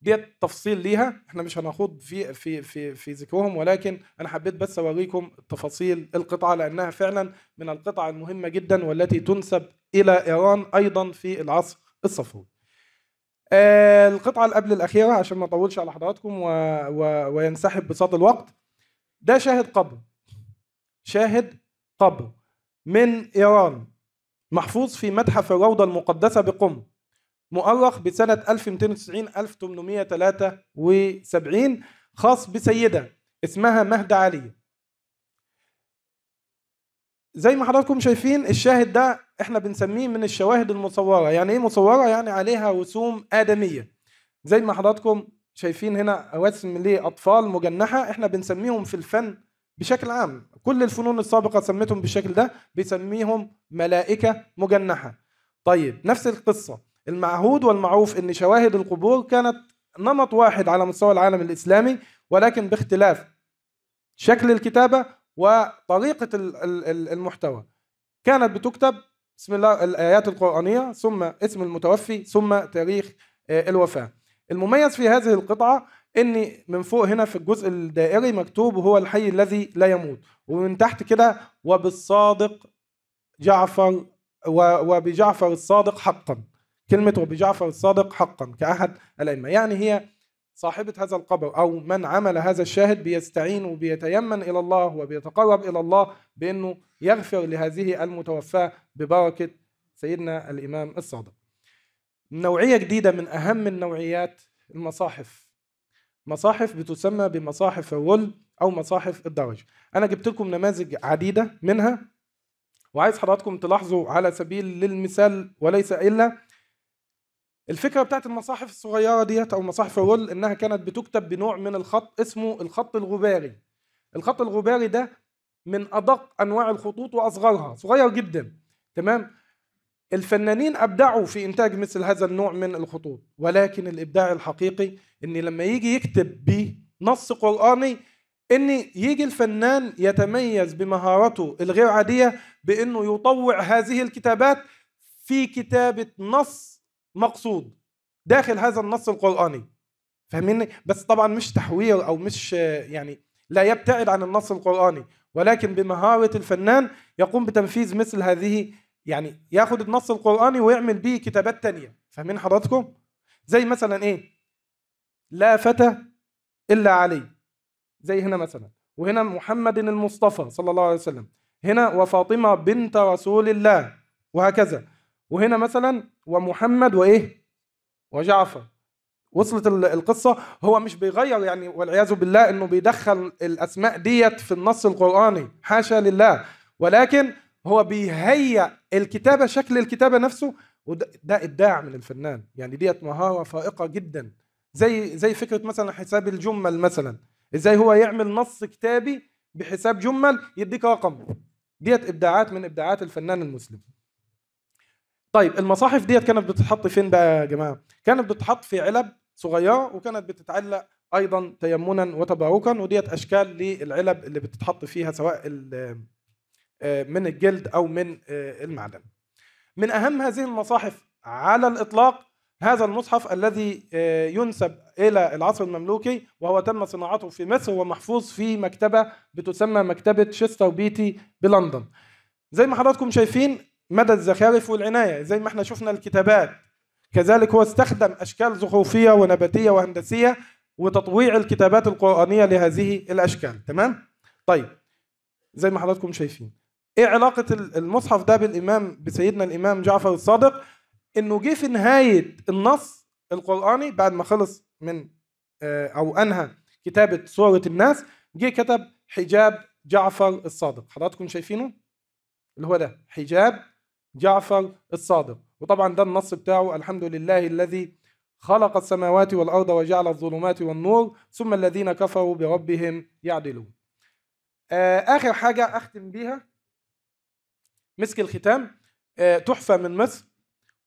ديت تفصيل ليها احنا مش هنخوض في في في في ذكرهم ولكن انا حبيت بس اوريكم تفاصيل القطعه لانها فعلا من القطع المهمه جدا والتي تنسب الى ايران ايضا في العصر الصفوي. آه، القطعه اللي قبل الاخيره عشان ما اطولش على حضراتكم و و وينسحب بساط الوقت ده شاهد قبر شاهد قبر من ايران محفوظ في متحف الروضه المقدسه بقم مؤرخ بسنة 1290 1873 خاص بسيدة اسمها مهدة علي زي ما حضراتكم شايفين الشاهد ده احنا بنسميه من الشواهد المصورة يعني ايه مصورة يعني عليها رسوم آدمية زي ما حضراتكم شايفين هنا رسم لأطفال مجنحة احنا بنسميهم في الفن بشكل عام كل الفنون السابقة سميتهم بالشكل ده بيسميهم ملائكة مجنحة طيب نفس القصة المعهود والمعروف أن شواهد القبور كانت نمط واحد على مستوى العالم الإسلامي ولكن باختلاف شكل الكتابة وطريقة المحتوى كانت بتكتب بسم الله الآيات القرآنية ثم اسم المتوفي ثم تاريخ آه، الوفاة المميز في هذه القطعة ان من فوق هنا في الجزء الدائري مكتوب هو الحي الذي لا يموت ومن تحت كده وبالصادق جعفر وبجعفر الصادق حقا كلمة أبي جعفر الصادق حقا كأحد الأئمة يعني هي صاحبة هذا القبر أو من عمل هذا الشاهد بيستعين وبيتيمن إلى الله وبيتقرب إلى الله بأنه يغفر لهذه المتوفاة ببركة سيدنا الإمام الصادق نوعية جديدة من أهم النوعيات المصاحف مصاحف بتسمى بمصاحف الرول أو مصاحف الدرج أنا جبت لكم نماذج عديدة منها وعايز حضراتكم تلاحظوا على سبيل للمثال وليس إلا الفكره بتاعت المصاحف الصغيره ديت او مصاحف الرول انها كانت بتكتب بنوع من الخط اسمه الخط الغباري الخط الغباري ده من ادق انواع الخطوط واصغرها صغير جدا تمام الفنانين ابدعوا في انتاج مثل هذا النوع من الخطوط ولكن الابداع الحقيقي ان لما يجي يكتب بنص قراني ان يجي الفنان يتميز بمهارته الغير عاديه بانه يطوع هذه الكتابات في كتابه نص مقصود داخل هذا النص القرآني فاهميني بس طبعا مش تحوير أو مش يعني لا يبتعد عن النص القرآني ولكن بمهارة الفنان يقوم بتنفيذ مثل هذه يعني ياخد النص القرآني ويعمل بيه كتابات تانية فاهمين حضراتكم زي مثلا ايه لا فتى إلا علي زي هنا مثلا وهنا محمد المصطفى صلى الله عليه وسلم هنا وفاطمة بنت رسول الله وهكذا وهنا مثلا ومحمد وايه وجعفر وصلت القصة هو مش بيغير يعني والعياذ بالله انه بيدخل الاسماء ديت في النص القرآني حاشا لله ولكن هو بيهيئ الكتابة شكل الكتابة نفسه وده ابداع من الفنان يعني ديت مهارة فائقة جدا زي زي فكرة مثلا حساب الجمل مثلا ازاي هو يعمل نص كتابي بحساب جمل يديك رقم ديت ابداعات من ابداعات الفنان المسلم طيب المصاحف ديت كانت بتتحط فين بقى يا جماعه؟ كانت بتتحط في علب صغيره وكانت بتتعلق ايضا تيمنا وتباركا وديت اشكال للعلب اللي بتتحط فيها سواء آه، من الجلد او من آه، المعدن. من اهم هذه المصاحف على الاطلاق هذا المصحف الذي آه، ينسب الى العصر المملوكي وهو تم صناعته في مصر ومحفوظ في مكتبه بتسمى مكتبه شيستر بيتي بلندن. زي ما حضراتكم شايفين مدى الزخارف والعناية زي ما احنا شفنا الكتابات كذلك هو استخدم أشكال زخرفية ونباتية وهندسية وتطويع الكتابات القرآنية لهذه الأشكال تمام؟ طيب زي ما حضراتكم شايفين ايه علاقة المصحف ده بالإمام بسيدنا الإمام جعفر الصادق إنه جه في نهاية النص القرآني بعد ما خلص من آه، أو أنهى كتابة سورة الناس جه كتب حجاب جعفر الصادق حضراتكم شايفينه اللي هو ده حجاب جعفر الصادق وطبعا ده النص بتاعه الحمد لله الذي خلق السماوات والأرض وجعل الظلمات والنور ثم الذين كفروا بربهم يعدلون آه، آخر حاجة أختم بيها مسك الختام آه، تحفة من مصر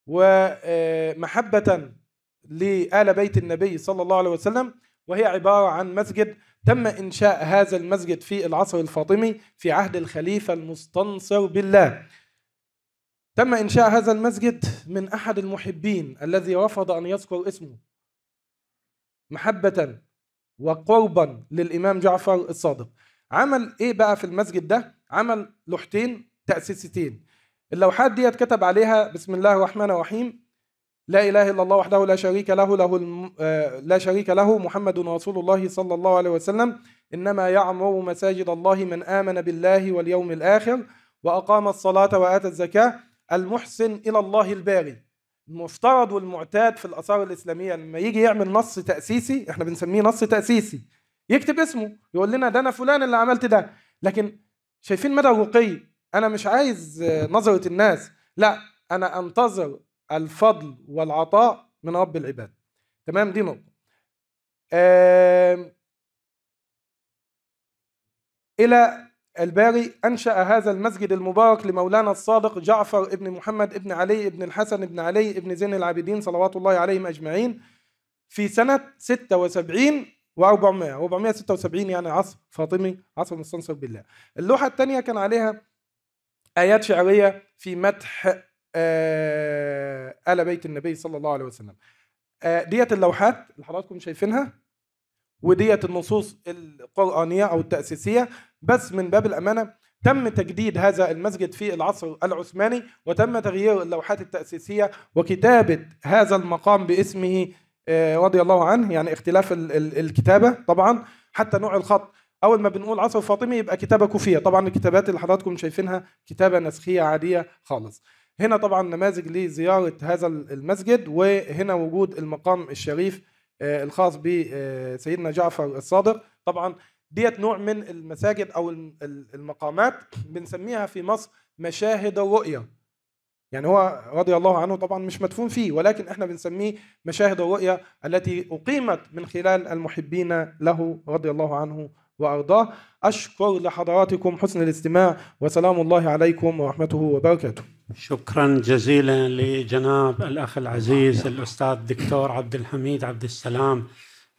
ومحبة آه، لآل بيت النبي صلى الله عليه وسلم وهي عبارة عن مسجد تم إنشاء هذا المسجد في العصر الفاطمي في عهد الخليفة المستنصر بالله تم إنشاء هذا المسجد من أحد المحبين الذي رفض أن يذكر اسمه محبة وقربا للإمام جعفر الصادق عمل إيه بقى في المسجد ده؟ عمل لوحتين تأسيستين اللوحات دي اتكتب عليها بسم الله الرحمن الرحيم لا إله إلا الله وحده لا شريك له له الم... آه، لا شريك له محمد رسول الله صلى الله عليه وسلم إنما يعمر مساجد الله من آمن بالله واليوم الآخر وأقام الصلاة وآتى الزكاة المحسن إلى الله الباغي المفترض والمعتاد في الآثار الإسلامية لما يجي يعمل نص تأسيسي احنا بنسميه نص تأسيسي يكتب اسمه يقول لنا ده أنا فلان اللي عملت ده لكن شايفين مدى الرقي أنا مش عايز نظرة الناس لا أنا أنتظر الفضل والعطاء من رب العباد تمام دي نقطة آه إلى الباري أنشأ هذا المسجد المبارك لمولانا الصادق جعفر ابن محمد ابن علي ابن الحسن ابن علي ابن زين العابدين صلوات الله عليهم أجمعين في سنة 76 و400 476 يعني عصر فاطمي عصر مستنصر بالله اللوحة الثانية كان عليها آيات شعرية في مدح آه، آل بيت النبي صلى الله عليه وسلم آه، ديت اللوحات اللي حضراتكم شايفينها وديت النصوص القرآنية أو التأسيسية بس من باب الأمانة تم تجديد هذا المسجد في العصر العثماني وتم تغيير اللوحات التأسيسية وكتابة هذا المقام باسمه آه، رضي الله عنه يعني اختلاف الكتابة طبعا حتى نوع الخط اول ما بنقول عصر فاطمي يبقى كتابه كوفيه طبعا الكتابات اللي حضراتكم شايفينها كتابه نسخيه عاديه خالص هنا طبعا نماذج لزياره هذا المسجد وهنا وجود المقام الشريف آه، الخاص بسيدنا آه، جعفر الصادق طبعا ديت نوع من المساجد او المقامات بنسميها في مصر مشاهد الرؤيا يعني هو رضي الله عنه طبعا مش مدفون فيه ولكن احنا بنسميه مشاهد الرؤيا التي اقيمت من خلال المحبين له رضي الله عنه وارضاه اشكر لحضراتكم حسن الاستماع وسلام الله عليكم ورحمته وبركاته شكرا جزيلا لجناب الأخ العزيز الأستاذ دكتور عبد الحميد عبد السلام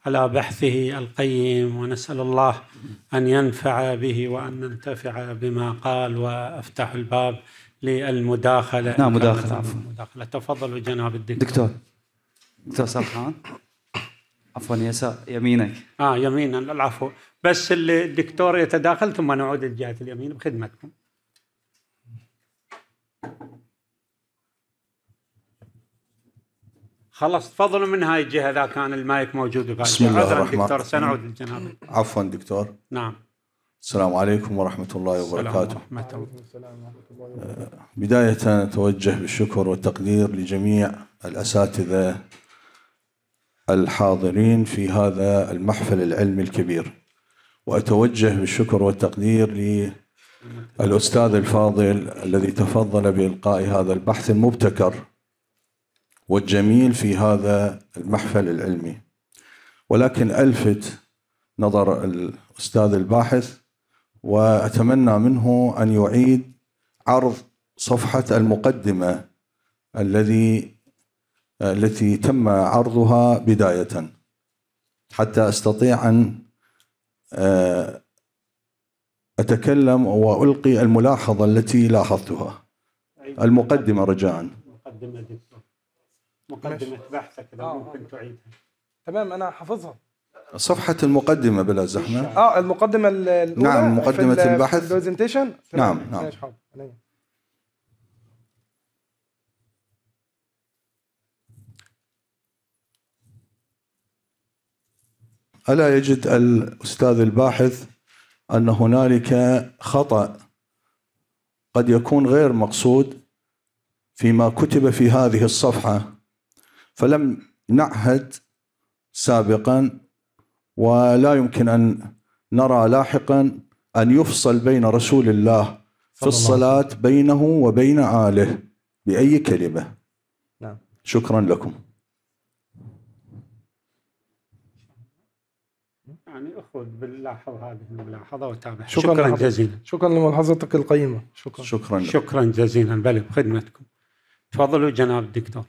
على بحثه القيم ونسأل الله أن ينفع به وأن ننتفع بما قال وأفتح الباب للمداخلة نعم مداخلة عفوا مداخلة تفضلوا جناب الدكتور دكتور دكتور سرحان عفوا يسار يمينك اه يمينا العفو بس الدكتور يتداخل ثم نعود لجهة اليمين بخدمتكم خلص تفضلوا من هاي الجهه اذا كان المايك موجود وقاعد بسم الله الرحمن دكتور سنعود للجنابه عفوا دكتور نعم السلام عليكم ورحمة الله وبركاته ورحمة الله. أه، بداية أتوجه بالشكر والتقدير لجميع الأساتذة الحاضرين في هذا المحفل العلمي الكبير وأتوجه بالشكر والتقدير للأستاذ الفاضل الذي تفضل بإلقاء هذا البحث المبتكر والجميل في هذا المحفل العلمي ولكن ألفت نظر الأستاذ الباحث وأتمنى منه أن يعيد عرض صفحة المقدمة الذي التي تم عرضها بداية حتى أستطيع أن آه، أتكلم وألقي الملاحظة التي لاحظتها المقدمة رجاءً المقدمه مقدمة ماشي. بحثك لو آه. ممكن تعيدها تمام أنا حافظها صفحة المقدمة بلا زحمة اه المقدمة الأولى نعم مقدمة في البحث البرزنتيشن نعم نعم ألا يجد الأستاذ الباحث أن هنالك خطأ قد يكون غير مقصود فيما كتب في هذه الصفحة فلم نعهد سابقا ولا يمكن أن نرى لاحقا أن يفصل بين رسول الله في الصلاة بينه وبين آله بأي كلمة نعم. شكرا لكم يعني أخذ باللاحظ هذه الملاحظة وتابع شكرا, جزيلا شكرا لملاحظتك القيمة شكرا شكرا, شكرا جزيلا بل بخدمتكم تفضلوا جناب الدكتور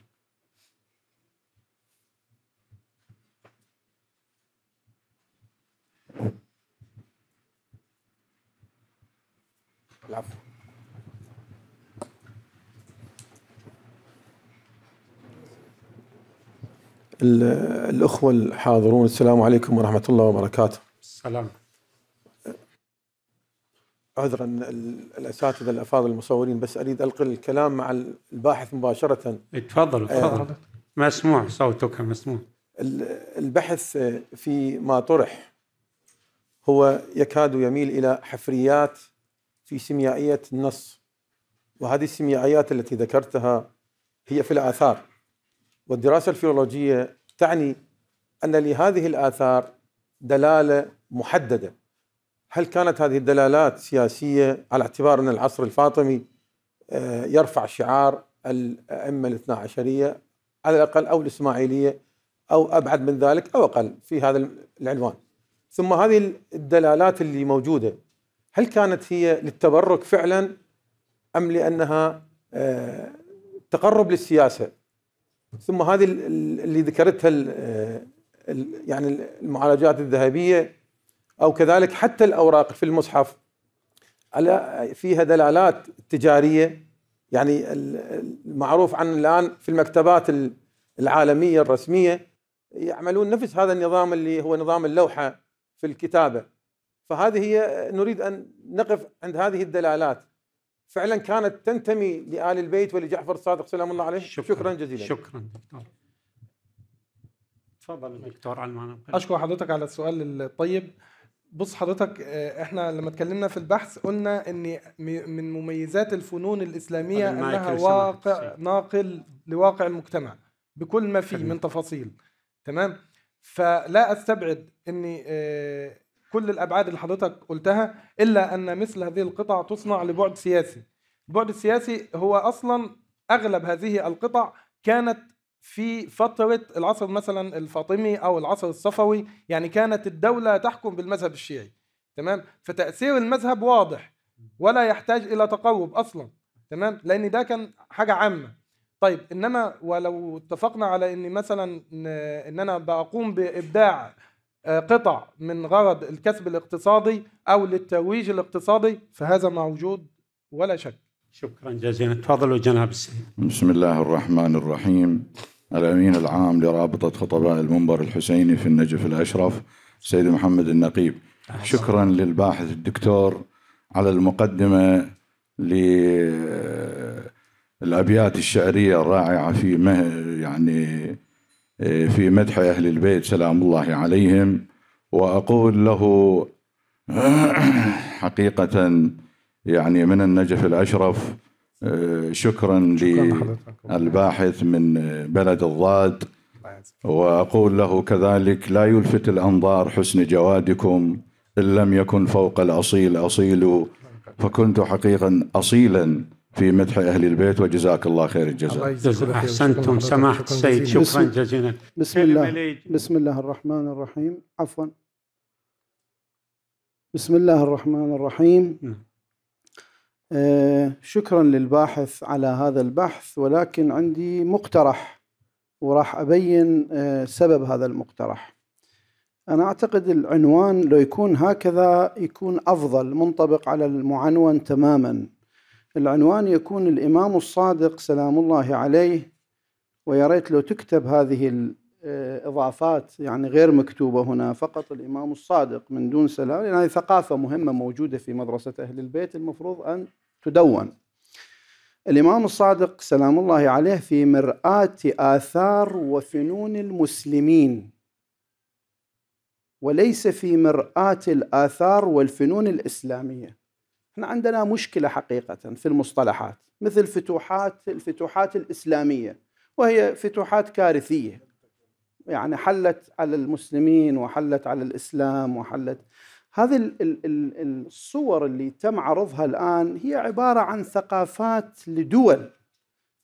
العفو الأخوة الحاضرون السلام عليكم ورحمة الله وبركاته السلام عذرا الأساتذة الأفاضل المصورين بس أريد ألقي الكلام مع الباحث مباشرة تفضل تفضل آه مسموع صوتك مسموع البحث في ما طرح هو يكاد يميل إلى حفريات في سيميائية النص وهذه السيميائيات التي ذكرتها هي في الآثار والدراسة الفيولوجية تعني أن لهذه الآثار دلالة محددة هل كانت هذه الدلالات سياسية على اعتبار أن العصر الفاطمي آه، يرفع شعار الأئمة الاثنا عشرية على الأقل أو الإسماعيلية أو أبعد من ذلك أو أقل في هذا العنوان ثم هذه الدلالات اللي موجودة هل كانت هي للتبرك فعلا ام لانها آه، تقرب للسياسه ثم هذه اللي ذكرتها آه، يعني المعالجات الذهبيه او كذلك حتى الاوراق في المصحف على فيها دلالات تجاريه يعني المعروف عن الان في المكتبات العالميه الرسميه يعملون نفس هذا النظام اللي هو نظام اللوحه في الكتابه فهذه هي نريد ان نقف عند هذه الدلالات فعلا كانت تنتمي لآل البيت ولجعفر الصادق سلام الله عليه شكرا, شكرا جزيلا شكرا دكتور تفضل دكتور علمان اشكر حضرتك على السؤال الطيب بص حضرتك آه، احنا لما اتكلمنا في البحث قلنا ان من مميزات الفنون الاسلاميه انها واقع ناقل لواقع المجتمع بكل ما فيه من تفاصيل تمام فلا استبعد ان آه، كل الابعاد اللي حضرتك قلتها الا ان مثل هذه القطع تصنع لبعد سياسي البعد السياسي هو اصلا اغلب هذه القطع كانت في فترة العصر مثلا الفاطمي أو العصر الصفوي يعني كانت الدولة تحكم بالمذهب الشيعي تمام فتأثير المذهب واضح ولا يحتاج إلى تقرب أصلا تمام لأن ده كان حاجة عامة طيب إنما ولو اتفقنا على إن مثلا إن أنا بقوم بإبداع آه، قطع من غرض الكسب الاقتصادي او للترويج الاقتصادي فهذا موجود ولا شك. شكرا جزيلا تفضلوا جناب السيد. بسم الله الرحمن الرحيم. الامين العام لرابطه خطباء المنبر الحسيني في النجف الاشرف سيد محمد النقيب. أحسن. شكرا للباحث الدكتور على المقدمه للابيات آه، الشعريه الرائعه في مه... يعني في مدح أهل البيت سلام الله عليهم وأقول له حقيقة يعني من النجف الأشرف آه، شكرا للباحث من بلد الضاد وأقول له كذلك لا يلفت الأنظار حسن جوادكم إن لم يكن فوق الأصيل أصيل فكنت حقيقا أصيلا في مدح أهل البيت وجزاك الله خير الجزاء الله أحسنتم سماحة السيد شكرا جزيلا بسم الله بسم الله الرحمن الرحيم عفوا بسم الله الرحمن الرحيم نعم. آه شكرا للباحث على هذا البحث ولكن عندي مقترح وراح أبين آه سبب هذا المقترح أنا أعتقد العنوان لو يكون هكذا يكون أفضل منطبق على المعنون تماماً العنوان يكون الإمام الصادق سلام الله عليه ويا ريت لو تكتب هذه الإضافات آه، يعني غير مكتوبة هنا فقط الإمام الصادق من دون سلام لأن هذه ثقافة مهمة موجودة في مدرسة أهل البيت المفروض أن تدون الإمام الصادق سلام الله عليه في مرآة آثار وفنون المسلمين وليس في مرآة الآثار والفنون الإسلامية احنا عندنا مشكلة حقيقة في المصطلحات مثل فتوحات الفتوحات الإسلامية وهي فتوحات كارثية يعني حلت على المسلمين وحلت على الإسلام وحلت هذه الصور اللي تم عرضها الآن هي عبارة عن ثقافات لدول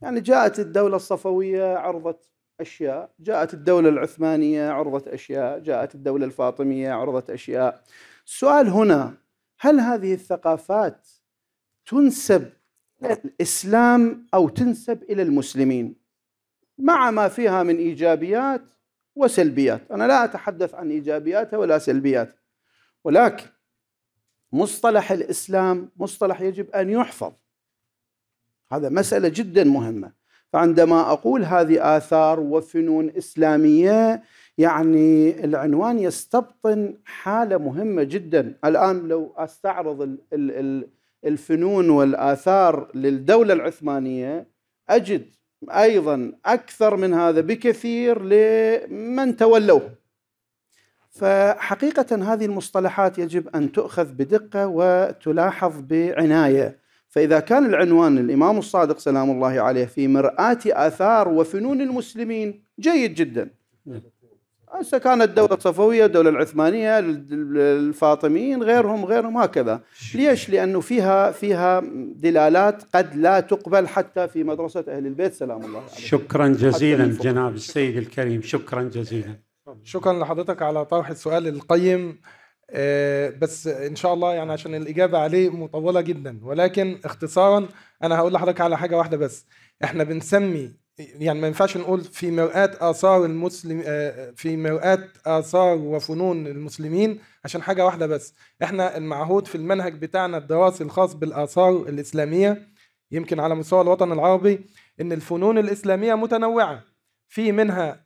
يعني جاءت الدولة الصفوية عرضت أشياء جاءت الدولة العثمانية عرضت أشياء جاءت الدولة الفاطمية عرضت أشياء السؤال هنا هل هذه الثقافات تنسب نعم. الاسلام او تنسب الى المسلمين مع ما فيها من ايجابيات وسلبيات، انا لا اتحدث عن ايجابياتها ولا سلبياتها ولكن مصطلح الاسلام مصطلح يجب ان يحفظ هذا مساله جدا مهمه فعندما اقول هذه اثار وفنون اسلاميه يعني العنوان يستبطن حاله مهمه جدا الان لو استعرض الفنون والاثار للدوله العثمانيه اجد ايضا اكثر من هذا بكثير لمن تولوه فحقيقه هذه المصطلحات يجب ان تؤخذ بدقه وتلاحظ بعنايه فإذا كان العنوان الإمام الصادق سلام الله عليه في مرآة آثار وفنون المسلمين جيد جدا نعم. هسه كانت الدولة الصفوية الدولة العثمانية الفاطميين غيرهم غيرهم هكذا ليش لأنه فيها فيها دلالات قد لا تقبل حتى في مدرسة أهل البيت سلام الله عليه شكرا جزيلا جناب السيد الكريم شكرا جزيلا شكرا لحضرتك على طرح السؤال القيم آه، بس ان شاء الله يعني عشان الاجابه عليه مطوله جدا ولكن اختصارا انا هقول لحضرتك على حاجه واحده بس احنا بنسمي يعني ما ينفعش نقول في مرآة آثار المسلم آه، في مرآة آثار وفنون المسلمين عشان حاجة واحدة بس احنا المعهود في المنهج بتاعنا الدراسي الخاص بالآثار الإسلامية يمكن على مستوى الوطن العربي ان الفنون الإسلامية متنوعة في منها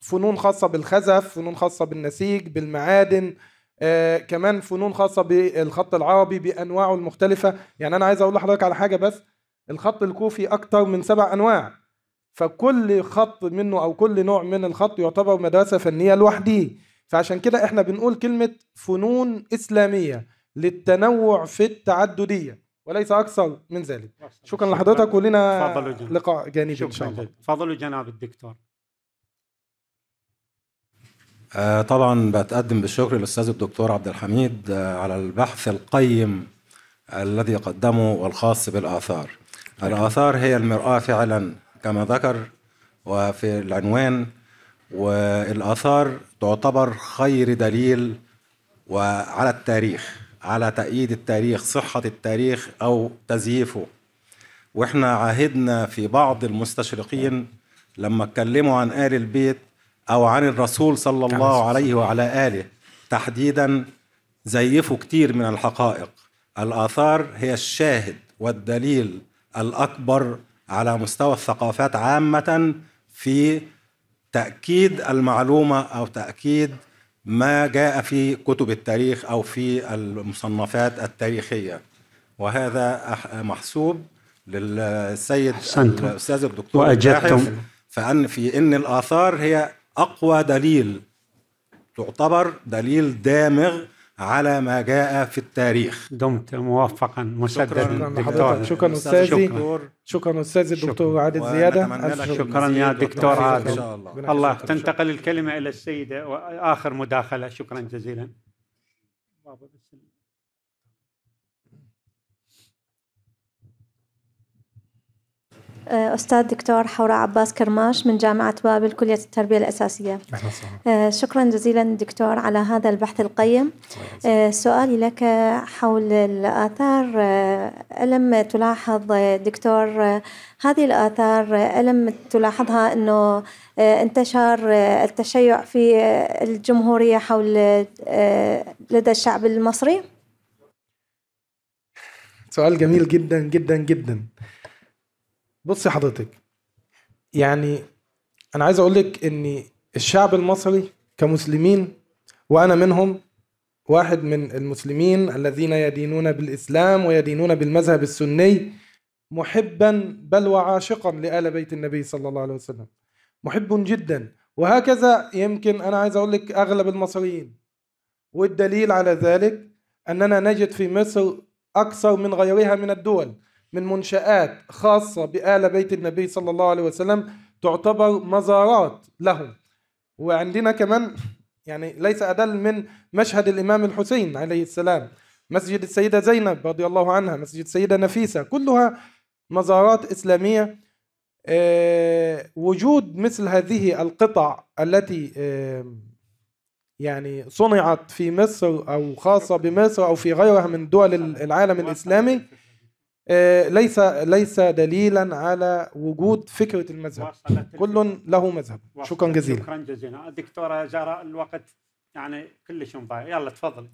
فنون خاصة بالخزف فنون خاصة بالنسيج بالمعادن آه كمان فنون خاصة بالخط العربي بأنواعه المختلفة يعني أنا عايز أقول لحضرتك على حاجة بس الخط الكوفي أكثر من سبع أنواع فكل خط منه أو كل نوع من الخط يعتبر مدرسة فنية لوحده فعشان كده احنا بنقول كلمة فنون إسلامية للتنوع في التعددية وليس أكثر من ذلك شكرا لحضرتك ولنا لقاء جانبي إن شاء الله تفضلوا جناب الدكتور آه، طبعا بتقدم بالشكر للاستاذ الدكتور عبد الحميد آه، على البحث القيم الذي قدمه والخاص بالاثار الآثار هي المرآة فعلا كما ذكر وفي العنوان والآثار تعتبر خير دليل وعلى التاريخ على تأييد التاريخ صحة التاريخ أو تزييفه وإحنا عهدنا في بعض المستشرقين لما اتكلموا عن آل البيت أو عن الرسول صلى الله عليه وعلى آله تحديدا زيفوا كتير من الحقائق الآثار هي الشاهد والدليل الاكبر على مستوى الثقافات عامه في تاكيد المعلومه او تاكيد ما جاء في كتب التاريخ او في المصنفات التاريخيه وهذا محسوب للسيد أحسنتم. الاستاذ الدكتور واجدتم فان في ان الاثار هي اقوى دليل تعتبر دليل دامغ على ما جاء في التاريخ دمت موفقا مسددا شكرا شكرا استاذي شكرا استاذي الدكتور عادل زياده شكرا, شكرا يا دكتور عادل ان شاء الله, الله. تنتقل الكلمه الى السيده واخر مداخله شكرا جزيلا آه، أستاذ دكتور حوراء عباس كرماش من جامعة بابل كلية التربية الأساسية آه، شكرا جزيلا دكتور على هذا البحث القيم آه، سؤالي لك حول الآثار ألم تلاحظ دكتور هذه الآثار ألم تلاحظها أنه انتشار التشيع في الجمهورية حول لدى الشعب المصري؟ سؤال جميل جدا جدا جدا بصي حضرتك يعني انا عايز اقول لك ان الشعب المصري كمسلمين وانا منهم واحد من المسلمين الذين يدينون بالاسلام ويدينون بالمذهب السني محبا بل وعاشقا لآل بيت النبي صلى الله عليه وسلم محب جدا وهكذا يمكن أنا عايز أقول لك أغلب المصريين والدليل على ذلك أننا نجد في مصر أكثر من غيرها من الدول من منشآت خاصة بآل بيت النبي صلى الله عليه وسلم تعتبر مزارات لهم وعندنا كمان يعني ليس أدل من مشهد الإمام الحسين عليه السلام مسجد السيدة زينب رضي الله عنها مسجد السيدة نفيسة كلها مزارات إسلامية آه، وجود مثل هذه القطع التي آه، يعني صنعت في مصر أو خاصة بمصر أو في غيرها من دول العالم الإسلامي آه، ليس ليس دليلا على وجود فكره المذهب كل له مذهب شكرا جزيلا شكرا جزيلا دكتوره جرى الوقت يعني كلش مضايق يلا تفضلي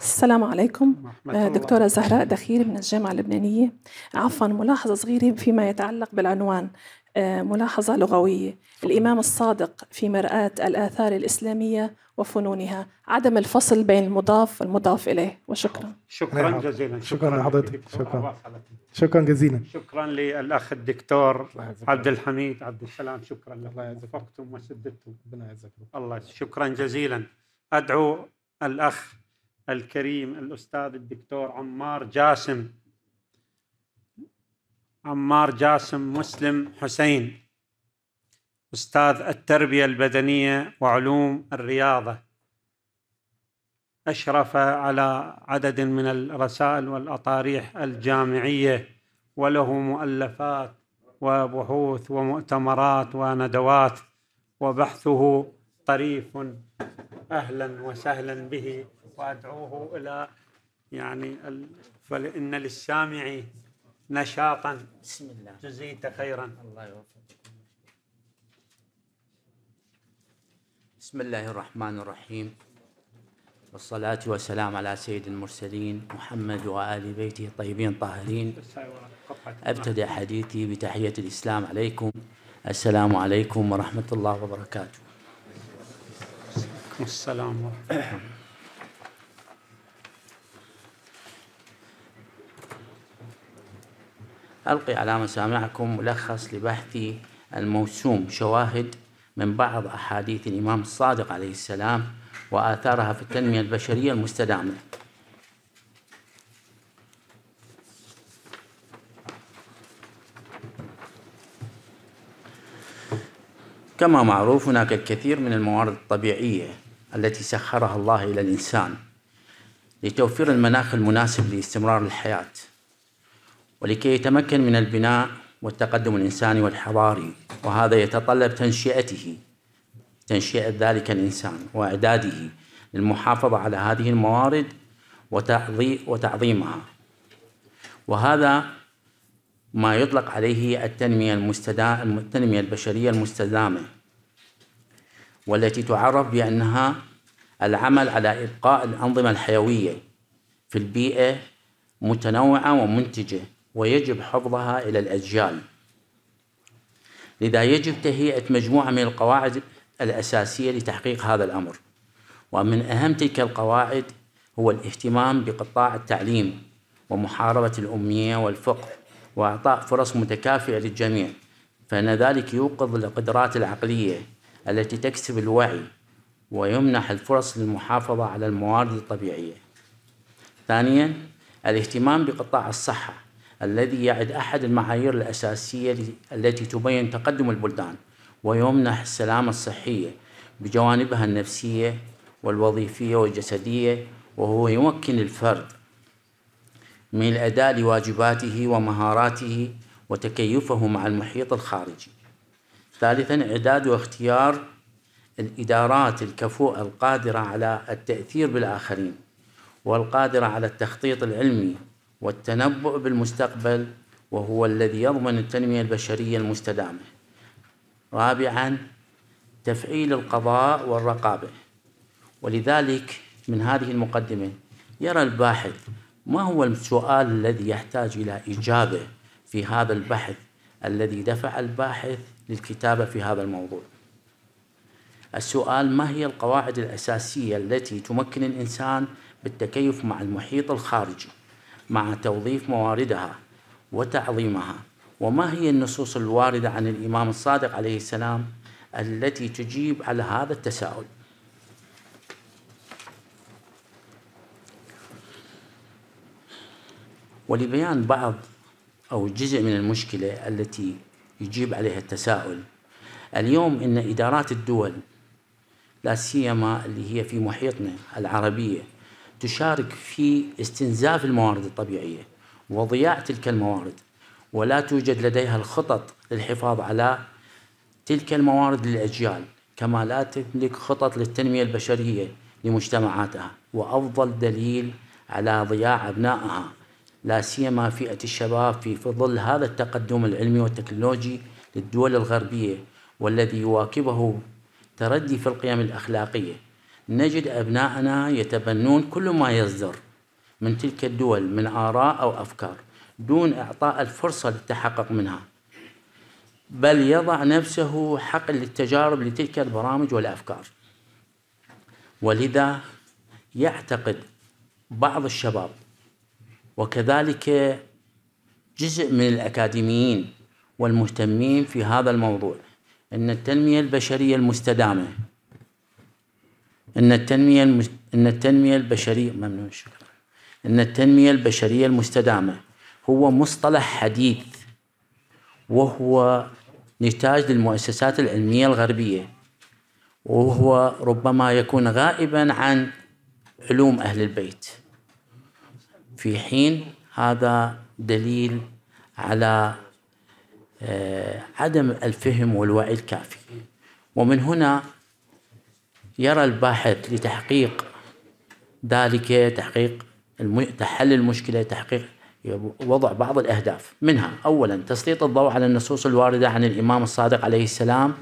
السلام عليكم آه، دكتورة زهراء دخيل من الجامعة اللبنانية عفوا ملاحظة صغيرة فيما يتعلق بالعنوان آه، ملاحظة لغوية الإمام الصادق في مرآة الآثار الإسلامية وفنونها عدم الفصل بين المضاف والمضاف إليه وشكرا شكرا جزيلا شكرا لحضرتك شكرا شكرا جزيلا شكرا للأخ الدكتور عبد الحميد عبد السلام شكرا لك وفقتم وسددتم ربنا يعزك الله شكرا جزيلا أدعو الأخ الكريم الأستاذ الدكتور عمار جاسم عمار جاسم مسلم حسين استاذ التربيه البدنيه وعلوم الرياضه اشرف على عدد من الرسائل والاطاريح الجامعيه وله مؤلفات وبحوث ومؤتمرات وندوات وبحثه طريف اهلا وسهلا به وادعوه الى يعني فلان للسامع نشاطا بسم الله جزيت خيرا الله يوفقك بسم الله الرحمن الرحيم والصلاة والسلام على سيد المرسلين محمد وآل بيته الطيبين الطاهرين أبتدأ حديثي بتحية الإسلام عليكم السلام عليكم ورحمة الله وبركاته السلام ورحمة الله ألقي على مسامعكم ملخص لبحثي الموسوم شواهد من بعض أحاديث الإمام الصادق عليه السلام وآثارها في التنمية البشرية المستدامة كما معروف هناك الكثير من الموارد الطبيعية التي سخرها الله إلى الإنسان لتوفير المناخ المناسب لاستمرار الحياة ولكي يتمكن من البناء والتقدم الإنساني والحضاري وهذا يتطلب تنشئته تنشئة ذلك الإنسان وإعداده للمحافظة على هذه الموارد وتعظيمها وهذا ما يطلق عليه التنمية التنمية البشرية المستدامة والتي تعرف بأنها العمل على إبقاء الأنظمة الحيوية في البيئة متنوعة ومنتجة ويجب حفظها إلى الأجيال لذا يجب تهيئة مجموعة من القواعد الأساسية لتحقيق هذا الأمر ومن أهم تلك القواعد هو الاهتمام بقطاع التعليم ومحاربة الأمية والفقر وإعطاء فرص متكافئة للجميع فإن ذلك يوقظ القدرات العقلية التي تكسب الوعي ويمنح الفرص للمحافظة على الموارد الطبيعية ثانيا الاهتمام بقطاع الصحة الذي يعد أحد المعايير الأساسية التي تبين تقدم البلدان ويمنح السلامة الصحية بجوانبها النفسية والوظيفية والجسدية وهو يمكن الفرد من الأداء لواجباته ومهاراته وتكيفه مع المحيط الخارجي ثالثا إعداد واختيار الإدارات الكفوءة القادرة على التأثير بالآخرين والقادرة على التخطيط العلمي والتنبؤ بالمستقبل وهو الذي يضمن التنمية البشرية المستدامة رابعا تفعيل القضاء والرقابة ولذلك من هذه المقدمة يرى الباحث ما هو السؤال الذي يحتاج إلى إجابة في هذا البحث الذي دفع الباحث للكتابة في هذا الموضوع السؤال ما هي القواعد الأساسية التي تمكن الإنسان بالتكيف مع المحيط الخارجي مع توظيف مواردها وتعظيمها وما هي النصوص الوارده عن الامام الصادق عليه السلام التي تجيب على هذا التساؤل ولبيان بعض او جزء من المشكله التي يجيب عليها التساؤل اليوم ان ادارات الدول لا سيما اللي هي في محيطنا العربيه تشارك في استنزاف الموارد الطبيعية وضياع تلك الموارد ولا توجد لديها الخطط للحفاظ على تلك الموارد للأجيال كما لا تملك خطط للتنمية البشرية لمجتمعاتها وأفضل دليل على ضياع أبنائها لا سيما فئة الشباب في ظل هذا التقدم العلمي والتكنولوجي للدول الغربية والذي يواكبه تردي في القيم الأخلاقية نجد أبناءنا يتبنون كل ما يصدر من تلك الدول من آراء أو أفكار دون إعطاء الفرصة للتحقق منها بل يضع نفسه حقل للتجارب لتلك البرامج والأفكار ولذا يعتقد بعض الشباب وكذلك جزء من الأكاديميين والمهتمين في هذا الموضوع أن التنمية البشرية المستدامة ان التنميه المش... ان التنميه البشريه ممنون شكرا ان التنميه البشريه المستدامه هو مصطلح حديث وهو نتاج للمؤسسات العلميه الغربيه وهو ربما يكون غائبا عن علوم اهل البيت في حين هذا دليل على آه، عدم الفهم والوعي الكافي ومن هنا يرى الباحث لتحقيق ذلك تحقيق حل المشكلة تحقيق وضع بعض الأهداف منها أولا تسليط الضوء على النصوص الواردة عن الإمام الصادق عليه السلام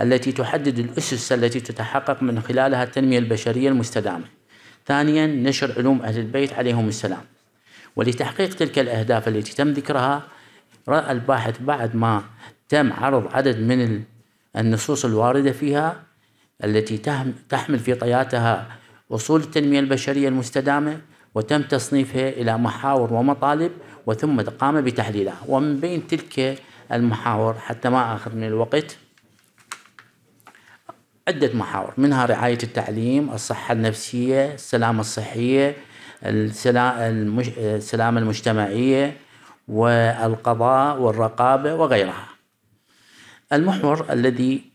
التي تحدد الأسس التي تتحقق من خلالها التنمية البشرية المستدامة ثانيا نشر علوم أهل البيت عليهم السلام ولتحقيق تلك الأهداف التي تم ذكرها رأى الباحث بعد ما تم عرض عدد من النصوص الواردة فيها التي تحمل في طياتها أصول التنمية البشرية المستدامة وتم تصنيفها إلى محاور ومطالب وثم قام بتحليلها ومن بين تلك المحاور حتى ما آخر من الوقت عدة محاور منها رعاية التعليم الصحة النفسية السلامة الصحية السلامة المجتمعية والقضاء والرقابة وغيرها المحور الذي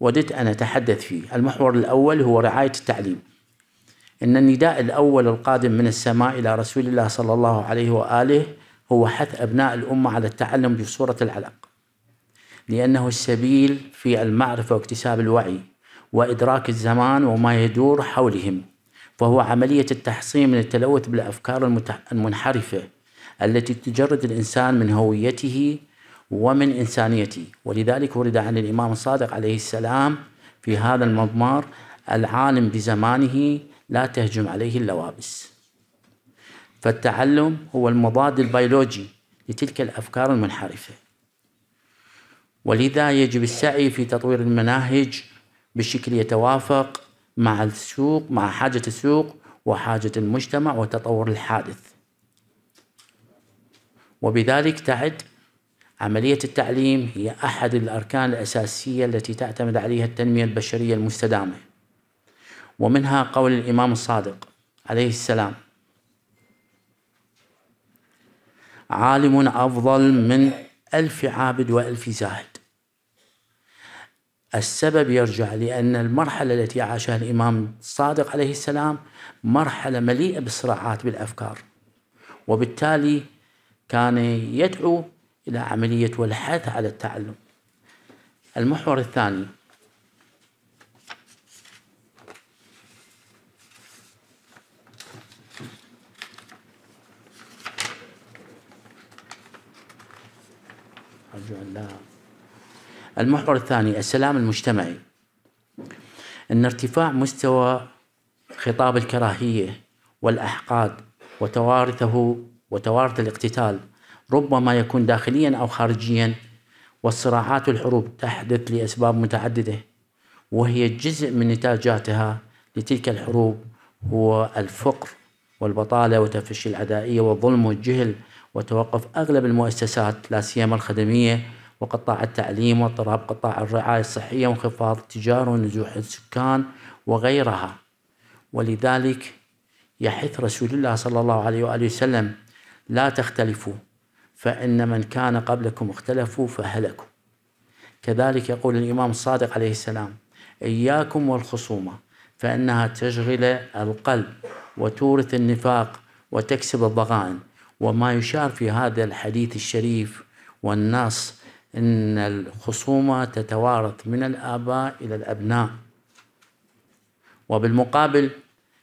وددت أن أتحدث فيه المحور الأول هو رعاية التعليم إن النداء الأول القادم من السماء إلى رسول الله صلى الله عليه وآله هو حث أبناء الأمة على التعلم بصورة العلق لأنه السبيل في المعرفة واكتساب الوعي وإدراك الزمان وما يدور حولهم فهو عملية التحصين من التلوث بالأفكار المنحرفة التي تجرد الإنسان من هويته ومن إنسانيته ولذلك ورد عن الإمام الصادق عليه السلام في هذا المضمار العالم بزمانه لا تهجم عليه اللوابس فالتعلم هو المضاد البيولوجي لتلك الأفكار المنحرفة ولذا يجب السعي في تطوير المناهج بشكل يتوافق مع السوق مع حاجة السوق وحاجة المجتمع وتطور الحادث وبذلك تعد عملية التعليم هي أحد الأركان الأساسية التي تعتمد عليها التنمية البشرية المستدامة ومنها قول الإمام الصادق عليه السلام عالم أفضل من ألف عابد وألف زاهد السبب يرجع لأن المرحلة التي عاشها الإمام الصادق عليه السلام مرحلة مليئة بالصراعات بالأفكار وبالتالي كان يدعو إلى عملية والحث على التعلم المحور الثاني المحور الثاني السلام المجتمعي أن ارتفاع مستوى خطاب الكراهية والأحقاد وتوارثه وتوارث الاقتتال ربما يكون داخليا أو خارجيا والصراعات والحروب تحدث لأسباب متعددة وهي جزء من نتاجاتها لتلك الحروب هو الفقر والبطالة وتفشي العدائية والظلم والجهل وتوقف أغلب المؤسسات لا سيما الخدمية وقطاع التعليم واضطراب قطاع الرعاية الصحية وانخفاض التجارة ونزوح السكان وغيرها ولذلك يحث رسول الله صلى الله عليه وآله وسلم لا تختلفوا فإن من كان قبلكم اختلفوا فهلكوا كذلك يقول الإمام الصادق عليه السلام إياكم والخصومة فإنها تشغل القلب وتورث النفاق وتكسب الضغائن وما يشار في هذا الحديث الشريف والنص إن الخصومة تتوارث من الآباء إلى الأبناء وبالمقابل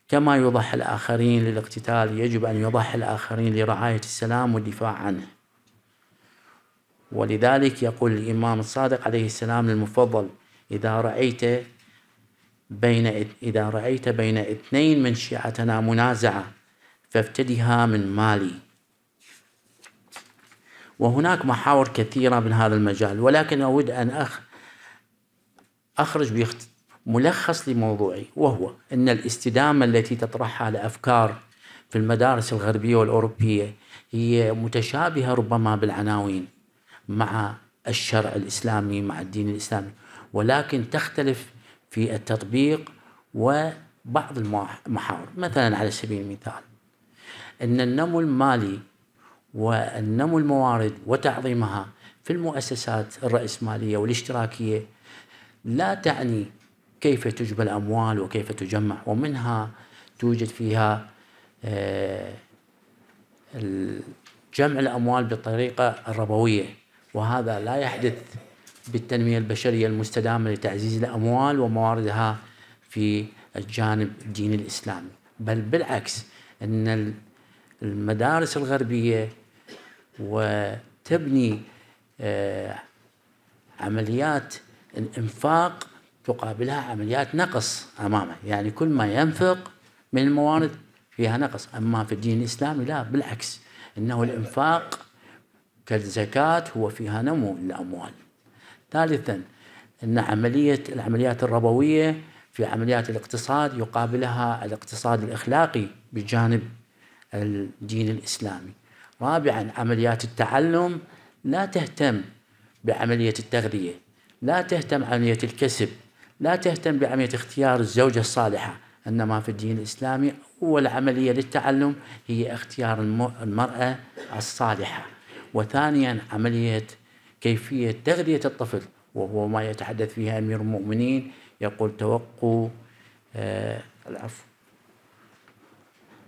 كما يضحي الآخرين للاقتتال يجب أن يضحي الآخرين لرعاية السلام والدفاع عنه ولذلك يقول الإمام الصادق عليه السلام للمفضل إذا رأيت بين إذا رأيت بين اثنين من شيعتنا منازعة فافتدها من مالي وهناك محاور كثيرة من هذا المجال ولكن أود أن أخ أخرج ملخص لموضوعي وهو أن الاستدامة التي تطرحها الأفكار في المدارس الغربية والأوروبية هي متشابهة ربما بالعناوين مع الشرع الاسلامي مع الدين الاسلامي ولكن تختلف في التطبيق وبعض المحاور مثلا على سبيل المثال ان النمو المالي والنمو الموارد وتعظيمها في المؤسسات الرأسمالية والاشتراكية لا تعني كيف تجبى الأموال وكيف تجمع ومنها توجد فيها آه، جمع الأموال بالطريقة الربوية وهذا لا يحدث بالتنمية البشرية المستدامة لتعزيز الأموال ومواردها في الجانب الديني الإسلامي بل بالعكس أن المدارس الغربية وتبني آه، عمليات الإنفاق تقابلها عمليات نقص أمامه يعني كل ما ينفق من الموارد فيها نقص أما في الدين الإسلامي لا بالعكس إنه الإنفاق كالزكاة هو فيها نمو للأموال ثالثا أن عملية العمليات الربوية في عمليات الاقتصاد يقابلها الاقتصاد الإخلاقي بجانب الدين الإسلامي رابعا عمليات التعلم لا تهتم بعملية التغذية لا تهتم بعملية الكسب لا تهتم بعملية اختيار الزوجة الصالحة إنما في الدين الإسلامي أول عملية للتعلم هي اختيار المرأة الصالحة وثانيا عملية كيفية تغذية الطفل وهو ما يتحدث فيها أمير المؤمنين يقول توقوا آه العفو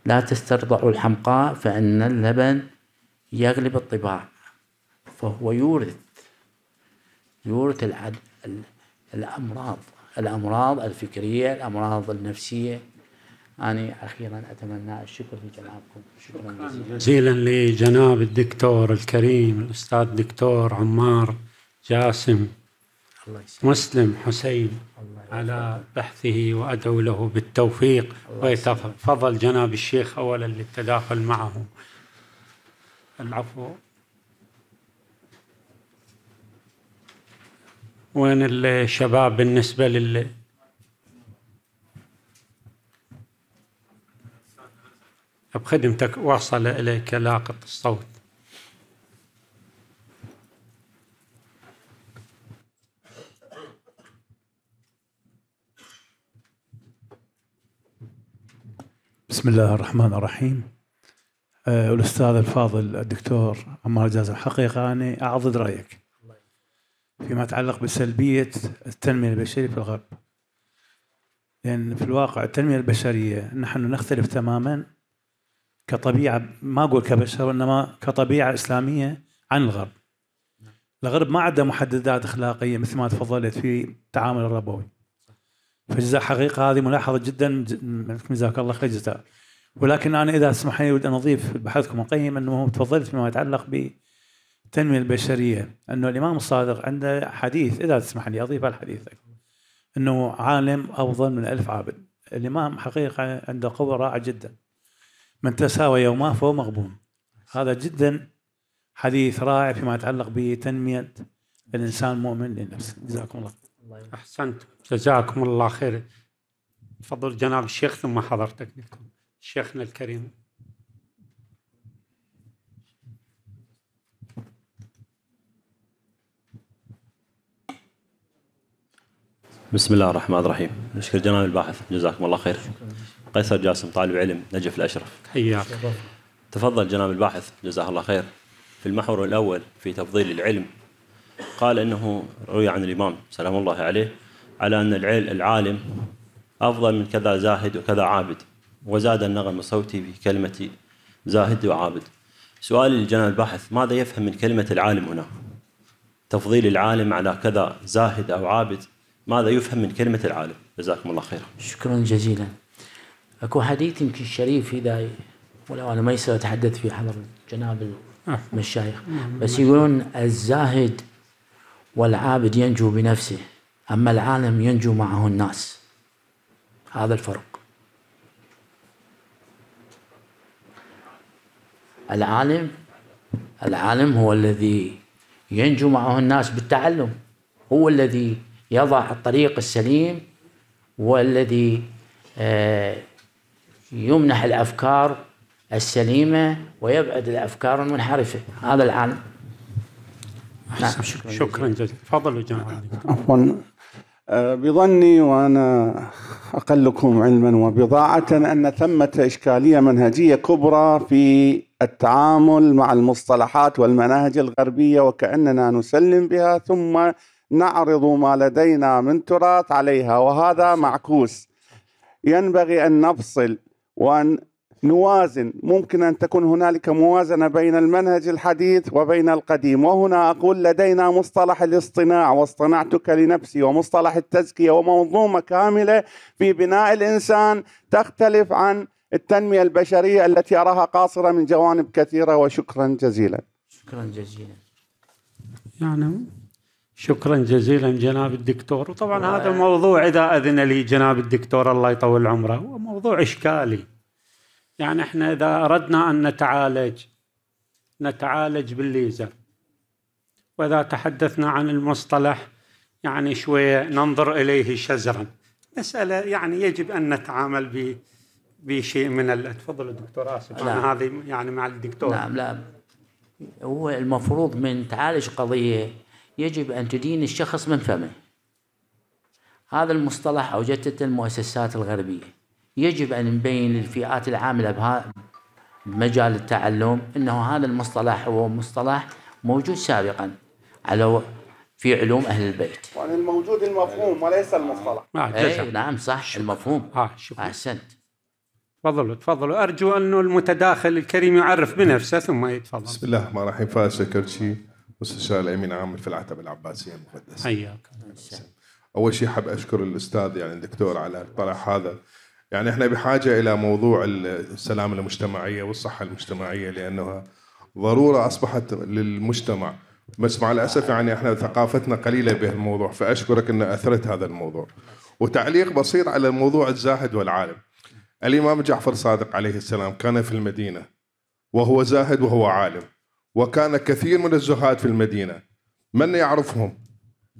لا تسترضعوا الحمقاء فإن اللبن يغلب الطباع فهو يورث يورث العد الأمراض الأمراض الفكرية الأمراض النفسية أنا أخيرا أتمنى الشكر لجنابكم شكرا جزيلا لجناب الدكتور الكريم الأستاذ الدكتور عمار جاسم مسلم حسين الله على بحثه وأدعو له بالتوفيق ويتفضل جناب الشيخ أولا للتداخل معه العفو وين الشباب بالنسبة لل بخدمتك وصل إليك لاقط الصوت بسم الله الرحمن الرحيم أه الأستاذ الفاضل الدكتور عمار جاز الحقيقة أنا أعضد رأيك فيما يتعلق بسلبية التنمية البشرية في الغرب لأن في الواقع التنمية البشرية نحن نختلف تماما كطبيعه ما اقول كبشر وانما كطبيعه اسلاميه عن الغرب. الغرب ما عنده محددات اخلاقيه مثل ما تفضلت في التعامل الربوي. فجزاء حقيقه هذه ملاحظه جدا جزاك الله خير جزاء. ولكن انا اذا سمح لي أود ان اضيف بحثكم القيم انه تفضلت فيما يتعلق بالتنميه البشريه انه الامام الصادق عنده حديث اذا تسمح لي اضيف الحديث انه عالم افضل من ألف عابد الامام حقيقه عنده قوه رائعه جدا من تساوى يوماه فهو مغبون هذا جدا حديث رائع فيما يتعلق بتنمية الإنسان المؤمن لنفسه جزاكم الله أحسنت جزاكم الله خير تفضل جناب الشيخ ثم حضرتك شيخنا الكريم بسم الله الرحمن الرحيم نشكر جناب الباحث جزاكم الله خير قيصر جاسم طالب علم نجف الأشرف حياك تفضل جناب الباحث جزاه الله خير في المحور الأول في تفضيل العلم قال أنه روي عن الإمام سلام الله عليه على أن العالم أفضل من كذا زاهد وكذا عابد وزاد النغم الصوتي في كلمة زاهد وعابد سؤالي للجناب الباحث ماذا يفهم من كلمة العالم هنا تفضيل العالم على كذا زاهد أو عابد ماذا يفهم من كلمة العالم جزاكم الله خيرا شكرا جزيلا اكو حديث يمكن شريف اذا ولا انا ما يصير اتحدث في حضر جناب آه. المشايخ بس يقولون الزاهد والعابد ينجو بنفسه اما العالم ينجو معه الناس هذا الفرق العالم العالم هو الذي ينجو معه الناس بالتعلم هو الذي يضع الطريق السليم والذي آه يمنح الافكار السليمه ويبعد الافكار المنحرفه هذا العالم شكرا جزيلا تفضلوا عفوا آه، بظني وانا اقلكم علما وبضاعه ان ثمه اشكاليه منهجيه كبرى في التعامل مع المصطلحات والمناهج الغربيه وكاننا نسلم بها ثم نعرض ما لدينا من تراث عليها وهذا معكوس ينبغي ان نفصل وأن نوازن ممكن أن تكون هنالك موازنة بين المنهج الحديث وبين القديم وهنا أقول لدينا مصطلح الاصطناع واصطنعتك لنفسي ومصطلح التزكية ومنظومة كاملة في بناء الإنسان تختلف عن التنمية البشرية التي أراها قاصرة من جوانب كثيرة وشكرا جزيلا شكرا جزيلا يعني شكرا جزيلا جناب الدكتور وطبعا و... هذا موضوع إذا أذن لي جناب الدكتور الله يطول عمره هو موضوع إشكالي يعني احنا إذا أردنا أن نتعالج نتعالج بالليزر وإذا تحدثنا عن المصطلح يعني شوية ننظر إليه شزرا مسألة يعني يجب أن نتعامل ب بشيء من ال... تفضل دكتور اسف انا نعم. هذه يعني مع الدكتور نعم لا هو المفروض من تعالج قضيه يجب أن تدين الشخص من فمه هذا المصطلح أوجدته المؤسسات الغربية يجب أن نبين للفئات العاملة بمجال التعلم أنه هذا المصطلح هو مصطلح موجود سابقا على في علوم أهل البيت يعني الموجود المفهوم وليس المصطلح آه، أي نعم صح شكرا. المفهوم آه شكرا. أحسنت تفضلوا تفضلوا أرجو أنه المتداخل الكريم يعرف بنفسه ثم يتفضل بسم الله الرحمن الرحيم فاشكر شيء مستشار الامين العام في العتبه العباسيه المقدسه حياك نعم. اول شيء حاب اشكر الاستاذ يعني الدكتور على الطرح هذا يعني احنا بحاجه الى موضوع السلام المجتمعيه والصحه المجتمعيه لانها ضروره اصبحت للمجتمع بس مع الاسف يعني احنا ثقافتنا قليله بهالموضوع فاشكرك ان اثرت هذا الموضوع وتعليق بسيط على موضوع الزاهد والعالم الامام جعفر صادق عليه السلام كان في المدينه وهو زاهد وهو عالم وكان كثير من الزهاد في المدينة من يعرفهم؟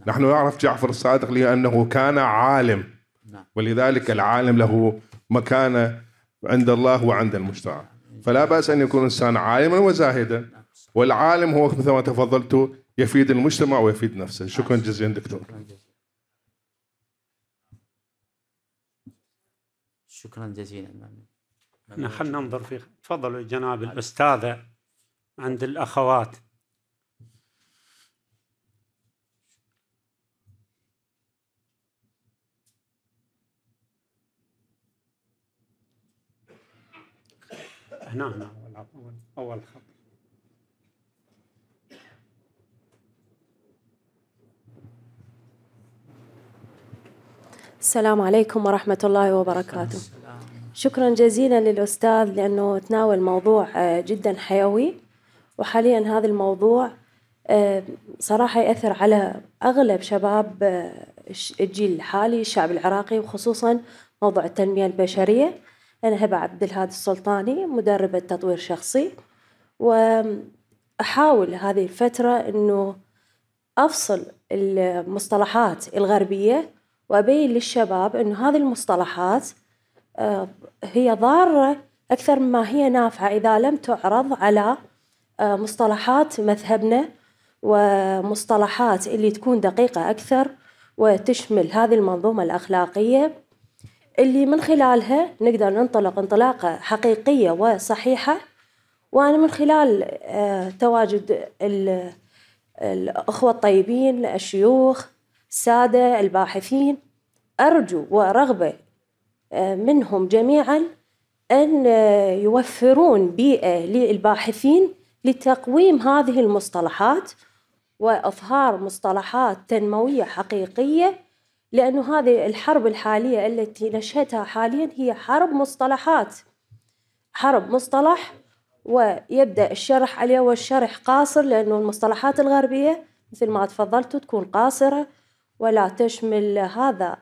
نحن نعرف جعفر الصادق لأنه كان عالم نعم. ولذلك العالم له مكانة عند الله وعند المجتمع فلا بأس أن يكون الإنسان عالما وزاهدا نعم. والعالم هو مثل ما تفضلت يفيد المجتمع ويفيد نفسه شكرا جزيلا دكتور شكرا جزيلا نحن ننظر في تفضلوا جناب الأستاذة عند الأخوات هنا هنا أول أول خط السلام عليكم ورحمة الله وبركاته شكرا جزيلا للأستاذ لأنه تناول موضوع آه، جدا حيوي وحاليا هذا الموضوع آه، صراحة يأثر على أغلب شباب آه، الجيل الحالي الشعب العراقي وخصوصا موضوع التنمية البشرية أنا هبة عبد الهادي السلطاني مدربة تطوير شخصي وأحاول هذه الفترة أنه أفصل المصطلحات الغربية وأبين للشباب أنه هذه المصطلحات آه، هي ضارة أكثر مما هي نافعة إذا لم تعرض على آه، مصطلحات مذهبنا ومصطلحات اللي تكون دقيقة أكثر وتشمل هذه المنظومة الأخلاقية اللي من خلالها نقدر ننطلق انطلاقة حقيقية وصحيحة وأنا من خلال آه، تواجد الأخوة الطيبين الشيوخ السادة الباحثين أرجو ورغبة آه، منهم جميعا أن يوفرون بيئة للباحثين لتقويم هذه المصطلحات وإظهار مصطلحات تنموية حقيقية لأنه هذه الحرب الحالية التي نشهدها حاليا هي حرب مصطلحات حرب مصطلح ويبدأ الشرح عليه والشرح قاصر لأنه المصطلحات الغربية مثل ما تفضلتوا تكون قاصرة ولا تشمل هذا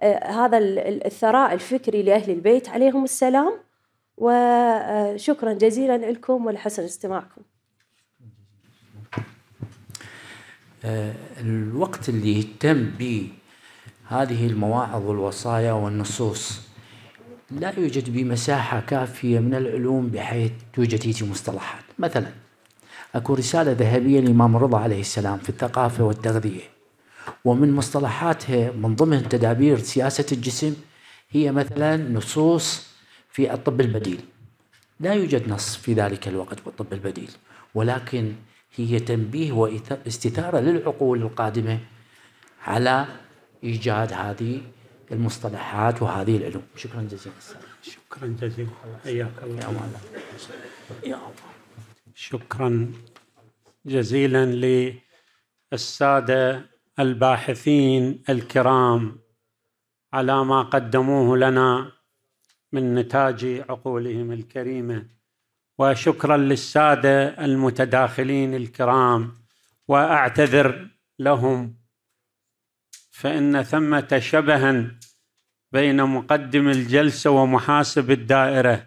آه، هذا الثراء الفكري لأهل البيت عليهم السلام وشكرا جزيلا لكم ولحسن استماعكم آه، الوقت اللي يهتم به هذه المواعظ والوصايا والنصوص لا يوجد بمساحة كافية من العلوم بحيث توجد هذه مصطلحات مثلا أكو رسالة ذهبية للإمام رضا عليه السلام في الثقافة والتغذية ومن مصطلحاتها من ضمن تدابير سياسة الجسم هي مثلا نصوص في الطب البديل لا يوجد نص في ذلك الوقت بالطب البديل ولكن هي تنبيه واستثارة للعقول القادمة على إيجاد هذه المصطلحات وهذه العلوم شكرا جزيلا شكرا جزيلا حياك الله يا الله يا الله شكرا جزيلا للسادة الباحثين الكرام على ما قدموه لنا من نتاج عقولهم الكريمه وشكرا للساده المتداخلين الكرام واعتذر لهم فان ثمه شبها بين مقدم الجلسه ومحاسب الدائره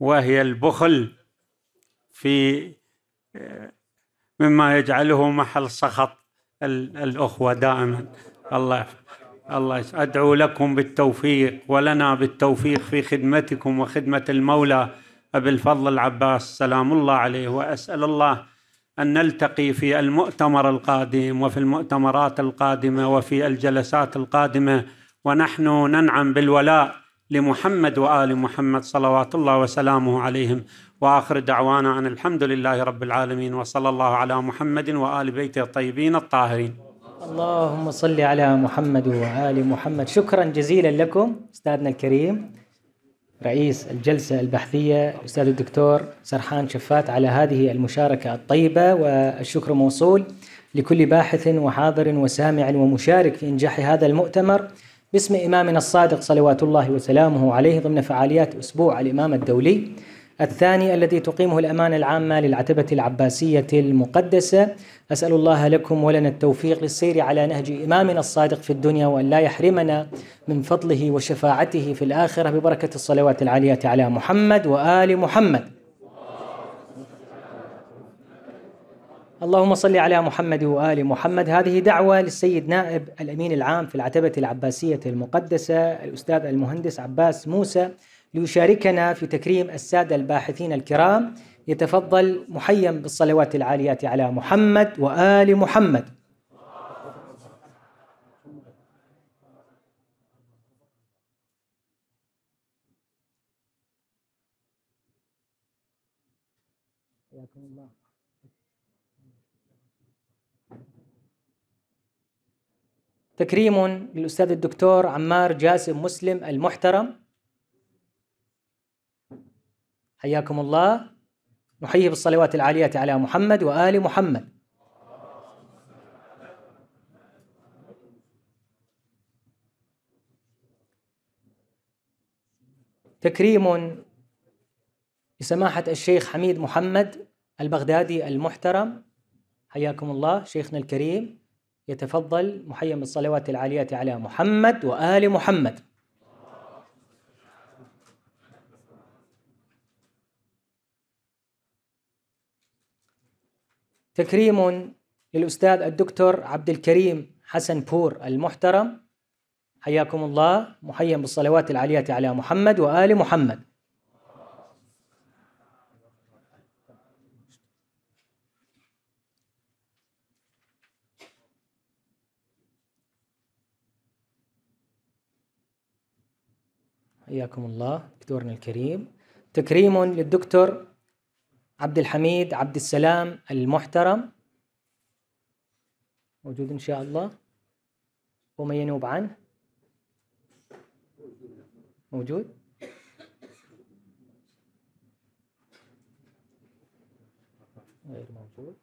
وهي البخل في مما يجعله محل سخط الاخوه دائما الله يحفظ الله أدعو لكم بالتوفيق ولنا بالتوفيق في خدمتكم وخدمة المولى أبي الفضل العباس سلام الله عليه وأسأل الله أن نلتقي في المؤتمر القادم وفي المؤتمرات القادمة وفي الجلسات القادمة ونحن ننعم بالولاء لمحمد وآل محمد صلوات الله وسلامه عليهم وآخر دعوانا أن الحمد لله رب العالمين وصلى الله على محمد وآل بيته الطيبين الطاهرين اللهم صل على محمد وآل محمد شكرا جزيلا لكم أستاذنا الكريم رئيس الجلسة البحثية الأستاذ الدكتور سرحان شفات على هذه المشاركة الطيبة والشكر موصول لكل باحث وحاضر وسامع ومشارك في إنجاح هذا المؤتمر باسم إمامنا الصادق صلوات الله وسلامه عليه ضمن فعاليات أسبوع الإمام الدولي الثاني الذي تقيمه الأمانة العامة للعتبة العباسية المقدسة أسأل الله لكم ولنا التوفيق للسير على نهج إمامنا الصادق في الدنيا وأن لا يحرمنا من فضله وشفاعته في الآخرة ببركة الصلوات العالية على محمد وآل محمد اللهم صل على محمد وآل محمد هذه دعوة للسيد نائب الأمين العام في العتبة العباسية المقدسة الأستاذ المهندس عباس موسى ليشاركنا في تكريم السادة الباحثين الكرام يتفضل محيا بالصلوات العاليات على محمد وآل محمد تكريم للأستاذ الدكتور عمار جاسم مسلم المحترم حياكم الله نحيي بالصلوات العالية على محمد وآل محمد تكريم لسماحة الشيخ حميد محمد البغدادي المحترم حياكم الله شيخنا الكريم يتفضل محيي بالصلوات العالية على محمد وآل محمد تكريم للأستاذ الدكتور عبد الكريم حسن بور المحترم حياكم الله محيا بالصلوات العالية على محمد وآل محمد حياكم الله دكتورنا الكريم تكريم للدكتور عبد الحميد عبد السلام المحترم موجود إن شاء الله ومن ينوب عنه موجود غير موجود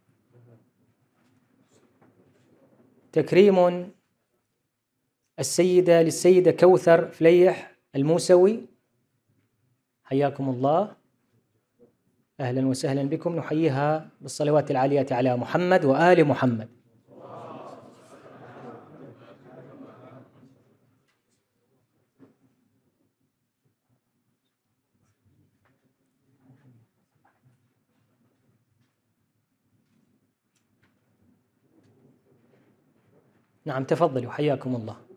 تكريم السيدة للسيدة كوثر فليح الموسوي حياكم الله أهلا وسهلا بكم نحييها بالصلوات العالية على محمد وآل محمد نعم تفضلوا حياكم الله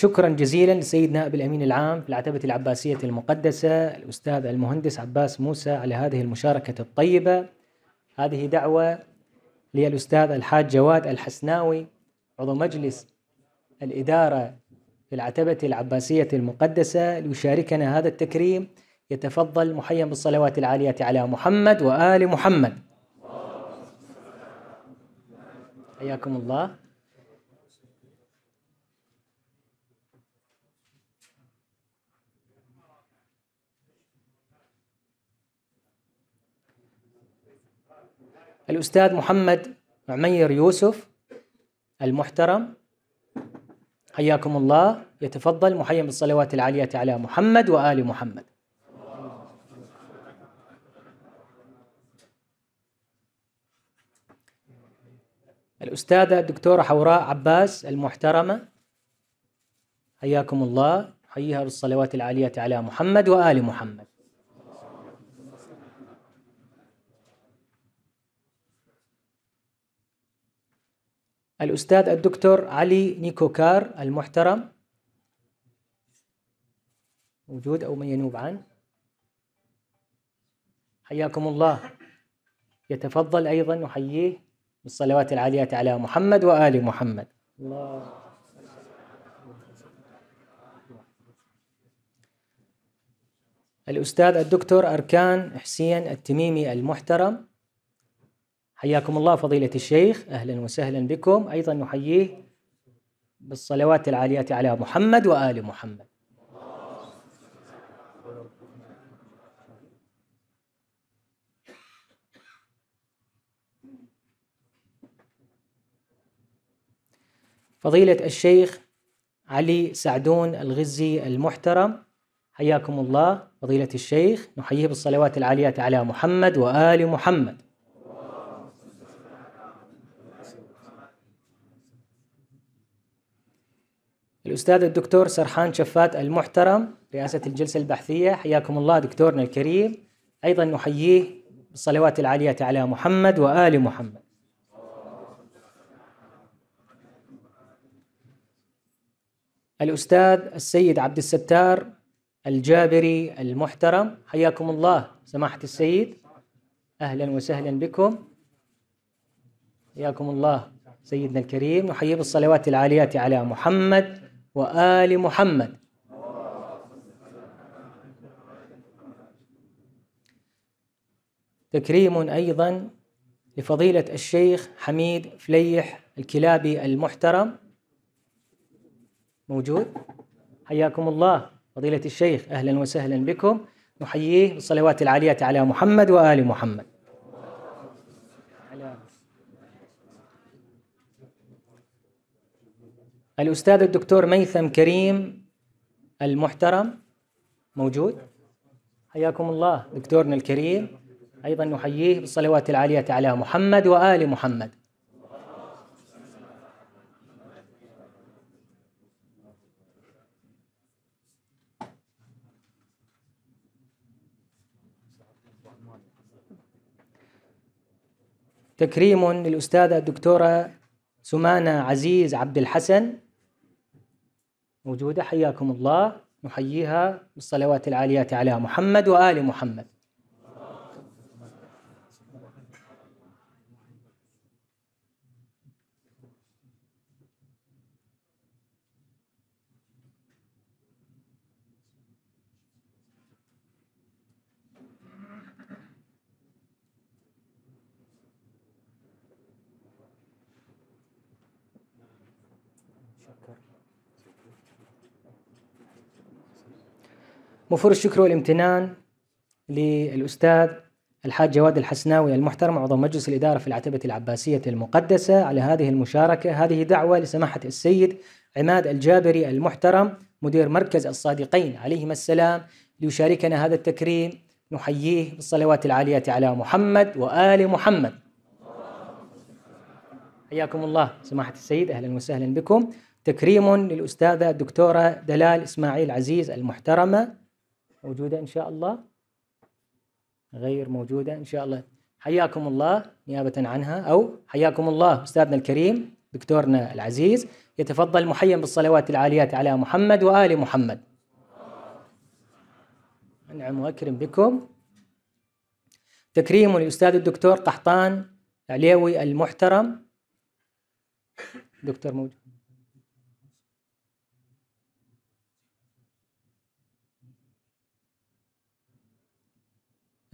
شكرا جزيلا للسيد نائب الامين العام في العتبه العباسيه المقدسه الاستاذ المهندس عباس موسى على هذه المشاركه الطيبه هذه دعوه للاستاذ الحاج جواد الحسناوي عضو مجلس الاداره في العتبه العباسيه المقدسه ليشاركنا هذا التكريم يتفضل محيا بالصلوات العاليه على محمد وال محمد حياكم الله الأستاذ محمد عمير يوسف المحترم حياكم الله يتفضل محيا بالصلوات العالية على محمد وآل محمد الأستاذة الدكتورة حوراء عباس المحترمة حياكم الله حيها بالصلوات العالية على محمد وآل محمد الأستاذ الدكتور علي نيكوكار المحترم موجود أو من ينوب عنه حياكم الله يتفضل أيضا نحييه بالصلوات العالية على محمد وآل محمد الله الأستاذ الدكتور أركان حسين التميمي المحترم حياكم الله فضيلة الشيخ أهلا وسهلا بكم أيضا نحييه بالصلوات العالية على محمد وآل محمد فضيلة الشيخ علي سعدون الغزي المحترم حياكم الله فضيلة الشيخ نحييه بالصلوات العالية على محمد وآل محمد الأستاذ الدكتور سرحان شفات المحترم رئاسة الجلسة البحثية حياكم الله دكتورنا الكريم أيضا نحييه بالصلوات العالية على محمد وآل محمد الأستاذ السيد عبد الستار الجابري المحترم حياكم الله سماحة السيد أهلا وسهلا بكم حياكم الله سيدنا الكريم نحيي بالصلوات العالية على محمد وآل محمد تكريم أيضا لفضيلة الشيخ حميد فليح الكلابي المحترم موجود حياكم الله فضيلة الشيخ أهلا وسهلا بكم نحييه بالصلوات العالية على محمد وآل محمد الأستاذ الدكتور ميثم كريم المحترم موجود حياكم الله دكتورنا الكريم أيضا نحييه بالصلوات العالية على محمد وآل محمد تكريم للأستاذة الدكتورة سمانة عزيز عبد الحسن موجودة حياكم الله نحييها بالصلوات العاليات على محمد وآل محمد موفور الشكر والامتنان للأستاذ الحاج جواد الحسناوي المحترم عضو مجلس الإدارة في العتبة العباسية المقدسة على هذه المشاركة هذه دعوة لسماحة السيد عماد الجابري المحترم مدير مركز الصادقين عليهما السلام ليشاركنا هذا التكريم نحييه بالصلوات العالية على محمد وآل محمد حياكم الله سماحة السيد أهلا وسهلا بكم تكريم للأستاذة الدكتورة دلال إسماعيل عزيز المحترمة موجودة إن شاء الله غير موجودة إن شاء الله حياكم الله نيابة عنها أو حياكم الله أستاذنا الكريم دكتورنا العزيز يتفضل محيا بالصلوات العاليات على محمد وآل محمد أنعم وأكرم بكم تكريم الأستاذ الدكتور قحطان عليوي المحترم دكتور موجود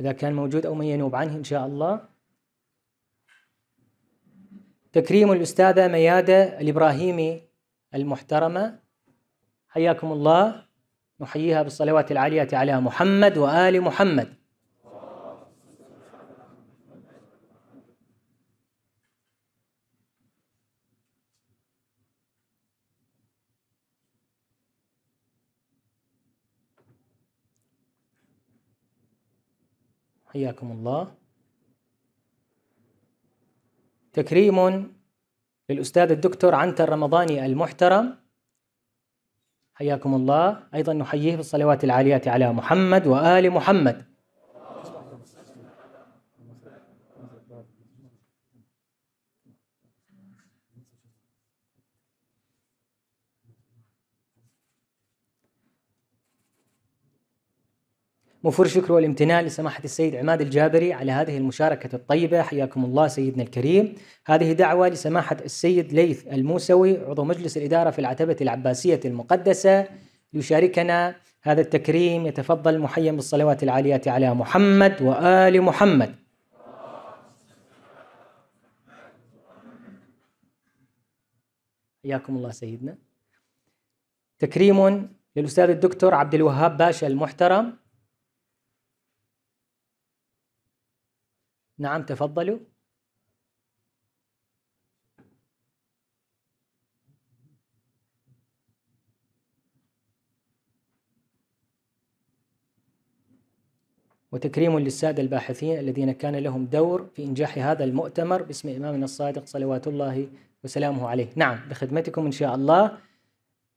إذا كان موجود أو من ينوب عنه إن شاء الله تكريم الأستاذة ميادة الإبراهيمي المحترمة حياكم الله نحييها بالصلوات العالية على محمد وآل محمد حياكم الله تكريم للأستاذ الدكتور عنتر رمضاني المحترم حياكم الله أيضا نحييه بالصلوات العاليات على محمد وآل محمد وفور شكر والامتنان لسماحة السيد عماد الجابري على هذه المشاركة الطيبة حياكم الله سيدنا الكريم هذه دعوة لسماحة السيد ليث الموسوي عضو مجلس الإدارة في العتبة العباسية المقدسة يشاركنا هذا التكريم يتفضل محيا بالصلوات العاليات على محمد وآل محمد حياكم الله سيدنا تكريم للأستاذ الدكتور عبد الوهاب باشا المحترم نعم تفضلوا وتكريم للسادة الباحثين الذين كان لهم دور في إنجاح هذا المؤتمر باسم إمامنا الصادق صلوات الله وسلامه عليه نعم بخدمتكم إن شاء الله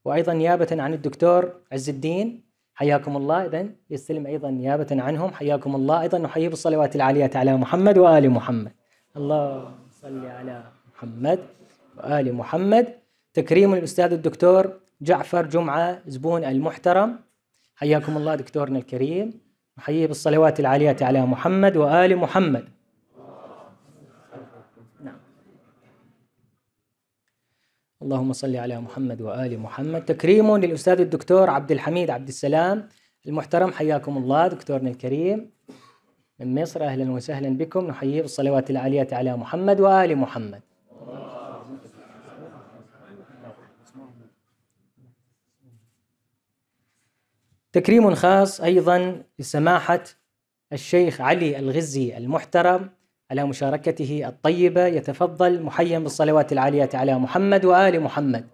وأيضا نيابة عن الدكتور عز الدين حياكم الله إذا يستلم أيضا نيابة عنهم حياكم الله أيضا نحيي بالصلوات العالية على محمد وآل محمد الله صل على محمد وآل محمد تكريم الأستاذ الدكتور جعفر جمعة زبون المحترم حياكم الله دكتورنا الكريم نحييه بالصلوات العالية على محمد وآل محمد اللهم صل على محمد وآل محمد تكريم للأستاذ الدكتور عبد الحميد عبد السلام المحترم حياكم الله دكتورنا الكريم من مصر أهلا وسهلا بكم نحييه بالصلوات العالية على محمد وآل محمد تكريم خاص أيضا لسماحة الشيخ علي الغزي المحترم على مشاركته الطيبة يتفضل محيا بالصلوات العالية على محمد وآل محمد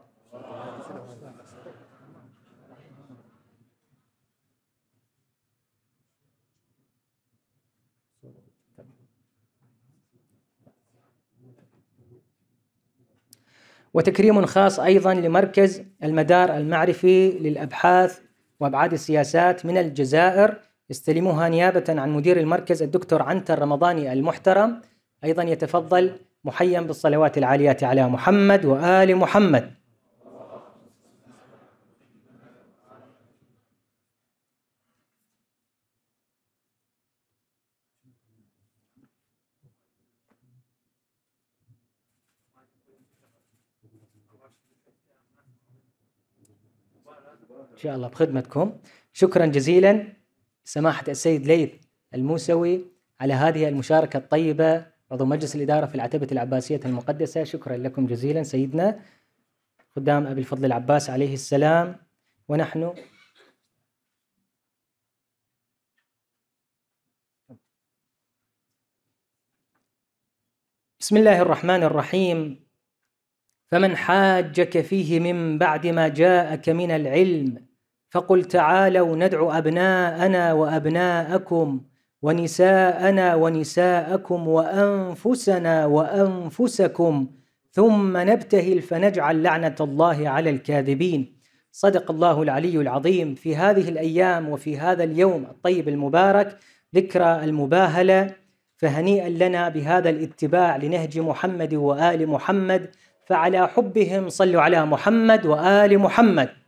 وتكريم خاص أيضا لمركز المدار المعرفي للأبحاث وأبعاد السياسات من الجزائر استلموها نيابة عن مدير المركز الدكتور عنتر رمضاني المحترم أيضا يتفضل محيا بالصلوات العاليات على محمد وآل محمد إن شاء الله بخدمتكم شكرا جزيلا سماحة السيد ليث الموسوي على هذه المشاركة الطيبة عضو مجلس الإدارة في العتبة العباسية المقدسة شكرا لكم جزيلا سيدنا خدام أبي الفضل العباس عليه السلام ونحن بسم الله الرحمن الرحيم فمن حاجك فيه من بعد ما جاءك من العلم فقل تعالوا ندعو أبناءنا وأبناءكم ونساءنا ونساءكم وأنفسنا وأنفسكم ثم نبتهل فنجعل لعنة الله على الكاذبين صدق الله العلي العظيم في هذه الأيام وفي هذا اليوم الطيب المبارك ذكرى المباهلة فهنيئا لنا بهذا الاتباع لنهج محمد وآل محمد فعلى حبهم صلوا على محمد وآل محمد